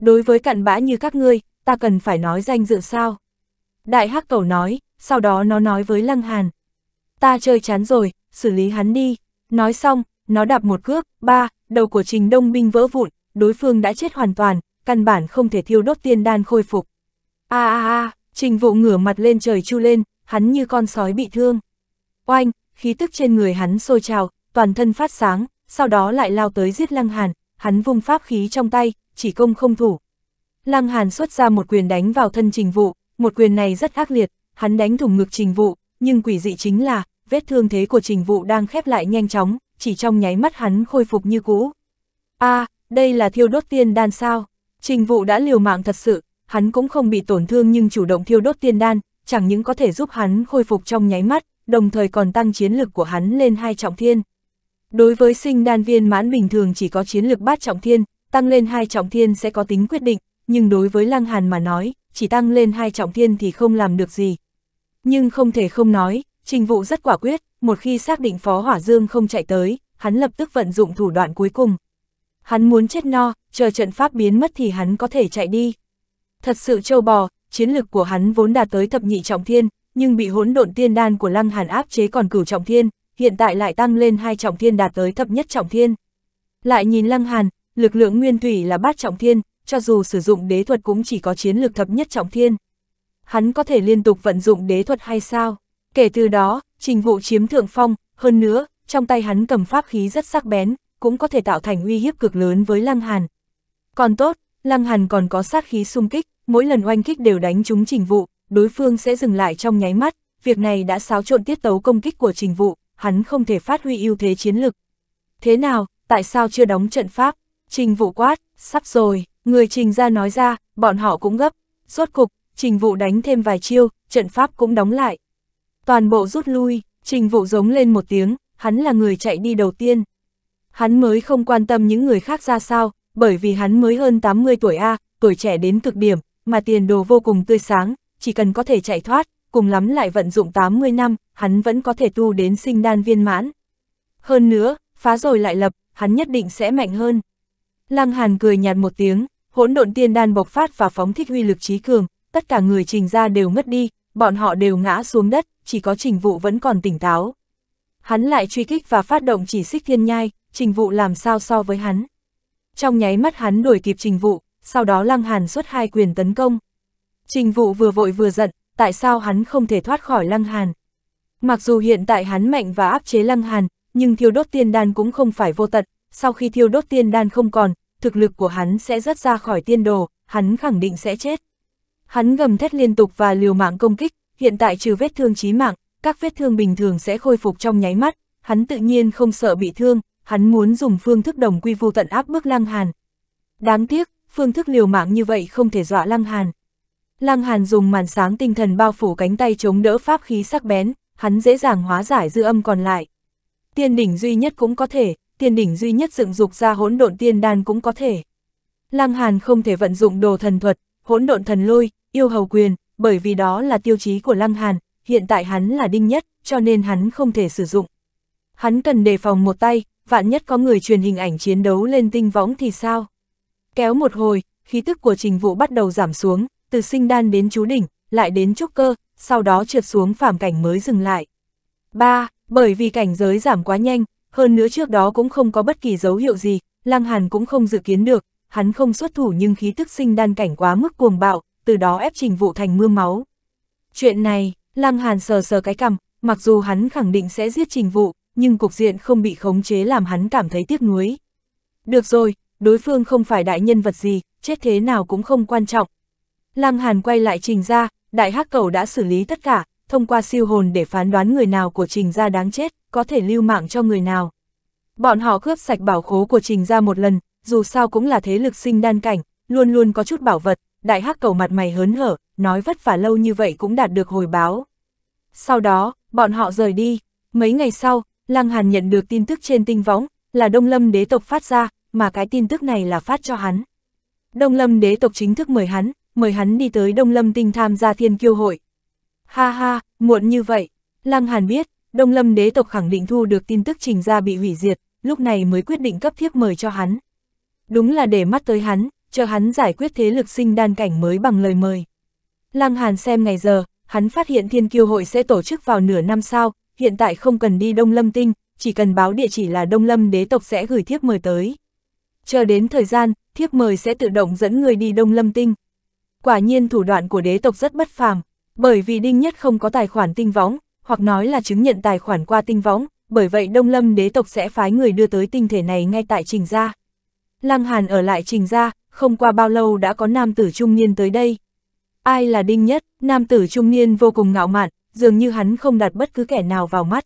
đối với cặn bã như các ngươi, ta cần phải nói danh dự sao. Đại hắc cầu nói, sau đó nó nói với Lăng Hàn. Ta chơi chán rồi, xử lý hắn đi. Nói xong, nó đạp một cước, ba, đầu của trình đông binh vỡ vụn, đối phương đã chết hoàn toàn, căn bản không thể thiêu đốt tiên đan khôi phục. a a a, trình vụ ngửa mặt lên trời chu lên, hắn như con sói bị thương. Oanh, khí tức trên người hắn sôi trào, toàn thân phát sáng, sau đó lại lao tới giết lăng hàn, hắn vung pháp khí trong tay, chỉ công không thủ. Lăng Hàn xuất ra một quyền đánh vào thân trình vụ, một quyền này rất ác liệt, hắn đánh thủng ngực trình vụ, nhưng quỷ dị chính là, vết thương thế của trình vụ đang khép lại nhanh chóng, chỉ trong nháy mắt hắn khôi phục như cũ. a à, đây là thiêu đốt tiên đan sao? Trình vụ đã liều mạng thật sự, hắn cũng không bị tổn thương nhưng chủ động thiêu đốt tiên đan, chẳng những có thể giúp hắn khôi phục trong nháy mắt, đồng thời còn tăng chiến lực của hắn lên hai trọng thiên. Đối với sinh đan viên mãn bình thường chỉ có chiến lực bát trọng thiên, tăng lên hai trọng thiên sẽ có tính quyết định, nhưng đối với Lăng Hàn mà nói, chỉ tăng lên hai trọng thiên thì không làm được gì. Nhưng không thể không nói, trình vụ rất quả quyết, một khi xác định Phó Hỏa Dương không chạy tới, hắn lập tức vận dụng thủ đoạn cuối cùng. Hắn muốn chết no, chờ trận pháp biến mất thì hắn có thể chạy đi. Thật sự trâu bò, chiến lực của hắn vốn đạt tới thập nhị trọng thiên, nhưng bị hỗn độn tiên đan của Lăng Hàn áp chế còn cửu trọng thiên, hiện tại lại tăng lên hai trọng thiên đạt tới thập nhất trọng thiên. Lại nhìn Lăng Hàn, lực lượng nguyên thủy là bát trọng thiên, cho dù sử dụng đế thuật cũng chỉ có chiến lược thập nhất trọng thiên. Hắn có thể liên tục vận dụng đế thuật hay sao? Kể từ đó, trình vụ chiếm thượng phong, hơn nữa, trong tay hắn cầm pháp khí rất sắc bén, cũng có thể tạo thành uy hiếp cực lớn với Lăng Hàn. Còn tốt, Lăng Hàn còn có sát khí xung kích, mỗi lần oanh kích đều đánh trúng trình vụ, đối phương sẽ dừng lại trong nháy mắt, việc này đã xáo trộn tiết tấu công kích của trình vụ, hắn không thể phát huy ưu thế chiến lực. Thế nào, tại sao chưa đóng trận pháp? trình vụ quát, sắp rồi, người trình ra nói ra, bọn họ cũng gấp, rốt cục, trình vụ đánh thêm vài chiêu, trận pháp cũng đóng lại. Toàn bộ rút lui, trình vụ giống lên một tiếng, hắn là người chạy đi đầu tiên. Hắn mới không quan tâm những người khác ra sao, bởi vì hắn mới hơn 80 tuổi A, tuổi trẻ đến cực điểm, mà tiền đồ vô cùng tươi sáng, chỉ cần có thể chạy thoát, cùng lắm lại vận dụng 80 năm, hắn vẫn có thể tu đến sinh đan viên mãn. Hơn nữa, phá rồi lại lập, hắn nhất định sẽ mạnh hơn. Lăng Hàn cười nhạt một tiếng, hỗn độn tiên đan bộc phát và phóng thích huy lực trí cường, tất cả người trình ra đều ngất đi, bọn họ đều ngã xuống đất, chỉ có trình vụ vẫn còn tỉnh táo. Hắn lại truy kích và phát động chỉ xích thiên nhai, trình vụ làm sao so với hắn. Trong nháy mắt hắn đuổi kịp trình vụ, sau đó lăng hàn xuất hai quyền tấn công. Trình vụ vừa vội vừa giận, tại sao hắn không thể thoát khỏi lăng hàn. Mặc dù hiện tại hắn mạnh và áp chế lăng hàn, nhưng thiêu đốt tiên đan cũng không phải vô tận, sau khi thiêu đốt tiên đan không còn, thực lực của hắn sẽ rất ra khỏi tiên đồ, hắn khẳng định sẽ chết. Hắn gầm thét liên tục và liều mạng công kích, hiện tại trừ vết thương chí mạng, các vết thương bình thường sẽ khôi phục trong nháy mắt, hắn tự nhiên không sợ bị thương, hắn muốn dùng phương thức đồng quy vu tận áp bức Lăng Hàn. Đáng tiếc, phương thức liều mạng như vậy không thể dọa Lăng Hàn. Lăng Hàn dùng màn sáng tinh thần bao phủ cánh tay chống đỡ pháp khí sắc bén, hắn dễ dàng hóa giải dư âm còn lại. Tiên đỉnh duy nhất cũng có thể, Tiên đỉnh duy nhất dựng dục ra hỗn độn tiên đan cũng có thể. Lăng Hàn không thể vận dụng đồ thần thuật, hỗn độn thần lôi, yêu hầu quyền, bởi vì đó là tiêu chí của Lăng Hàn, hiện tại hắn là đinh nhất, cho nên hắn không thể sử dụng. Hắn cần đề phòng một tay, vạn nhất có người truyền hình ảnh chiến đấu lên tinh võng thì sao? Kéo một hồi, khí tức của trình vụ bắt đầu giảm xuống, từ sinh đan đến chú đỉnh, lại đến trúc cơ, sau đó trượt xuống phàm cảnh mới dừng lại. 3. Bởi vì cảnh giới giảm quá nhanh, hơn nữa trước đó cũng không có bất kỳ dấu hiệu gì, Lăng Hàn cũng không dự kiến được, hắn không xuất thủ nhưng khí tức sinh đan cảnh quá mức cuồng bạo, từ đó ép trình vụ thành mưa máu. Chuyện này, Lăng Hàn sờ sờ cái cằm, mặc dù hắn khẳng định sẽ giết trình vụ, nhưng cục diện không bị khống chế làm hắn cảm thấy tiếc nuối. Được rồi, đối phương không phải đại nhân vật gì, chết thế nào cũng không quan trọng. Lăng Hàn quay lại trình ra, đại hắc cầu đã xử lý tất cả, thông qua siêu hồn để phán đoán người nào của trình ra đáng chết có thể lưu mạng cho người nào. Bọn họ cướp sạch bảo khố của Trình ra một lần, dù sao cũng là thế lực sinh đan cảnh, luôn luôn có chút bảo vật, đại hắc cầu mặt mày hớn hở, nói vất vả lâu như vậy cũng đạt được hồi báo. Sau đó, bọn họ rời đi, mấy ngày sau, Lăng Hàn nhận được tin tức trên tinh võng, là Đông Lâm đế tộc phát ra, mà cái tin tức này là phát cho hắn. Đông Lâm đế tộc chính thức mời hắn, mời hắn đi tới Đông Lâm tinh tham gia thiên kiêu hội. Ha ha, muộn như vậy, Lăng Hàn biết, Đông Lâm đế tộc khẳng định thu được tin tức trình ra bị hủy diệt, lúc này mới quyết định cấp thiếp mời cho hắn. Đúng là để mắt tới hắn, chờ hắn giải quyết thế lực sinh đan cảnh mới bằng lời mời. Lăng Hàn xem ngày giờ, hắn phát hiện thiên kiêu hội sẽ tổ chức vào nửa năm sau, hiện tại không cần đi Đông Lâm Tinh, chỉ cần báo địa chỉ là Đông Lâm đế tộc sẽ gửi thiếp mời tới. Chờ đến thời gian, thiếp mời sẽ tự động dẫn người đi Đông Lâm Tinh. Quả nhiên thủ đoạn của đế tộc rất bất phàm, bởi vì Đinh Nhất không có tài khoản tinh võng, hoặc nói là chứng nhận tài khoản qua tinh võng, bởi vậy Đông Lâm đế tộc sẽ phái người đưa tới tinh thể này ngay tại Trình Gia. Lăng Hàn ở lại Trình Gia, không qua bao lâu đã có nam tử trung niên tới đây. Ai là Đinh Nhất, nam tử trung niên vô cùng ngạo mạn, dường như hắn không đặt bất cứ kẻ nào vào mắt.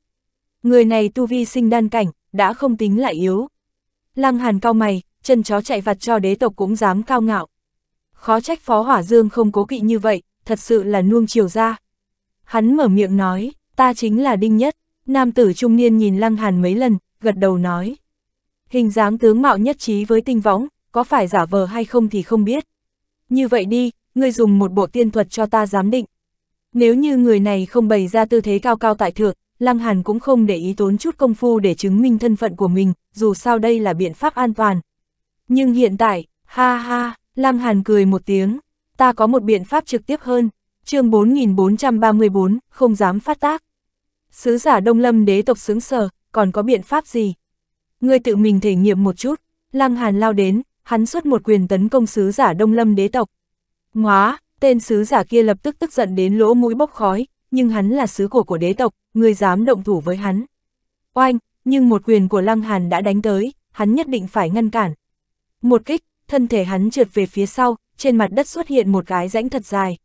Người này tu vi sinh đan cảnh, đã không tính lại yếu. Lăng Hàn cao mày, chân chó chạy vặt cho đế tộc cũng dám cao ngạo. Khó trách Phó Hỏa Dương không cố kỵ như vậy, thật sự là nuông chiều ra. Hắn mở miệng nói, ta chính là Đinh Nhất, nam tử trung niên nhìn Lăng Hàn mấy lần, gật đầu nói. Hình dáng tướng mạo nhất trí với tinh võng, có phải giả vờ hay không thì không biết. Như vậy đi, ngươi dùng một bộ tiên thuật cho ta giám định. Nếu như người này không bày ra tư thế cao cao tại thượng, Lăng Hàn cũng không để ý tốn chút công phu để chứng minh thân phận của mình, dù sao đây là biện pháp an toàn. Nhưng hiện tại, ha ha, Lăng Hàn cười một tiếng, ta có một biện pháp trực tiếp hơn, chương 4434, không dám phát tác. Sứ giả Đông Lâm đế tộc xứng sờ, còn có biện pháp gì? Ngươi tự mình thể nghiệm một chút, Lăng Hàn lao đến, hắn xuất một quyền tấn công sứ giả Đông Lâm đế tộc. Ngóa, tên sứ giả kia lập tức tức giận đến lỗ mũi bốc khói, nhưng hắn là sứ của của đế tộc, ngươi dám động thủ với hắn. Oanh, nhưng một quyền của Lăng Hàn đã đánh tới, hắn nhất định phải ngăn cản. Một kích, thân thể hắn trượt về phía sau, trên mặt đất xuất hiện một cái rãnh thật dài.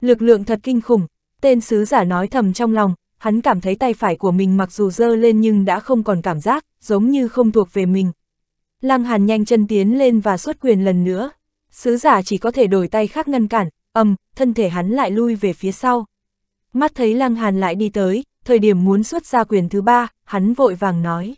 Lực lượng thật kinh khủng, tên sứ giả nói thầm trong lòng, hắn cảm thấy tay phải của mình mặc dù dơ lên nhưng đã không còn cảm giác, giống như không thuộc về mình. Lăng Hàn nhanh chân tiến lên và xuất quyền lần nữa. Sứ giả chỉ có thể đổi tay khác ngăn cản, ầm, thân thể hắn lại lui về phía sau. Mắt thấy Lăng Hàn lại đi tới, thời điểm muốn xuất ra quyền thứ ba, hắn vội vàng nói.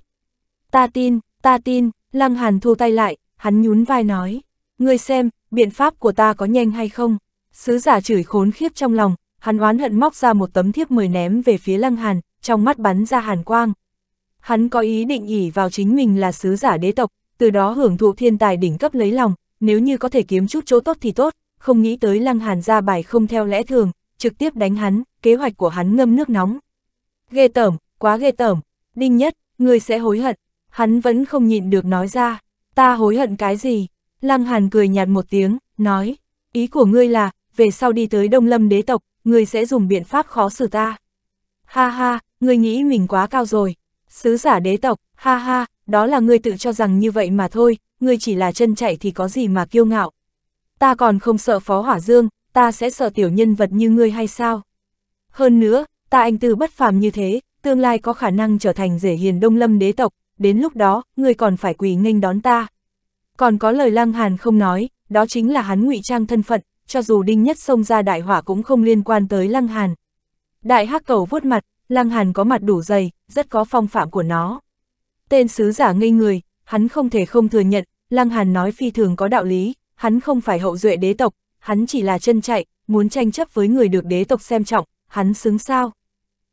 Ta tin, ta tin, Lăng Hàn thu tay lại, hắn nhún vai nói. Ngươi xem, biện pháp của ta có nhanh hay không? Sứ giả chửi khốn khiếp trong lòng, hắn oán hận móc ra một tấm thiếp mời ném về phía Lăng Hàn, trong mắt bắn ra hàn quang. Hắn có ý định ỉ vào chính mình là sứ giả đế tộc, từ đó hưởng thụ thiên tài đỉnh cấp lấy lòng, nếu như có thể kiếm chút chỗ tốt thì tốt, không nghĩ tới Lăng Hàn ra bài không theo lẽ thường, trực tiếp đánh hắn, kế hoạch của hắn ngâm nước nóng. Ghê tởm, quá ghê tởm, Đinh Nhất, người sẽ hối hận, hắn vẫn không nhịn được nói ra, ta hối hận cái gì? Lăng Hàn cười nhạt một tiếng, nói, ý của ngươi là, về sau đi tới Đông Lâm đế tộc, người sẽ dùng biện pháp khó xử ta. Ha ha, người nghĩ mình quá cao rồi. Sứ giả đế tộc, ha ha, đó là người tự cho rằng như vậy mà thôi, người chỉ là chân chạy thì có gì mà kiêu ngạo. Ta còn không sợ phó hỏa dương, ta sẽ sợ tiểu nhân vật như ngươi hay sao? Hơn nữa, ta anh tư bất phàm như thế, tương lai có khả năng trở thành rể hiền đông lâm đế tộc, đến lúc đó, ngươi còn phải quỳ nghênh đón ta. Còn có lời lăng hàn không nói, đó chính là hắn ngụy trang thân phận, cho dù đinh nhất xông ra đại hỏa cũng không liên quan tới lăng hàn. Đại hắc cầu vuốt mặt, lăng hàn có mặt đủ dày, rất có phong phạm của nó. Tên sứ giả ngây người, hắn không thể không thừa nhận, lăng hàn nói phi thường có đạo lý, hắn không phải hậu duệ đế tộc, hắn chỉ là chân chạy, muốn tranh chấp với người được đế tộc xem trọng, hắn xứng sao.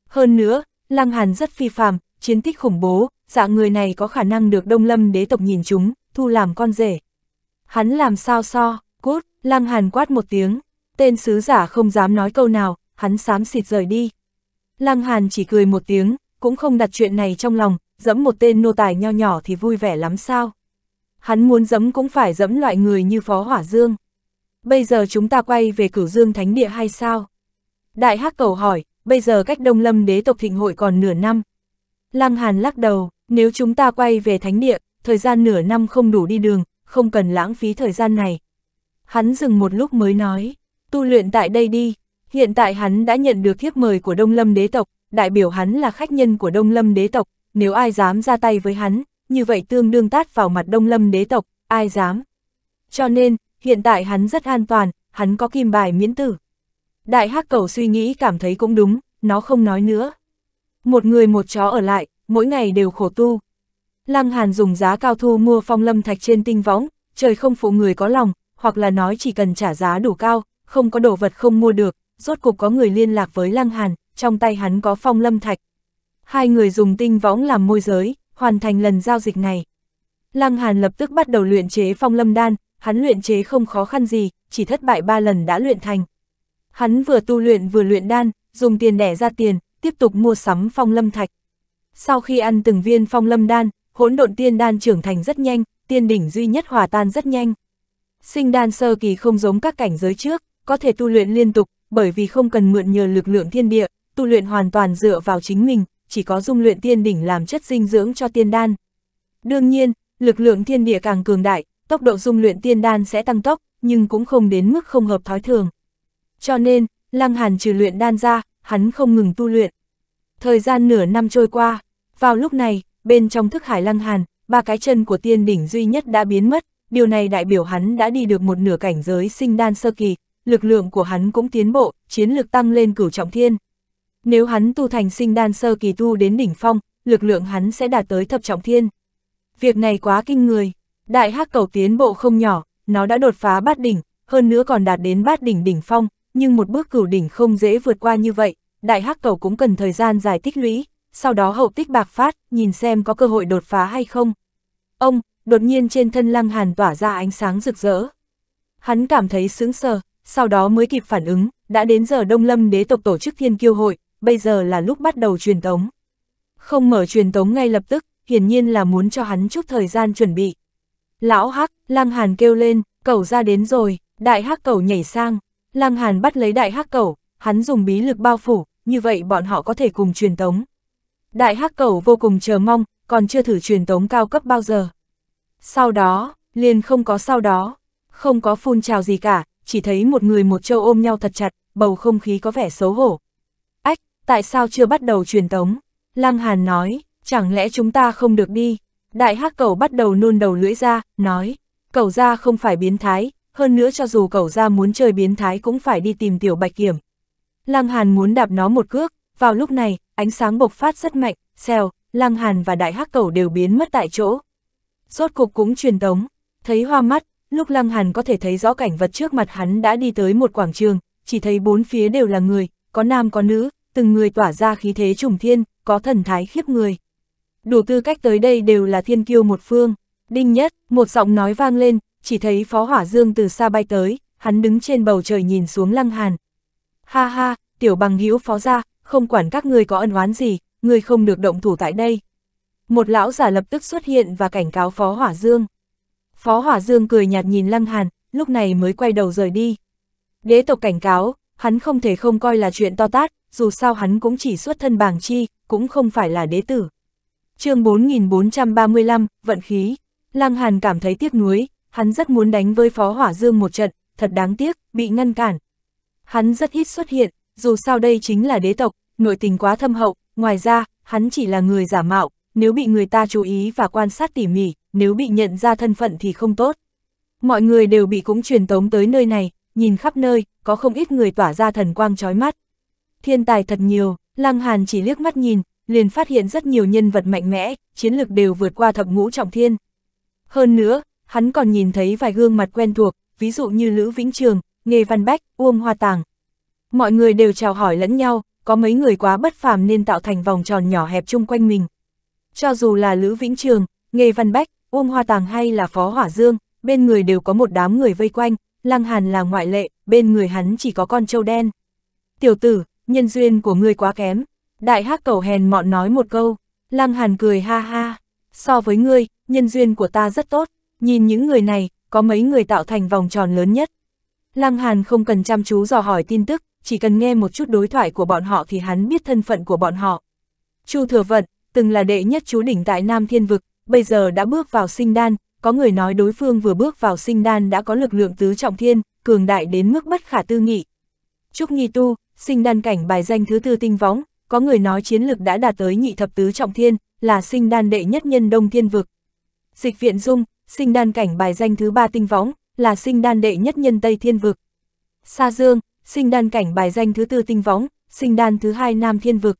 Hơn nữa, lăng hàn rất phi phàm, chiến tích khủng bố, dạng người này có khả năng được đông lâm đế tộc nhìn chúng, thu làm con rể. Hắn làm sao so, Lăng Hàn quát một tiếng, tên sứ giả không dám nói câu nào, hắn xám xịt rời đi. Lăng Hàn chỉ cười một tiếng, cũng không đặt chuyện này trong lòng, dẫm một tên nô tài nho nhỏ thì vui vẻ lắm sao. Hắn muốn dẫm cũng phải dẫm loại người như Phó Hỏa Dương. Bây giờ chúng ta quay về cửu dương thánh địa hay sao? Đại hắc cầu hỏi, bây giờ cách đông lâm đế tộc thịnh hội còn nửa năm. Lăng Hàn lắc đầu, nếu chúng ta quay về thánh địa, thời gian nửa năm không đủ đi đường, không cần lãng phí thời gian này, Hắn dừng một lúc mới nói, tu luyện tại đây đi, hiện tại hắn đã nhận được thiếp mời của Đông Lâm đế tộc, đại biểu hắn là khách nhân của Đông Lâm đế tộc, nếu ai dám ra tay với hắn, như vậy tương đương tát vào mặt Đông Lâm đế tộc, ai dám. Cho nên, hiện tại hắn rất an toàn, hắn có kim bài miễn tử. Đại hắc cầu suy nghĩ cảm thấy cũng đúng, nó không nói nữa. Một người một chó ở lại, mỗi ngày đều khổ tu. Lăng Hàn dùng giá cao thu mua phong lâm thạch trên tinh võng, trời không phụ người có lòng, hoặc là nói chỉ cần trả giá đủ cao, không có đồ vật không mua được, rốt cục có người liên lạc với Lăng Hàn, trong tay hắn có phong lâm thạch. Hai người dùng tinh võng làm môi giới, hoàn thành lần giao dịch này. Lăng Hàn lập tức bắt đầu luyện chế phong lâm đan, hắn luyện chế không khó khăn gì, chỉ thất bại ba lần đã luyện thành. Hắn vừa tu luyện vừa luyện đan, dùng tiền đẻ ra tiền, tiếp tục mua sắm phong lâm thạch. Sau khi ăn từng viên phong lâm đan, hỗn độn tiên đan trưởng thành rất nhanh, tiên đỉnh duy nhất hòa tan rất nhanh. Sinh đan sơ kỳ không giống các cảnh giới trước, có thể tu luyện liên tục, bởi vì không cần mượn nhờ lực lượng thiên địa, tu luyện hoàn toàn dựa vào chính mình, chỉ có dung luyện tiên đỉnh làm chất dinh dưỡng cho tiên đan. Đương nhiên, lực lượng thiên địa càng cường đại, tốc độ dung luyện tiên đan sẽ tăng tốc, nhưng cũng không đến mức không hợp thói thường. Cho nên, Lăng Hàn trừ luyện đan ra, hắn không ngừng tu luyện. Thời gian nửa năm trôi qua, vào lúc này, bên trong thức hải Lăng Hàn, ba cái chân của tiên đỉnh duy nhất đã biến mất, điều này đại biểu hắn đã đi được một nửa cảnh giới sinh đan sơ kỳ, lực lượng của hắn cũng tiến bộ, chiến lực tăng lên cửu trọng thiên. Nếu hắn tu thành sinh đan sơ kỳ tu đến đỉnh phong, lực lượng hắn sẽ đạt tới thập trọng thiên. Việc này quá kinh người, đại hắc cầu tiến bộ không nhỏ, nó đã đột phá bát đỉnh, hơn nữa còn đạt đến bát đỉnh đỉnh phong, nhưng một bước cửu đỉnh không dễ vượt qua như vậy, đại hắc cầu cũng cần thời gian giải tích lũy, sau đó hậu tích bạc phát, nhìn xem có cơ hội đột phá hay không. Ông, đột nhiên trên thân Lăng Hàn tỏa ra ánh sáng rực rỡ. Hắn cảm thấy sững sờ, sau đó mới kịp phản ứng, đã đến giờ Đông Lâm đế tộc tổ chức thiên kiêu hội, bây giờ là lúc bắt đầu truyền tống. Không mở truyền tống ngay lập tức, hiển nhiên là muốn cho hắn chút thời gian chuẩn bị. Lão Hắc, Lăng Hàn kêu lên, cầu ra đến rồi, đại Hắc Cầu nhảy sang, Lăng Hàn bắt lấy đại Hắc Cầu, hắn dùng bí lực bao phủ, như vậy bọn họ có thể cùng truyền tống. Đại Hắc Cầu vô cùng chờ mong, còn chưa thử truyền tống cao cấp bao giờ. Sau đó, liền không có sau đó, không có phun trào gì cả, chỉ thấy một người một châu ôm nhau thật chặt, bầu không khí có vẻ xấu hổ. Ách, tại sao chưa bắt đầu truyền tống? Lăng Hàn nói, chẳng lẽ chúng ta không được đi? Đại hắc cầu bắt đầu nôn đầu lưỡi ra, nói, cầu ra không phải biến thái, hơn nữa cho dù cầu ra muốn chơi biến thái cũng phải đi tìm tiểu bạch kiểm. Lăng Hàn muốn đạp nó một cước, vào lúc này, ánh sáng bộc phát rất mạnh, xèo, Lăng Hàn và đại hắc cầu đều biến mất tại chỗ rốt cục cũng truyền tống, thấy hoa mắt, lúc Lăng Hàn có thể thấy rõ cảnh vật trước mặt hắn đã đi tới một quảng trường, chỉ thấy bốn phía đều là người, có nam có nữ, từng người tỏa ra khí thế trùng thiên, có thần thái khiếp người. Đủ tư cách tới đây đều là thiên kiêu một phương. Đinh nhất, một giọng nói vang lên, chỉ thấy Phó Hỏa Dương từ xa bay tới, hắn đứng trên bầu trời nhìn xuống Lăng Hàn. Ha ha, tiểu bằng hữu phó ra, không quản các ngươi có ân oán gì, ngươi không được động thủ tại đây một lão giả lập tức xuất hiện và cảnh cáo Phó Hỏa Dương. Phó Hỏa Dương cười nhạt nhìn Lăng Hàn, lúc này mới quay đầu rời đi. Đế tộc cảnh cáo, hắn không thể không coi là chuyện to tát, dù sao hắn cũng chỉ xuất thân bàng chi, cũng không phải là đế tử. chương 4435, Vận khí, Lăng Hàn cảm thấy tiếc nuối, hắn rất muốn đánh với Phó Hỏa Dương một trận, thật đáng tiếc, bị ngăn cản. Hắn rất ít xuất hiện, dù sao đây chính là đế tộc, nội tình quá thâm hậu, ngoài ra, hắn chỉ là người giả mạo, nếu bị người ta chú ý và quan sát tỉ mỉ, nếu bị nhận ra thân phận thì không tốt. Mọi người đều bị cũng truyền tống tới nơi này, nhìn khắp nơi, có không ít người tỏa ra thần quang chói mắt. Thiên tài thật nhiều, Lăng Hàn chỉ liếc mắt nhìn, liền phát hiện rất nhiều nhân vật mạnh mẽ, chiến lực đều vượt qua thập ngũ trọng thiên. Hơn nữa, hắn còn nhìn thấy vài gương mặt quen thuộc, ví dụ như Lữ Vĩnh Trường, Nghề Văn Bách, Uông Hoa Tàng. Mọi người đều chào hỏi lẫn nhau, có mấy người quá bất phàm nên tạo thành vòng tròn nhỏ hẹp chung quanh mình. Cho dù là Lữ Vĩnh Trường, Nghề Văn Bách, Uông Hoa Tàng hay là Phó Hỏa Dương, bên người đều có một đám người vây quanh, Lăng Hàn là ngoại lệ, bên người hắn chỉ có con trâu đen. Tiểu tử, nhân duyên của ngươi quá kém. Đại hắc cầu hèn mọn nói một câu, Lăng Hàn cười ha ha. So với ngươi, nhân duyên của ta rất tốt, nhìn những người này, có mấy người tạo thành vòng tròn lớn nhất. Lăng Hàn không cần chăm chú dò hỏi tin tức, chỉ cần nghe một chút đối thoại của bọn họ thì hắn biết thân phận của bọn họ. Chu Thừa Vận, từng là đệ nhất chú đỉnh tại Nam Thiên Vực, bây giờ đã bước vào sinh đan, có người nói đối phương vừa bước vào sinh đan đã có lực lượng tứ trọng thiên, cường đại đến mức bất khả tư nghị. Trúc Nghi Tu, sinh đan cảnh bài danh thứ tư tinh võng, có người nói chiến lực đã đạt tới nhị thập tứ trọng thiên, là sinh đan đệ nhất nhân đông thiên vực. Dịch viện dung, sinh đan cảnh bài danh thứ ba tinh võng, là sinh đan đệ nhất nhân tây thiên vực. Sa Dương, sinh đan cảnh bài danh thứ tư tinh võng, sinh đan thứ hai nam thiên vực.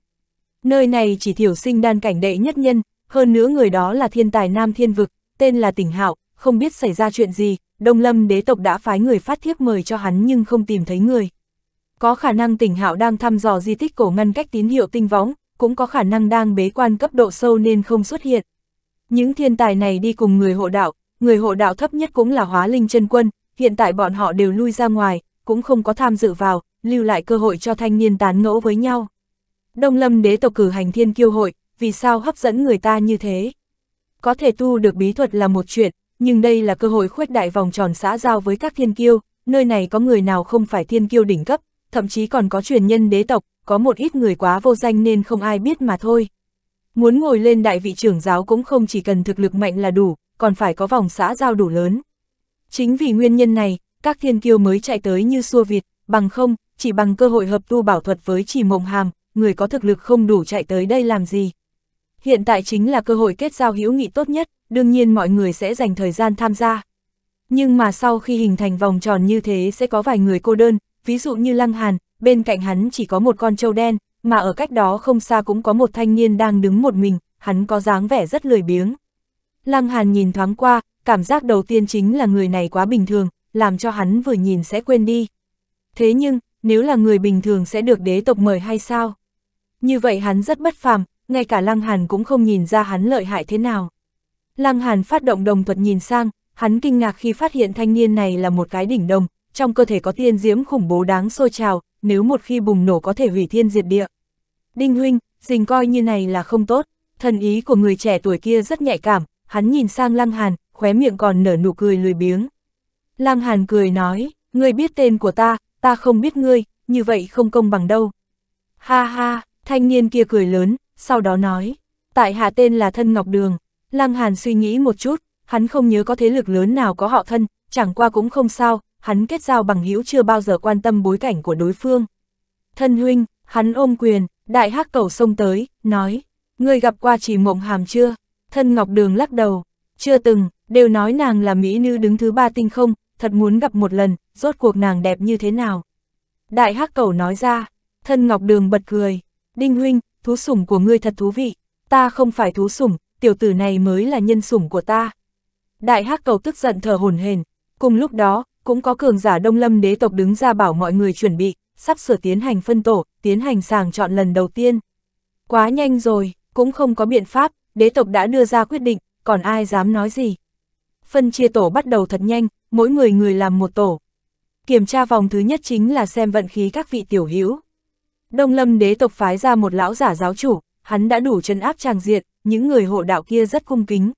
Nơi này chỉ thiểu sinh đan cảnh đệ nhất nhân, hơn nữa người đó là thiên tài nam thiên vực, tên là tỉnh hạo, không biết xảy ra chuyện gì, Đông Lâm đế tộc đã phái người phát thiếp mời cho hắn nhưng không tìm thấy người. Có khả năng tỉnh hạo đang thăm dò di tích cổ ngăn cách tín hiệu tinh võng, cũng có khả năng đang bế quan cấp độ sâu nên không xuất hiện. Những thiên tài này đi cùng người hộ đạo, người hộ đạo thấp nhất cũng là hóa linh chân quân, hiện tại bọn họ đều lui ra ngoài, cũng không có tham dự vào, lưu lại cơ hội cho thanh niên tán ngẫu với nhau. Đông Lâm đế tộc cử hành thiên kiêu hội, vì sao hấp dẫn người ta như thế? Có thể tu được bí thuật là một chuyện, nhưng đây là cơ hội khuếch đại vòng tròn xã giao với các thiên kiêu, nơi này có người nào không phải thiên kiêu đỉnh cấp, thậm chí còn có truyền nhân đế tộc, có một ít người quá vô danh nên không ai biết mà thôi. Muốn ngồi lên đại vị trưởng giáo cũng không chỉ cần thực lực mạnh là đủ, còn phải có vòng xã giao đủ lớn. Chính vì nguyên nhân này, các thiên kiêu mới chạy tới như xua vịt, bằng không, chỉ bằng cơ hội hợp tu bảo thuật với chỉ mộng hàm, người có thực lực không đủ chạy tới đây làm gì. Hiện tại chính là cơ hội kết giao hữu nghị tốt nhất, đương nhiên mọi người sẽ dành thời gian tham gia. Nhưng mà sau khi hình thành vòng tròn như thế sẽ có vài người cô đơn, ví dụ như Lăng Hàn, bên cạnh hắn chỉ có một con trâu đen, mà ở cách đó không xa cũng có một thanh niên đang đứng một mình, hắn có dáng vẻ rất lười biếng. Lăng Hàn nhìn thoáng qua, cảm giác đầu tiên chính là người này quá bình thường, làm cho hắn vừa nhìn sẽ quên đi. Thế nhưng, nếu là người bình thường sẽ được đế tộc mời hay sao? Như vậy hắn rất bất phàm, ngay cả Lăng Hàn cũng không nhìn ra hắn lợi hại thế nào. Lăng Hàn phát động đồng thuật nhìn sang, hắn kinh ngạc khi phát hiện thanh niên này là một cái đỉnh đồng, trong cơ thể có tiên diễm khủng bố đáng sôi trào, nếu một khi bùng nổ có thể hủy thiên diệt địa. Đinh huynh, dình coi như này là không tốt, thần ý của người trẻ tuổi kia rất nhạy cảm, hắn nhìn sang Lăng Hàn, khóe miệng còn nở nụ cười lười biếng. Lăng Hàn cười nói, ngươi biết tên của ta, ta không biết ngươi, như vậy không công bằng đâu. Ha ha, Thanh niên kia cười lớn, sau đó nói, tại hạ tên là Thân Ngọc Đường. Lăng Hàn suy nghĩ một chút, hắn không nhớ có thế lực lớn nào có họ thân, chẳng qua cũng không sao, hắn kết giao bằng hữu chưa bao giờ quan tâm bối cảnh của đối phương. Thân huynh, hắn ôm quyền, đại hắc cầu sông tới, nói, ngươi gặp qua chỉ mộng hàm chưa? Thân Ngọc Đường lắc đầu, chưa từng, đều nói nàng là mỹ nữ đứng thứ ba tinh không, thật muốn gặp một lần, rốt cuộc nàng đẹp như thế nào. Đại hắc cầu nói ra, thân Ngọc Đường bật cười, Đinh huynh, thú sủng của ngươi thật thú vị, ta không phải thú sủng, tiểu tử này mới là nhân sủng của ta. Đại hắc cầu tức giận thở hồn hền, cùng lúc đó, cũng có cường giả đông lâm đế tộc đứng ra bảo mọi người chuẩn bị, sắp sửa tiến hành phân tổ, tiến hành sàng chọn lần đầu tiên. Quá nhanh rồi, cũng không có biện pháp, đế tộc đã đưa ra quyết định, còn ai dám nói gì. Phân chia tổ bắt đầu thật nhanh, mỗi người người làm một tổ. Kiểm tra vòng thứ nhất chính là xem vận khí các vị tiểu hữu. Đông Lâm đế tộc phái ra một lão giả giáo chủ, hắn đã đủ chân áp tràng diệt, những người hộ đạo kia rất cung kính.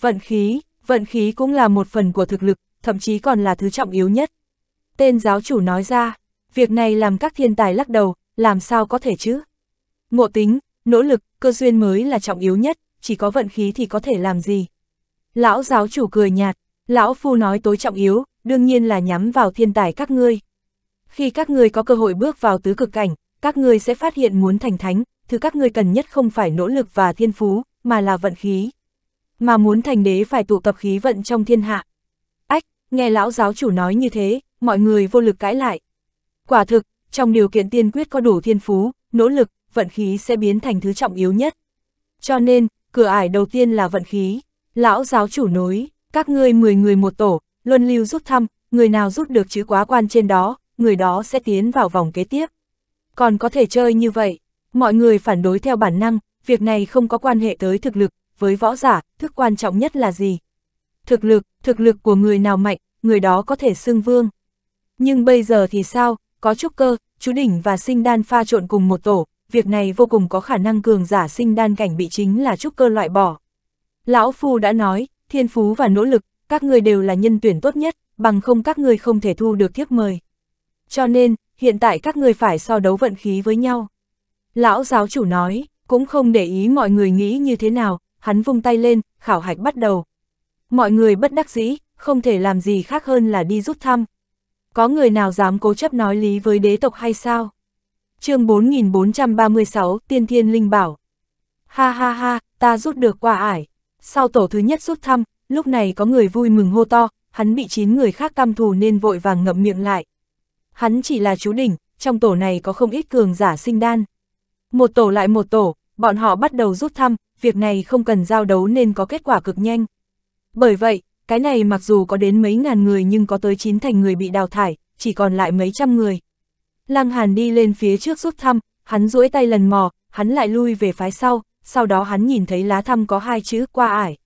Vận khí, vận khí cũng là một phần của thực lực, thậm chí còn là thứ trọng yếu nhất. Tên giáo chủ nói ra, việc này làm các thiên tài lắc đầu, làm sao có thể chứ? Ngộ tính, nỗ lực, cơ duyên mới là trọng yếu nhất, chỉ có vận khí thì có thể làm gì? Lão giáo chủ cười nhạt, lão phu nói tối trọng yếu, đương nhiên là nhắm vào thiên tài các ngươi. Khi các ngươi có cơ hội bước vào tứ cực cảnh, các ngươi sẽ phát hiện muốn thành thánh, thứ các ngươi cần nhất không phải nỗ lực và thiên phú, mà là vận khí. Mà muốn thành đế phải tụ tập khí vận trong thiên hạ. Ách, nghe lão giáo chủ nói như thế, mọi người vô lực cãi lại. Quả thực, trong điều kiện tiên quyết có đủ thiên phú, nỗ lực, vận khí sẽ biến thành thứ trọng yếu nhất. Cho nên, cửa ải đầu tiên là vận khí. Lão giáo chủ nói các ngươi 10 người một tổ, luân lưu rút thăm, người nào rút được chữ quá quan trên đó, người đó sẽ tiến vào vòng kế tiếp còn có thể chơi như vậy. Mọi người phản đối theo bản năng, việc này không có quan hệ tới thực lực, với võ giả, thức quan trọng nhất là gì? Thực lực, thực lực của người nào mạnh, người đó có thể xưng vương. Nhưng bây giờ thì sao, có trúc cơ, chú đỉnh và sinh đan pha trộn cùng một tổ, việc này vô cùng có khả năng cường giả sinh đan cảnh bị chính là trúc cơ loại bỏ. Lão Phu đã nói, thiên phú và nỗ lực, các người đều là nhân tuyển tốt nhất, bằng không các người không thể thu được thiếp mời. Cho nên, hiện tại các người phải so đấu vận khí với nhau. Lão giáo chủ nói, cũng không để ý mọi người nghĩ như thế nào, hắn vung tay lên, khảo hạch bắt đầu. Mọi người bất đắc dĩ, không thể làm gì khác hơn là đi rút thăm. Có người nào dám cố chấp nói lý với đế tộc hay sao? chương 4436, Tiên Thiên Linh Bảo. Ha ha ha, ta rút được qua ải. Sau tổ thứ nhất rút thăm, lúc này có người vui mừng hô to, hắn bị chín người khác căm thù nên vội vàng ngậm miệng lại hắn chỉ là chú đỉnh, trong tổ này có không ít cường giả sinh đan. Một tổ lại một tổ, bọn họ bắt đầu rút thăm, việc này không cần giao đấu nên có kết quả cực nhanh. Bởi vậy, cái này mặc dù có đến mấy ngàn người nhưng có tới chín thành người bị đào thải, chỉ còn lại mấy trăm người. Lăng Hàn đi lên phía trước rút thăm, hắn duỗi tay lần mò, hắn lại lui về phái sau, sau đó hắn nhìn thấy lá thăm có hai chữ qua ải.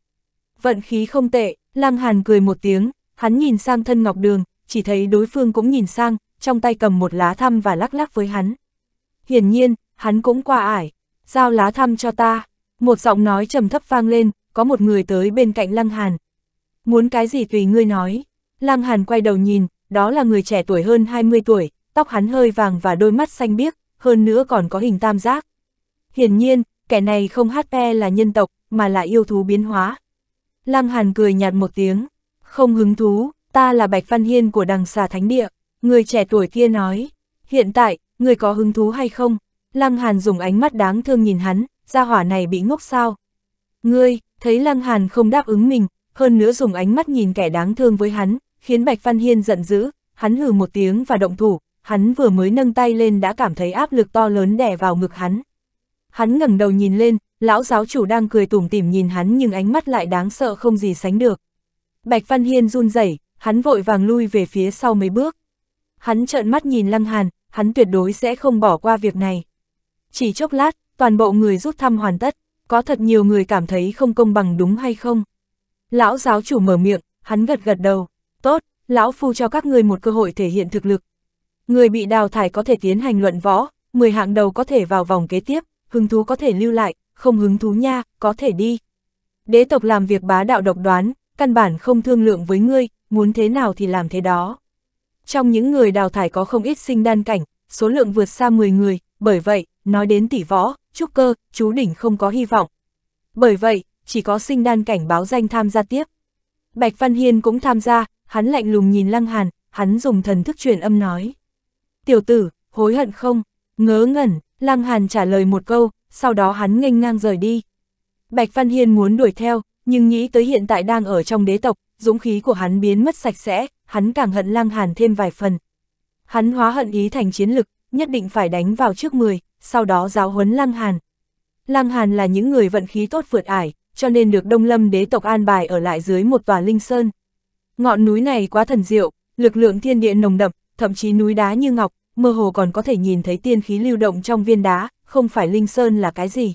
Vận khí không tệ, Lăng Hàn cười một tiếng, hắn nhìn sang thân Ngọc Đường, chỉ thấy đối phương cũng nhìn sang, trong tay cầm một lá thăm và lắc lắc với hắn. Hiển nhiên, hắn cũng qua ải, giao lá thăm cho ta, một giọng nói trầm thấp vang lên, có một người tới bên cạnh Lăng Hàn. Muốn cái gì tùy ngươi nói, Lăng Hàn quay đầu nhìn, đó là người trẻ tuổi hơn 20 tuổi, tóc hắn hơi vàng và đôi mắt xanh biếc, hơn nữa còn có hình tam giác. Hiển nhiên, kẻ này không HP là nhân tộc, mà là yêu thú biến hóa. Lăng Hàn cười nhạt một tiếng, không hứng thú, ta là Bạch Văn Hiên của đằng xà Thánh Địa. Người trẻ tuổi kia nói, hiện tại, người có hứng thú hay không? Lăng Hàn dùng ánh mắt đáng thương nhìn hắn, gia hỏa này bị ngốc sao? Ngươi, thấy Lăng Hàn không đáp ứng mình, hơn nữa dùng ánh mắt nhìn kẻ đáng thương với hắn, khiến Bạch Văn Hiên giận dữ, hắn hừ một tiếng và động thủ, hắn vừa mới nâng tay lên đã cảm thấy áp lực to lớn đè vào ngực hắn. Hắn ngẩng đầu nhìn lên, lão giáo chủ đang cười tủm tỉm nhìn hắn nhưng ánh mắt lại đáng sợ không gì sánh được. Bạch Văn Hiên run rẩy, hắn vội vàng lui về phía sau mấy bước hắn trợn mắt nhìn Lăng Hàn, hắn tuyệt đối sẽ không bỏ qua việc này. Chỉ chốc lát, toàn bộ người rút thăm hoàn tất, có thật nhiều người cảm thấy không công bằng đúng hay không? Lão giáo chủ mở miệng, hắn gật gật đầu, tốt, lão phu cho các ngươi một cơ hội thể hiện thực lực. Người bị đào thải có thể tiến hành luận võ, 10 hạng đầu có thể vào vòng kế tiếp, hứng thú có thể lưu lại, không hứng thú nha, có thể đi. Đế tộc làm việc bá đạo độc đoán, căn bản không thương lượng với ngươi, muốn thế nào thì làm thế đó. Trong những người đào thải có không ít sinh đan cảnh, số lượng vượt xa 10 người, bởi vậy, nói đến tỷ võ, trúc cơ, chú đỉnh không có hy vọng. Bởi vậy, chỉ có sinh đan cảnh báo danh tham gia tiếp. Bạch Văn Hiên cũng tham gia, hắn lạnh lùng nhìn Lăng Hàn, hắn dùng thần thức truyền âm nói. Tiểu tử, hối hận không? Ngớ ngẩn, Lăng Hàn trả lời một câu, sau đó hắn nghênh ngang rời đi. Bạch Văn Hiên muốn đuổi theo, nhưng nghĩ tới hiện tại đang ở trong đế tộc, dũng khí của hắn biến mất sạch sẽ, hắn càng hận Lăng Hàn thêm vài phần. Hắn hóa hận ý thành chiến lực, nhất định phải đánh vào trước 10, sau đó giáo huấn Lăng Hàn. Lăng Hàn là những người vận khí tốt vượt ải, cho nên được Đông Lâm đế tộc an bài ở lại dưới một tòa linh sơn. Ngọn núi này quá thần diệu, lực lượng thiên địa nồng đậm, thậm chí núi đá như ngọc, mơ hồ còn có thể nhìn thấy tiên khí lưu động trong viên đá, không phải linh sơn là cái gì.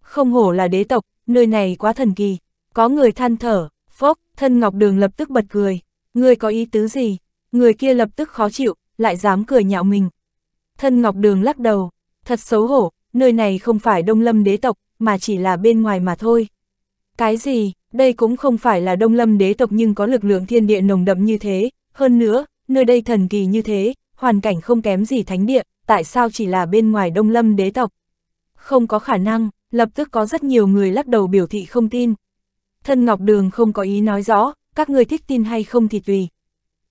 Không hổ là đế tộc, nơi này quá thần kỳ. Có người than thở, phốc, thân ngọc đường lập tức bật cười. Người có ý tứ gì? Người kia lập tức khó chịu, lại dám cười nhạo mình. Thân Ngọc Đường lắc đầu, thật xấu hổ, nơi này không phải Đông Lâm đế tộc, mà chỉ là bên ngoài mà thôi. Cái gì, đây cũng không phải là Đông Lâm đế tộc nhưng có lực lượng thiên địa nồng đậm như thế, hơn nữa, nơi đây thần kỳ như thế, hoàn cảnh không kém gì thánh địa, tại sao chỉ là bên ngoài Đông Lâm đế tộc? Không có khả năng, lập tức có rất nhiều người lắc đầu biểu thị không tin. Thân Ngọc Đường không có ý nói rõ, các ngươi thích tin hay không thì tùy.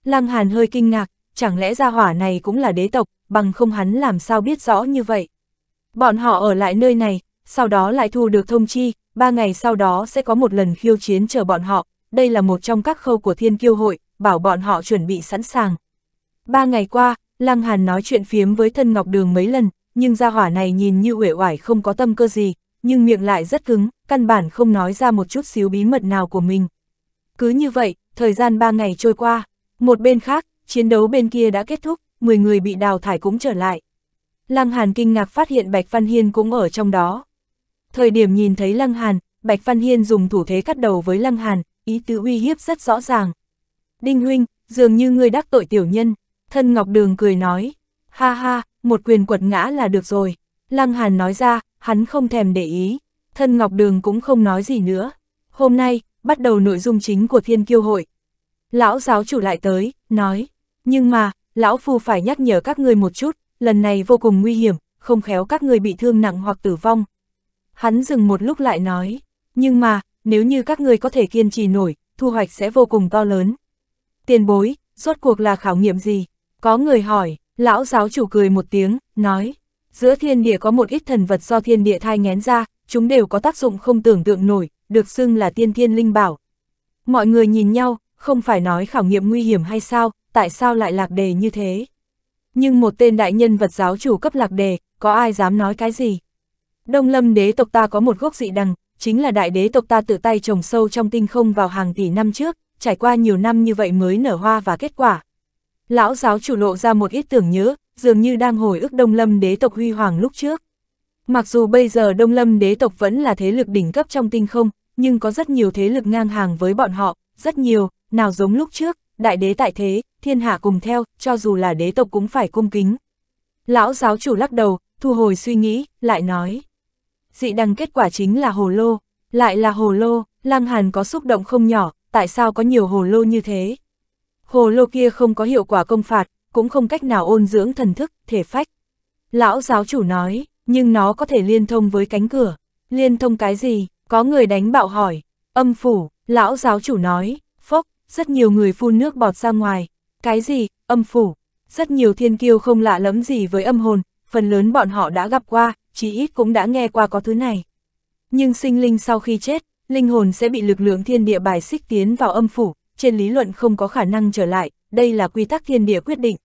Lăng Hàn hơi kinh ngạc, chẳng lẽ gia hỏa này cũng là đế tộc, bằng không hắn làm sao biết rõ như vậy. Bọn họ ở lại nơi này, sau đó lại thu được thông chi, ba ngày sau đó sẽ có một lần khiêu chiến chờ bọn họ, đây là một trong các khâu của thiên kiêu hội, bảo bọn họ chuẩn bị sẵn sàng. Ba ngày qua, Lăng Hàn nói chuyện phiếm với thân Ngọc Đường mấy lần, nhưng gia hỏa này nhìn như uể oải không có tâm cơ gì, nhưng miệng lại rất cứng, căn bản không nói ra một chút xíu bí mật nào của mình. Cứ như vậy, thời gian 3 ngày trôi qua, một bên khác, chiến đấu bên kia đã kết thúc, 10 người bị đào thải cũng trở lại. Lăng Hàn kinh ngạc phát hiện Bạch Văn Hiên cũng ở trong đó. Thời điểm nhìn thấy Lăng Hàn, Bạch Văn Hiên dùng thủ thế cắt đầu với Lăng Hàn, ý tứ uy hiếp rất rõ ràng. Đinh huynh, dường như người đắc tội tiểu nhân, thân Ngọc Đường cười nói, ha ha, một quyền quật ngã là được rồi. Lăng Hàn nói ra, hắn không thèm để ý, thân Ngọc Đường cũng không nói gì nữa. Hôm nay, bắt đầu nội dung chính của thiên kiêu hội. Lão giáo chủ lại tới, nói, nhưng mà, lão phu phải nhắc nhở các người một chút, lần này vô cùng nguy hiểm, không khéo các người bị thương nặng hoặc tử vong. Hắn dừng một lúc lại nói, nhưng mà, nếu như các người có thể kiên trì nổi, thu hoạch sẽ vô cùng to lớn. Tiền bối, rốt cuộc là khảo nghiệm gì? Có người hỏi, lão giáo chủ cười một tiếng, nói, giữa thiên địa có một ít thần vật do thiên địa thai ngén ra, chúng đều có tác dụng không tưởng tượng nổi, được xưng là tiên thiên linh bảo. Mọi người nhìn nhau, không phải nói khảo nghiệm nguy hiểm hay sao, tại sao lại lạc đề như thế. Nhưng một tên đại nhân vật giáo chủ cấp lạc đề, có ai dám nói cái gì? Đông lâm đế tộc ta có một gốc dị đằng, chính là đại đế tộc ta tự tay trồng sâu trong tinh không vào hàng tỷ năm trước, trải qua nhiều năm như vậy mới nở hoa và kết quả. Lão giáo chủ lộ ra một ít tưởng nhớ, dường như đang hồi ức đông lâm đế tộc huy hoàng lúc trước. Mặc dù bây giờ Đông Lâm đế tộc vẫn là thế lực đỉnh cấp trong tinh không, nhưng có rất nhiều thế lực ngang hàng với bọn họ, rất nhiều, nào giống lúc trước, đại đế tại thế, thiên hạ cùng theo, cho dù là đế tộc cũng phải cung kính. Lão giáo chủ lắc đầu, thu hồi suy nghĩ, lại nói. Dị đăng kết quả chính là hồ lô, lại là hồ lô, lang Hàn có xúc động không nhỏ, tại sao có nhiều hồ lô như thế? Hồ lô kia không có hiệu quả công phạt, cũng không cách nào ôn dưỡng thần thức, thể phách. Lão giáo chủ nói, nhưng nó có thể liên thông với cánh cửa. Liên thông cái gì? Có người đánh bạo hỏi. Âm phủ, lão giáo chủ nói, phốc, rất nhiều người phun nước bọt ra ngoài. Cái gì? Âm phủ. Rất nhiều thiên kiêu không lạ lẫm gì với âm hồn, phần lớn bọn họ đã gặp qua, chỉ ít cũng đã nghe qua có thứ này. Nhưng sinh linh sau khi chết, linh hồn sẽ bị lực lượng thiên địa bài xích tiến vào âm phủ, trên lý luận không có khả năng trở lại, đây là quy tắc thiên địa quyết định.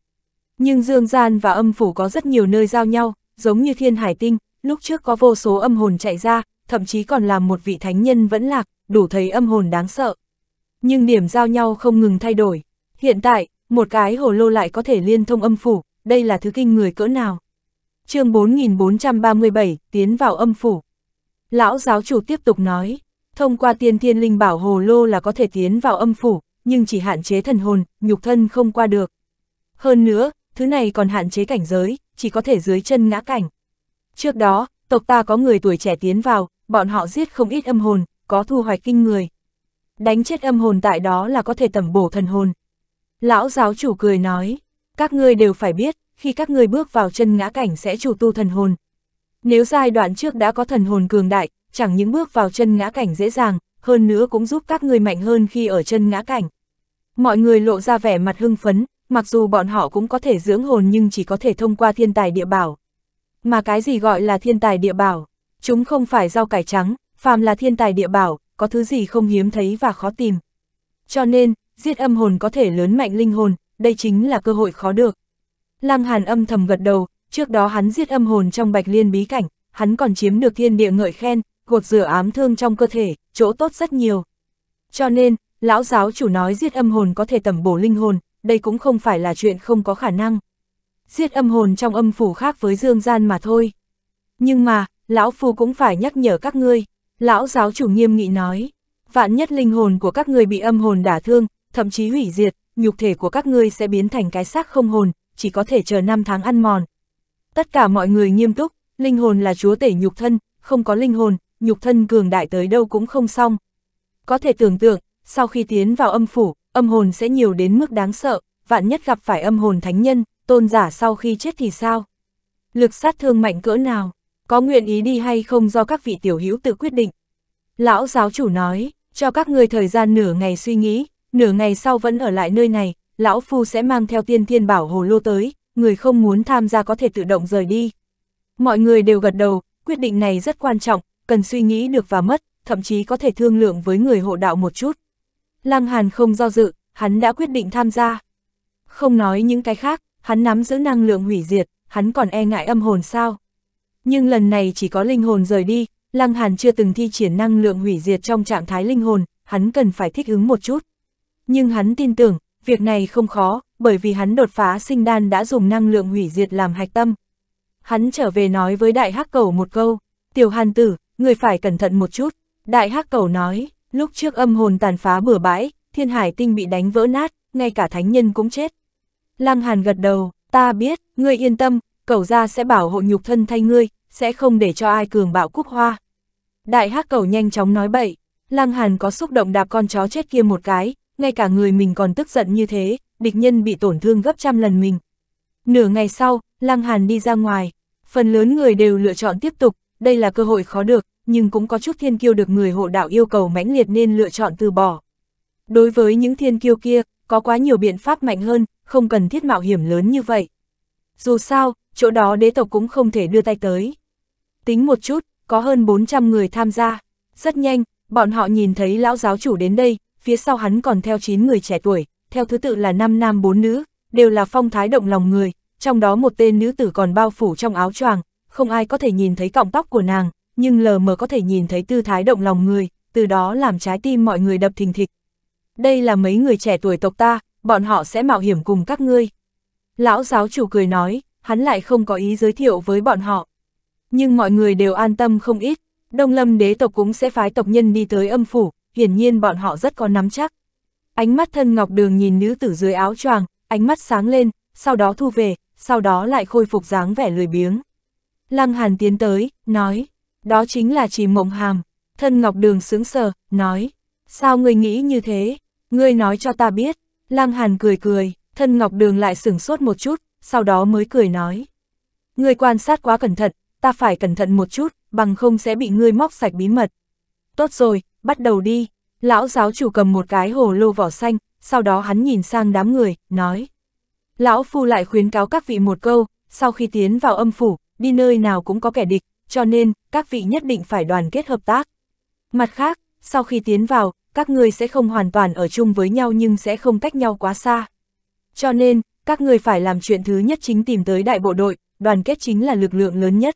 Nhưng dương gian và âm phủ có rất nhiều nơi giao nhau, giống như thiên hải tinh, lúc trước có vô số âm hồn chạy ra, thậm chí còn làm một vị thánh nhân vẫn lạc, đủ thấy âm hồn đáng sợ. Nhưng điểm giao nhau không ngừng thay đổi. Hiện tại, một cái hồ lô lại có thể liên thông âm phủ, đây là thứ kinh người cỡ nào. chương 4437, tiến vào âm phủ. Lão giáo chủ tiếp tục nói, thông qua tiên thiên linh bảo hồ lô là có thể tiến vào âm phủ, nhưng chỉ hạn chế thần hồn, nhục thân không qua được. Hơn nữa, thứ này còn hạn chế cảnh giới, chỉ có thể dưới chân ngã cảnh. Trước đó, tộc ta có người tuổi trẻ tiến vào, bọn họ giết không ít âm hồn, có thu hoạch kinh người. Đánh chết âm hồn tại đó là có thể tẩm bổ thần hồn. Lão giáo chủ cười nói, các ngươi đều phải biết, khi các ngươi bước vào chân ngã cảnh sẽ chủ tu thần hồn. Nếu giai đoạn trước đã có thần hồn cường đại, chẳng những bước vào chân ngã cảnh dễ dàng, hơn nữa cũng giúp các ngươi mạnh hơn khi ở chân ngã cảnh. Mọi người lộ ra vẻ mặt hưng phấn, mặc dù bọn họ cũng có thể dưỡng hồn nhưng chỉ có thể thông qua thiên tài địa bảo. Mà cái gì gọi là thiên tài địa bảo? Chúng không phải rau cải trắng, phàm là thiên tài địa bảo, có thứ gì không hiếm thấy và khó tìm. Cho nên, giết âm hồn có thể lớn mạnh linh hồn, đây chính là cơ hội khó được. Lăng Hàn âm thầm gật đầu, trước đó hắn giết âm hồn trong bạch liên bí cảnh, hắn còn chiếm được thiên địa ngợi khen, gột rửa ám thương trong cơ thể, chỗ tốt rất nhiều. Cho nên, lão giáo chủ nói giết âm hồn có thể tẩm bổ linh hồn, đây cũng không phải là chuyện không có khả năng. Giết âm hồn trong âm phủ khác với dương gian mà thôi. Nhưng mà, lão phu cũng phải nhắc nhở các ngươi, lão giáo chủ nghiêm nghị nói, vạn nhất linh hồn của các ngươi bị âm hồn đả thương, thậm chí hủy diệt, nhục thể của các ngươi sẽ biến thành cái xác không hồn, chỉ có thể chờ năm tháng ăn mòn. Tất cả mọi người nghiêm túc, linh hồn là chúa tể nhục thân, không có linh hồn, nhục thân cường đại tới đâu cũng không xong. Có thể tưởng tượng, sau khi tiến vào âm phủ, âm hồn sẽ nhiều đến mức đáng sợ, vạn nhất gặp phải âm hồn thánh nhân, tôn giả sau khi chết thì sao? Lực sát thương mạnh cỡ nào, có nguyện ý đi hay không do các vị tiểu hữu tự quyết định. Lão giáo chủ nói, cho các người thời gian nửa ngày suy nghĩ, nửa ngày sau vẫn ở lại nơi này, lão phu sẽ mang theo tiên thiên bảo hồ lô tới, người không muốn tham gia có thể tự động rời đi. Mọi người đều gật đầu, quyết định này rất quan trọng, cần suy nghĩ được và mất, thậm chí có thể thương lượng với người hộ đạo một chút. Lăng Hàn không do dự, hắn đã quyết định tham gia. Không nói những cái khác, hắn nắm giữ năng lượng hủy diệt, hắn còn e ngại âm hồn sao. Nhưng lần này chỉ có linh hồn rời đi, Lăng Hàn chưa từng thi triển năng lượng hủy diệt trong trạng thái linh hồn, hắn cần phải thích ứng một chút. Nhưng hắn tin tưởng, việc này không khó, bởi vì hắn đột phá sinh đan đã dùng năng lượng hủy diệt làm hạch tâm. Hắn trở về nói với đại hắc cầu một câu, tiểu hàn tử, người phải cẩn thận một chút. Đại hắc cầu nói, Lúc trước âm hồn tàn phá bừa bãi, thiên hải tinh bị đánh vỡ nát, ngay cả thánh nhân cũng chết. Lăng Hàn gật đầu, ta biết, ngươi yên tâm, cẩu gia sẽ bảo hộ nhục thân thay ngươi, sẽ không để cho ai cường bạo cúc hoa. Đại hắc cẩu nhanh chóng nói bậy, Lăng Hàn có xúc động đạp con chó chết kia một cái, ngay cả người mình còn tức giận như thế, địch nhân bị tổn thương gấp trăm lần mình. Nửa ngày sau, Lăng Hàn đi ra ngoài, phần lớn người đều lựa chọn tiếp tục, đây là cơ hội khó được, nhưng cũng có chút thiên kiêu được người hộ đạo yêu cầu mãnh liệt nên lựa chọn từ bỏ. Đối với những thiên kiêu kia, có quá nhiều biện pháp mạnh hơn, không cần thiết mạo hiểm lớn như vậy. Dù sao, chỗ đó đế tộc cũng không thể đưa tay tới. Tính một chút, có hơn 400 người tham gia. Rất nhanh, bọn họ nhìn thấy lão giáo chủ đến đây, phía sau hắn còn theo 9 người trẻ tuổi, theo thứ tự là 5 nam 4 nữ, đều là phong thái động lòng người, trong đó một tên nữ tử còn bao phủ trong áo choàng, không ai có thể nhìn thấy cọng tóc của nàng, nhưng lờ mờ có thể nhìn thấy tư thái động lòng người, từ đó làm trái tim mọi người đập thình thịch. Đây là mấy người trẻ tuổi tộc ta, bọn họ sẽ mạo hiểm cùng các ngươi. Lão giáo chủ cười nói, hắn lại không có ý giới thiệu với bọn họ. Nhưng mọi người đều an tâm không ít, Đông Lâm đế tộc cũng sẽ phái tộc nhân đi tới âm phủ, hiển nhiên bọn họ rất có nắm chắc. Ánh mắt thân Ngọc Đường nhìn nữ tử dưới áo choàng, ánh mắt sáng lên, sau đó thu về, sau đó lại khôi phục dáng vẻ lười biếng. Lăng Hàn tiến tới, nói, đó chính là chỉ mộng hàm. Thân Ngọc Đường sướng sờ, nói, sao ngươi nghĩ như thế, ngươi nói cho ta biết. Lăng Hàn cười cười, thân Ngọc Đường lại sửng sốt một chút, sau đó mới cười nói. Ngươi quan sát quá cẩn thận, ta phải cẩn thận một chút, bằng không sẽ bị ngươi móc sạch bí mật. Tốt rồi, bắt đầu đi. Lão giáo chủ cầm một cái hồ lô vỏ xanh, sau đó hắn nhìn sang đám người, nói. Lão Phu lại khuyến cáo các vị một câu, sau khi tiến vào âm phủ, đi nơi nào cũng có kẻ địch, cho nên, các vị nhất định phải đoàn kết hợp tác. Mặt khác, sau khi tiến vào, các người sẽ không hoàn toàn ở chung với nhau nhưng sẽ không cách nhau quá xa. Cho nên, các người phải làm chuyện thứ nhất chính tìm tới đại bộ đội, đoàn kết chính là lực lượng lớn nhất.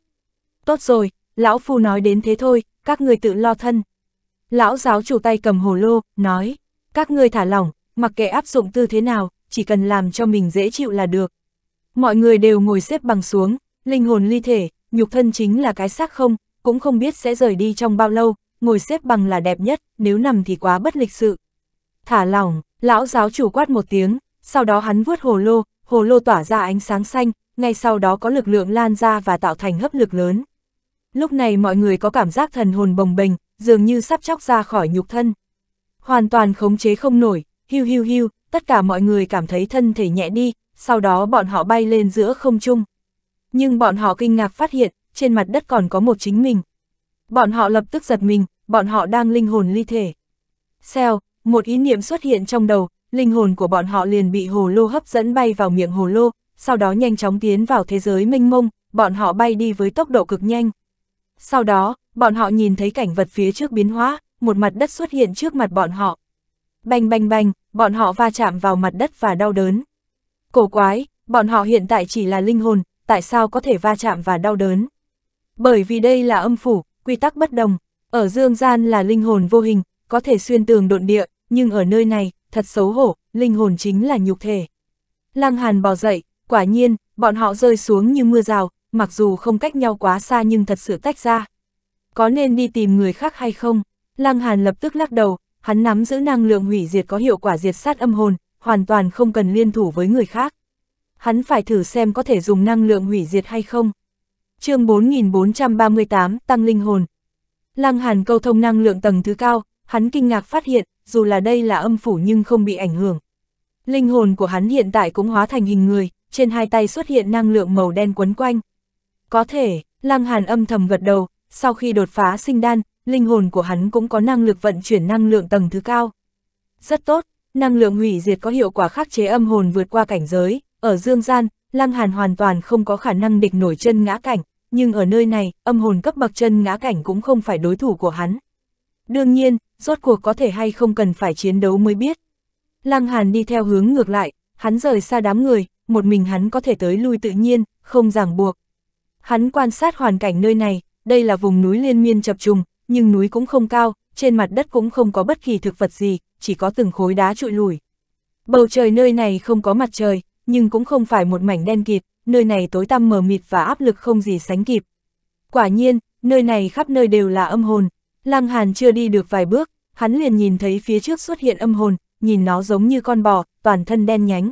Tốt rồi, lão phu nói đến thế thôi, các người tự lo thân. Lão giáo chủ tay cầm hồ lô, nói, các người thả lỏng, mặc kệ áp dụng tư thế nào, chỉ cần làm cho mình dễ chịu là được. Mọi người đều ngồi xếp bằng xuống, linh hồn ly thể, nhục thân chính là cái xác không, cũng không biết sẽ rời đi trong bao lâu, ngồi xếp bằng là đẹp nhất, nếu nằm thì quá bất lịch sự. Thả lỏng, lão giáo chủ quát một tiếng, sau đó hắn vuốt hồ lô, hồ lô tỏa ra ánh sáng xanh, ngay sau đó có lực lượng lan ra và tạo thành hấp lực lớn. Lúc này mọi người có cảm giác thần hồn bồng bềnh, dường như sắp chóc ra khỏi nhục thân. Hoàn toàn khống chế không nổi, hiu hiu hiu, tất cả mọi người cảm thấy thân thể nhẹ đi, sau đó bọn họ bay lên giữa không trung nhưng bọn họ kinh ngạc phát hiện, trên mặt đất còn có một chính mình. Bọn họ lập tức giật mình, bọn họ đang linh hồn ly thể. Xèo, một ý niệm xuất hiện trong đầu, linh hồn của bọn họ liền bị hồ lô hấp dẫn bay vào miệng hồ lô, sau đó nhanh chóng tiến vào thế giới mênh mông, bọn họ bay đi với tốc độ cực nhanh. Sau đó, bọn họ nhìn thấy cảnh vật phía trước biến hóa, một mặt đất xuất hiện trước mặt bọn họ. Bành bành bành, bọn họ va chạm vào mặt đất và đau đớn. Cổ quái, bọn họ hiện tại chỉ là linh hồn, tại sao có thể va chạm và đau đớn? Bởi vì đây là âm phủ, quy tắc bất đồng, ở dương gian là linh hồn vô hình, có thể xuyên tường độn địa, nhưng ở nơi này, thật xấu hổ, linh hồn chính là nhục thể. Lăng Hàn bò dậy, quả nhiên, bọn họ rơi xuống như mưa rào, mặc dù không cách nhau quá xa nhưng thật sự tách ra. Có nên đi tìm người khác hay không? Lăng Hàn lập tức lắc đầu, hắn nắm giữ năng lượng hủy diệt có hiệu quả diệt sát âm hồn, hoàn toàn không cần liên thủ với người khác hắn phải thử xem có thể dùng năng lượng hủy diệt hay không. chương 4438, tăng linh hồn. Lăng Hàn câu thông năng lượng tầng thứ cao, hắn kinh ngạc phát hiện, dù là đây là âm phủ nhưng không bị ảnh hưởng. Linh hồn của hắn hiện tại cũng hóa thành hình người, trên hai tay xuất hiện năng lượng màu đen quấn quanh. Có thể, Lăng Hàn âm thầm gật đầu, sau khi đột phá sinh đan, linh hồn của hắn cũng có năng lực vận chuyển năng lượng tầng thứ cao. Rất tốt, năng lượng hủy diệt có hiệu quả khắc chế âm hồn vượt qua cảnh giới, ở dương gian, Lăng Hàn hoàn toàn không có khả năng địch nổi chân ngã cảnh, nhưng ở nơi này, âm hồn cấp bậc chân ngã cảnh cũng không phải đối thủ của hắn. Đương nhiên, rốt cuộc có thể hay không cần phải chiến đấu mới biết. Lăng Hàn đi theo hướng ngược lại, hắn rời xa đám người, một mình hắn có thể tới lui tự nhiên, không ràng buộc. Hắn quan sát hoàn cảnh nơi này, đây là vùng núi liên miên chập trùng, nhưng núi cũng không cao, trên mặt đất cũng không có bất kỳ thực vật gì, chỉ có từng khối đá trụi lùi. Bầu trời nơi này không có mặt trời, nhưng cũng không phải một mảnh đen kịt, nơi này tối tăm mờ mịt và áp lực không gì sánh kịp. Quả nhiên, nơi này khắp nơi đều là âm hồn. Lăng Hàn chưa đi được vài bước, hắn liền nhìn thấy phía trước xuất hiện âm hồn, nhìn nó giống như con bò, toàn thân đen nhánh.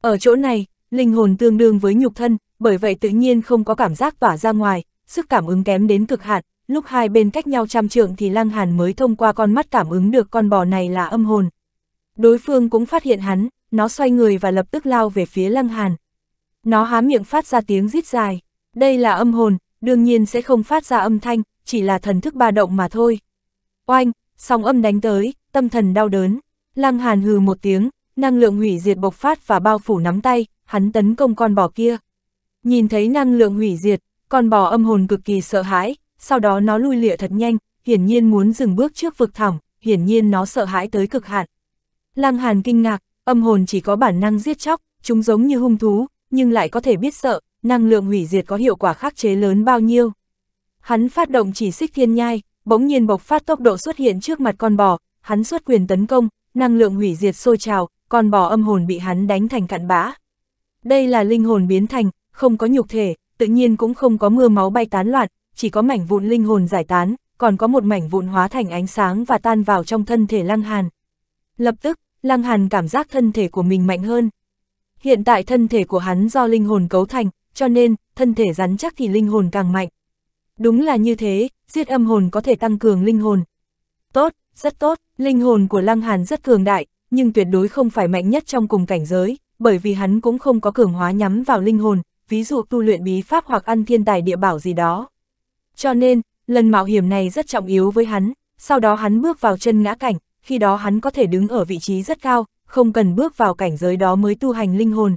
Ở chỗ này, linh hồn tương đương với nhục thân, bởi vậy tự nhiên không có cảm giác tỏa ra ngoài, sức cảm ứng kém đến cực hạn, lúc hai bên cách nhau trăm trượng thì Lăng Hàn mới thông qua con mắt cảm ứng được con bò này là âm hồn. Đối phương cũng phát hiện hắn, nó xoay người và lập tức lao về phía Lăng Hàn. Nó há miệng phát ra tiếng rít dài. Đây là âm hồn, đương nhiên sẽ không phát ra âm thanh, chỉ là thần thức ba động mà thôi. Oanh, sóng âm đánh tới, tâm thần đau đớn. Lăng Hàn hừ một tiếng, năng lượng hủy diệt bộc phát và bao phủ nắm tay, hắn tấn công con bò kia. Nhìn thấy năng lượng hủy diệt, con bò âm hồn cực kỳ sợ hãi, sau đó nó lui lịa thật nhanh, hiển nhiên muốn dừng bước trước vực thẳm, hiển nhiên nó sợ hãi tới cực hạn. Lăng Hàn kinh ngạc, Âm hồn chỉ có bản năng giết chóc, chúng giống như hung thú, nhưng lại có thể biết sợ, năng lượng hủy diệt có hiệu quả khắc chế lớn bao nhiêu. Hắn phát động chỉ xích thiên nhai, bỗng nhiên bộc phát tốc độ xuất hiện trước mặt con bò, hắn xuất quyền tấn công, năng lượng hủy diệt sôi trào, con bò âm hồn bị hắn đánh thành cạn bã. Đây là linh hồn biến thành, không có nhục thể, tự nhiên cũng không có mưa máu bay tán loạn, chỉ có mảnh vụn linh hồn giải tán, còn có một mảnh vụn hóa thành ánh sáng và tan vào trong thân thể Lăng Hàn. Lập tức, Lăng Hàn cảm giác thân thể của mình mạnh hơn. Hiện tại thân thể của hắn do linh hồn cấu thành, cho nên, thân thể rắn chắc thì linh hồn càng mạnh. Đúng là như thế, giết âm hồn có thể tăng cường linh hồn. Tốt, rất tốt, linh hồn của Lăng Hàn rất cường đại, nhưng tuyệt đối không phải mạnh nhất trong cùng cảnh giới, bởi vì hắn cũng không có cường hóa nhắm vào linh hồn, ví dụ tu luyện bí pháp hoặc ăn thiên tài địa bảo gì đó. Cho nên, lần mạo hiểm này rất trọng yếu với hắn, sau đó hắn bước vào chân ngã cảnh, khi đó hắn có thể đứng ở vị trí rất cao, không cần bước vào cảnh giới đó mới tu hành linh hồn.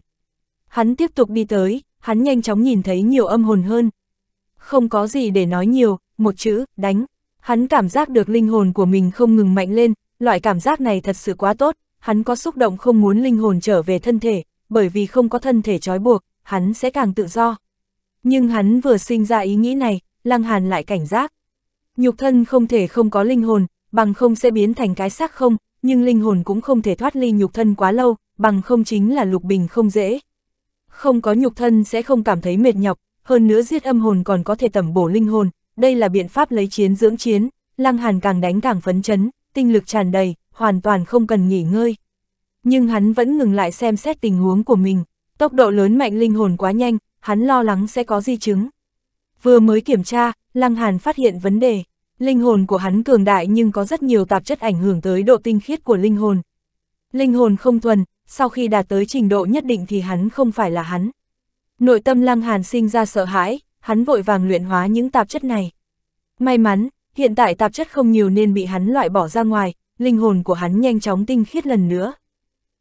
Hắn tiếp tục đi tới, hắn nhanh chóng nhìn thấy nhiều âm hồn hơn. Không có gì để nói nhiều, một chữ, đánh. Hắn cảm giác được linh hồn của mình không ngừng mạnh lên, loại cảm giác này thật sự quá tốt, hắn có xúc động không muốn linh hồn trở về thân thể, bởi vì không có thân thể trói buộc, hắn sẽ càng tự do. Nhưng hắn vừa sinh ra ý nghĩ này, Lăng Hàn lại cảnh giác. Nhục thân không thể không có linh hồn, bằng không sẽ biến thành cái xác không, nhưng linh hồn cũng không thể thoát ly nhục thân quá lâu, bằng không chính là lục bình không dễ. Không có nhục thân sẽ không cảm thấy mệt nhọc, hơn nữa giết âm hồn còn có thể tẩm bổ linh hồn, đây là biện pháp lấy chiến dưỡng chiến, Lăng Hàn càng đánh càng phấn chấn, tinh lực tràn đầy, hoàn toàn không cần nghỉ ngơi. Nhưng hắn vẫn ngừng lại xem xét tình huống của mình, tốc độ lớn mạnh linh hồn quá nhanh, hắn lo lắng sẽ có di chứng. Vừa mới kiểm tra, Lăng Hàn phát hiện vấn đề. Linh hồn của hắn cường đại nhưng có rất nhiều tạp chất ảnh hưởng tới độ tinh khiết của linh hồn. Linh hồn không thuần, sau khi đạt tới trình độ nhất định thì hắn không phải là hắn. Nội tâm Lăng Hàn sinh ra sợ hãi, hắn vội vàng luyện hóa những tạp chất này. May mắn, hiện tại tạp chất không nhiều nên bị hắn loại bỏ ra ngoài, linh hồn của hắn nhanh chóng tinh khiết lần nữa.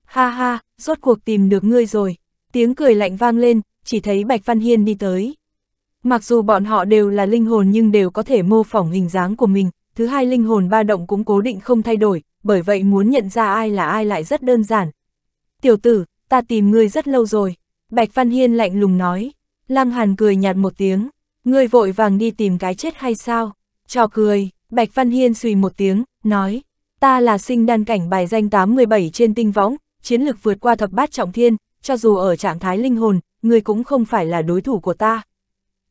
Ha ha, rốt cuộc tìm được ngươi rồi. Tiếng cười lạnh vang lên, chỉ thấy Bạch Văn Hiên đi tới. Mặc dù bọn họ đều là linh hồn nhưng đều có thể mô phỏng hình dáng của mình, thứ hai linh hồn ba động cũng cố định không thay đổi, bởi vậy muốn nhận ra ai là ai lại rất đơn giản. Tiểu tử, ta tìm ngươi rất lâu rồi, Bạch Văn Hiên lạnh lùng nói, Lăng Hàn cười nhạt một tiếng, ngươi vội vàng đi tìm cái chết hay sao? Cho cười, Bạch Văn Hiên suy một tiếng, nói, ta là sinh đan cảnh bài danh 87 trên tinh võng, chiến lực vượt qua thập bát trọng thiên, cho dù ở trạng thái linh hồn, ngươi cũng không phải là đối thủ của ta.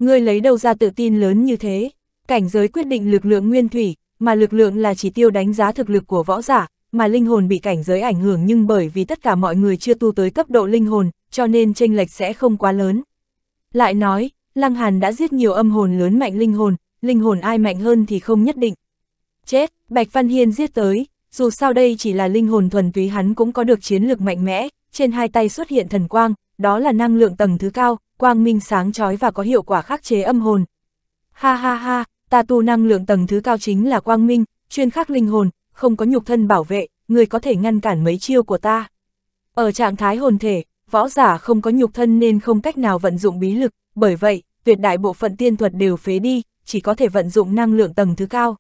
Ngươi lấy đâu ra tự tin lớn như thế? Cảnh giới quyết định lực lượng nguyên thủy, mà lực lượng là chỉ tiêu đánh giá thực lực của võ giả, mà linh hồn bị cảnh giới ảnh hưởng nhưng bởi vì tất cả mọi người chưa tu tới cấp độ linh hồn, cho nên chênh lệch sẽ không quá lớn. Lại nói, Lăng Hàn đã giết nhiều âm hồn lớn mạnh linh hồn, linh hồn ai mạnh hơn thì không nhất định. Chết, Bạch Văn Hiên giết tới, dù sao đây chỉ là linh hồn thuần túy hắn cũng có được chiến lược mạnh mẽ, trên hai tay xuất hiện thần quang, đó là năng lượng tầng thứ cao, quang minh sáng chói và có hiệu quả khắc chế âm hồn. Ha ha ha, ta tu năng lượng tầng thứ cao chính là quang minh, chuyên khắc linh hồn, không có nhục thân bảo vệ, người có thể ngăn cản mấy chiêu của ta. Ở trạng thái hồn thể, võ giả không có nhục thân nên không cách nào vận dụng bí lực, bởi vậy, tuyệt đại bộ phận tiên thuật đều phế đi, chỉ có thể vận dụng năng lượng tầng thứ cao.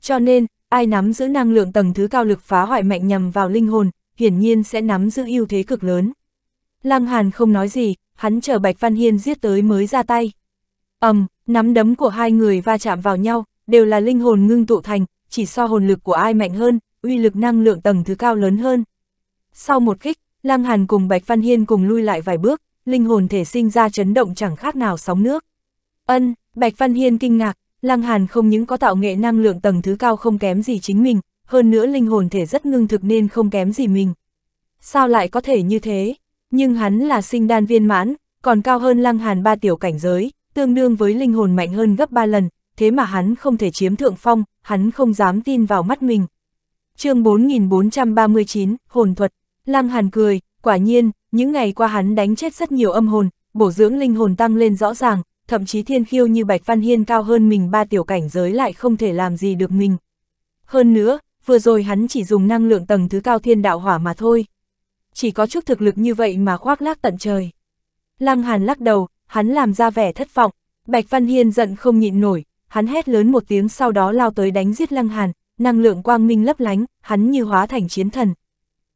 Cho nên, ai nắm giữ năng lượng tầng thứ cao lực phá hoại mạnh nhằm vào linh hồn, hiển nhiên sẽ nắm giữ ưu thế cực lớn. Lăng Hàn không nói gì, hắn chờ Bạch Văn Hiên giết tới mới ra tay. ầm, nắm đấm của hai người va chạm vào nhau, đều là linh hồn ngưng tụ thành, chỉ so hồn lực của ai mạnh hơn, uy lực năng lượng tầng thứ cao lớn hơn. Sau một kích, Lăng Hàn cùng Bạch Văn Hiên cùng lui lại vài bước, linh hồn thể sinh ra chấn động chẳng khác nào sóng nước. Ân, Bạch Văn Hiên kinh ngạc, Lăng Hàn không những có tạo nghệ năng lượng tầng thứ cao không kém gì chính mình, hơn nữa linh hồn thể rất ngưng thực nên không kém gì mình. Sao lại có thể như thế? nhưng hắn là sinh đan viên mãn, còn cao hơn lăng hàn ba tiểu cảnh giới, tương đương với linh hồn mạnh hơn gấp ba lần, thế mà hắn không thể chiếm thượng phong, hắn không dám tin vào mắt mình. chương 4439, Hồn Thuật, Lăng Hàn cười, quả nhiên, những ngày qua hắn đánh chết rất nhiều âm hồn, bổ dưỡng linh hồn tăng lên rõ ràng, thậm chí thiên khiêu như Bạch Văn Hiên cao hơn mình ba tiểu cảnh giới lại không thể làm gì được mình. Hơn nữa, vừa rồi hắn chỉ dùng năng lượng tầng thứ cao thiên đạo hỏa mà thôi chỉ có chút thực lực như vậy mà khoác lác tận trời. Lăng Hàn lắc đầu, hắn làm ra vẻ thất vọng, Bạch Văn Hiên giận không nhịn nổi, hắn hét lớn một tiếng sau đó lao tới đánh giết Lăng Hàn, năng lượng quang minh lấp lánh, hắn như hóa thành chiến thần.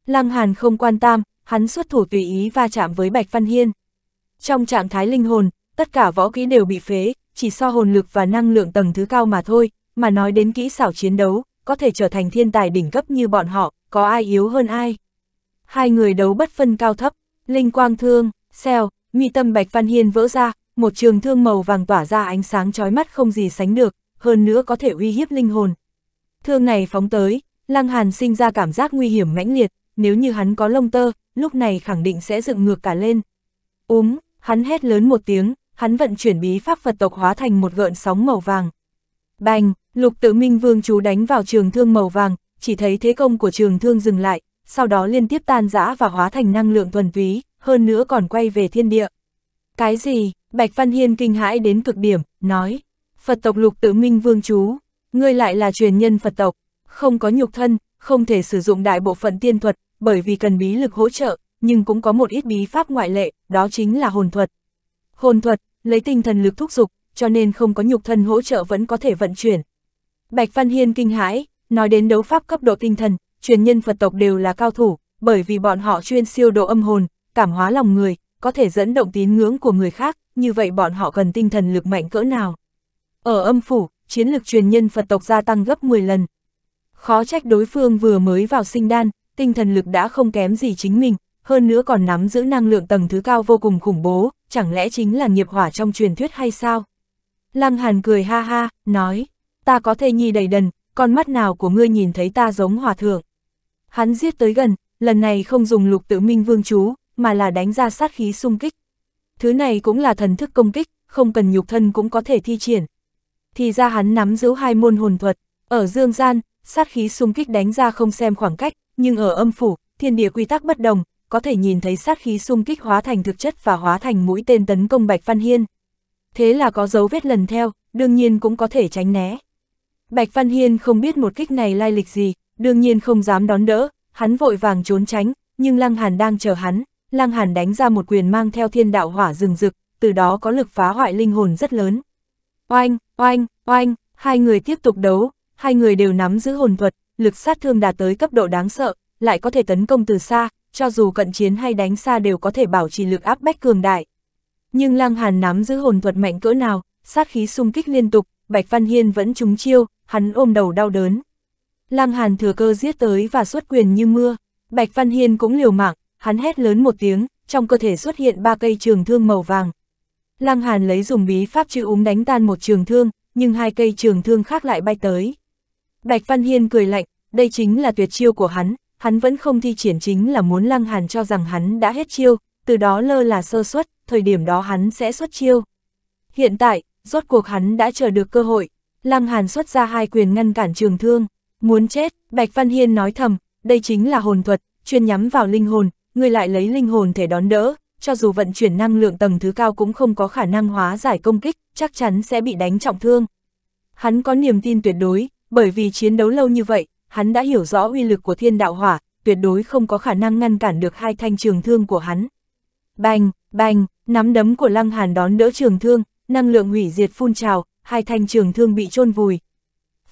Lăng Hàn không quan tâm, hắn xuất thủ tùy ý va chạm với Bạch Văn Hiên. Trong trạng thái linh hồn, tất cả võ kỹ đều bị phế, chỉ so hồn lực và năng lượng tầng thứ cao mà thôi, mà nói đến kỹ xảo chiến đấu, có thể trở thành thiên tài đỉnh cấp như bọn họ, có ai yếu hơn ai hai người đấu bất phân cao thấp, linh quang thương, xeo, mi tâm Bạch Văn Hiên vỡ ra, một trường thương màu vàng tỏa ra ánh sáng chói mắt không gì sánh được, hơn nữa có thể uy hiếp linh hồn. Thương này phóng tới, Lăng Hàn sinh ra cảm giác nguy hiểm mãnh liệt, nếu như hắn có lông tơ, lúc này khẳng định sẽ dựng ngược cả lên. Úm, hắn hét lớn một tiếng, hắn vận chuyển bí pháp Phật tộc hóa thành một gợn sóng màu vàng. Bành, lục tự minh vương chú đánh vào trường thương màu vàng, chỉ thấy thế công của trường thương dừng lại, sau đó liên tiếp tan rã và hóa thành năng lượng thuần túy, hơn nữa còn quay về thiên địa. Cái gì? Bạch Văn Hiên kinh hãi đến cực điểm, nói. Phật tộc lục tự minh vương chú, ngươi lại là truyền nhân Phật tộc, không có nhục thân, không thể sử dụng đại bộ phận tiên thuật, bởi vì cần bí lực hỗ trợ, nhưng cũng có một ít bí pháp ngoại lệ, đó chính là hồn thuật. Hồn thuật, lấy tinh thần lực thúc dục, cho nên không có nhục thân hỗ trợ vẫn có thể vận chuyển. Bạch Văn Hiên kinh hãi, nói đến đấu pháp cấp độ tinh thần, truyền nhân Phật tộc đều là cao thủ, bởi vì bọn họ chuyên siêu độ âm hồn, cảm hóa lòng người, có thể dẫn động tín ngưỡng của người khác, như vậy bọn họ cần tinh thần lực mạnh cỡ nào. Ở âm phủ, chiến lực truyền nhân Phật tộc gia tăng gấp 10 lần. Khó trách đối phương vừa mới vào sinh đan, tinh thần lực đã không kém gì chính mình, hơn nữa còn nắm giữ năng lượng tầng thứ cao vô cùng khủng bố, chẳng lẽ chính là nghiệp hỏa trong truyền thuyết hay sao? Lăng Hàn cười ha ha, nói, ta có thể nhi đầy đần, con mắt nào của ngươi nhìn thấy ta giống hòa thượng. Hắn giết tới gần, lần này không dùng lục tự minh vương chú, mà là đánh ra sát khí xung kích. Thứ này cũng là thần thức công kích, không cần nhục thân cũng có thể thi triển. Thì ra hắn nắm giữ hai môn hồn thuật, ở dương gian, sát khí xung kích đánh ra không xem khoảng cách, nhưng ở âm phủ, thiên địa quy tắc bất đồng, có thể nhìn thấy sát khí xung kích hóa thành thực chất và hóa thành mũi tên tấn công Bạch Văn Hiên. Thế là có dấu vết lần theo, đương nhiên cũng có thể tránh né. Bạch Văn Hiên không biết một kích này lai lịch gì, đương nhiên không dám đón đỡ, hắn vội vàng trốn tránh, nhưng Lăng Hàn đang chờ hắn, Lăng Hàn đánh ra một quyền mang theo thiên đạo hỏa rừng rực, từ đó có lực phá hoại linh hồn rất lớn. Oanh, oanh, oanh, hai người tiếp tục đấu, hai người đều nắm giữ hồn thuật, lực sát thương đạt tới cấp độ đáng sợ, lại có thể tấn công từ xa, cho dù cận chiến hay đánh xa đều có thể bảo trì lực áp bách cường đại. Nhưng Lăng Hàn nắm giữ hồn thuật mạnh cỡ nào, sát khí xung kích liên tục, Bạch Văn Hiên vẫn trúng chiêu, hắn ôm đầu đau đớn. Lam Hàn thừa cơ giết tới và xuất quyền như mưa, Bạch Văn Hiên cũng liều mạng, hắn hét lớn một tiếng, trong cơ thể xuất hiện ba cây trường thương màu vàng. Lăng Hàn lấy dùng bí pháp chữ úng đánh tan một trường thương, nhưng hai cây trường thương khác lại bay tới. Bạch Văn Hiên cười lạnh, đây chính là tuyệt chiêu của hắn, hắn vẫn không thi triển chính là muốn Lăng Hàn cho rằng hắn đã hết chiêu, từ đó lơ là sơ suất, thời điểm đó hắn sẽ xuất chiêu. Hiện tại, rốt cuộc hắn đã chờ được cơ hội, Lăng Hàn xuất ra hai quyền ngăn cản trường thương. Muốn chết, Bạch Văn Hiên nói thầm, đây chính là hồn thuật, chuyên nhắm vào linh hồn, người lại lấy linh hồn thể đón đỡ, cho dù vận chuyển năng lượng tầng thứ cao cũng không có khả năng hóa giải công kích, chắc chắn sẽ bị đánh trọng thương. Hắn có niềm tin tuyệt đối, bởi vì chiến đấu lâu như vậy, hắn đã hiểu rõ uy lực của thiên đạo hỏa, tuyệt đối không có khả năng ngăn cản được hai thanh trường thương của hắn. Bành, bành, nắm đấm của Lăng Hàn đón đỡ trường thương, năng lượng hủy diệt phun trào, hai thanh trường thương bị chôn vùi,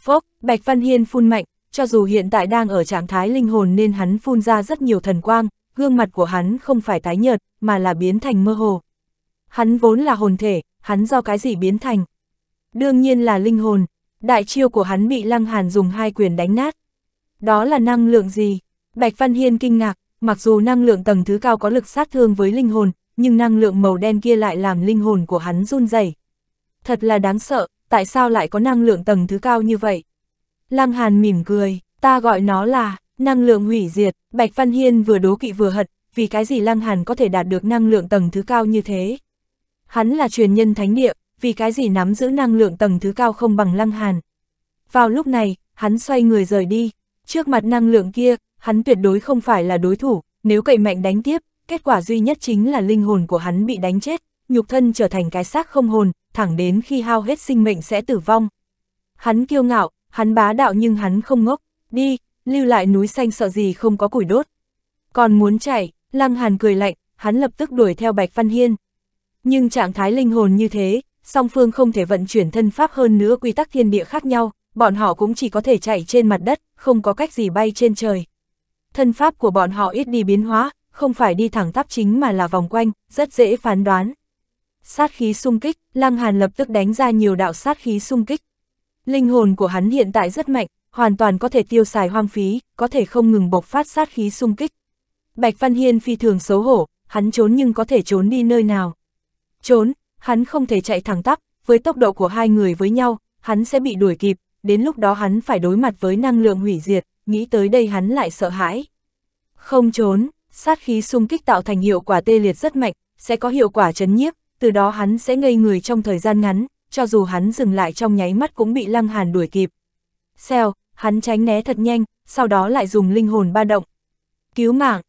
Phốc, Bạch Văn Hiên phun mạnh, cho dù hiện tại đang ở trạng thái linh hồn nên hắn phun ra rất nhiều thần quang, gương mặt của hắn không phải tái nhợt, mà là biến thành mơ hồ. Hắn vốn là hồn thể, hắn do cái gì biến thành? Đương nhiên là linh hồn, đại chiêu của hắn bị Lăng Hàn dùng hai quyền đánh nát. Đó là năng lượng gì? Bạch Văn Hiên kinh ngạc, mặc dù năng lượng tầng thứ cao có lực sát thương với linh hồn, nhưng năng lượng màu đen kia lại làm linh hồn của hắn run rẩy. Thật là đáng sợ, tại sao lại có năng lượng tầng thứ cao như vậy? Lăng Hàn mỉm cười, ta gọi nó là năng lượng hủy diệt, Bạch Văn Hiên vừa đố kỵ vừa hận, vì cái gì Lăng Hàn có thể đạt được năng lượng tầng thứ cao như thế? Hắn là truyền nhân thánh địa, vì cái gì nắm giữ năng lượng tầng thứ cao không bằng Lăng Hàn? Vào lúc này, hắn xoay người rời đi, trước mặt năng lượng kia, hắn tuyệt đối không phải là đối thủ, nếu cậy mạnh đánh tiếp, kết quả duy nhất chính là linh hồn của hắn bị đánh chết, nhục thân trở thành cái xác không hồn, thẳng đến khi hao hết sinh mệnh sẽ tử vong. Hắn kiêu ngạo, hắn bá đạo nhưng hắn không ngốc, đi, lưu lại núi xanh sợ gì không có củi đốt. Còn muốn chạy, Lăng Hàn cười lạnh, hắn lập tức đuổi theo Bạch Văn Hiên. Nhưng trạng thái linh hồn như thế, song phương không thể vận chuyển thân pháp hơn nữa quy tắc thiên địa khác nhau, bọn họ cũng chỉ có thể chạy trên mặt đất, không có cách gì bay trên trời. Thân pháp của bọn họ ít đi biến hóa, không phải đi thẳng tắp chính mà là vòng quanh, rất dễ phán đoán sát khí sung kích, Lăng Hàn lập tức đánh ra nhiều đạo sát khí sung kích. Linh hồn của hắn hiện tại rất mạnh, hoàn toàn có thể tiêu xài hoang phí, có thể không ngừng bộc phát sát khí sung kích. Bạch Văn Hiên phi thường xấu hổ, hắn trốn nhưng có thể trốn đi nơi nào. Trốn, hắn không thể chạy thẳng tắp, với tốc độ của hai người với nhau, hắn sẽ bị đuổi kịp, đến lúc đó hắn phải đối mặt với năng lượng hủy diệt, nghĩ tới đây hắn lại sợ hãi. Không trốn, sát khí xung kích tạo thành hiệu quả tê liệt rất mạnh, sẽ có hiệu quả chấn nhiếp, từ đó hắn sẽ ngây người trong thời gian ngắn, cho dù hắn dừng lại trong nháy mắt cũng bị Lăng Hàn đuổi kịp. Xèo, hắn tránh né thật nhanh, sau đó lại dùng linh hồn ba động. Cứu mạng,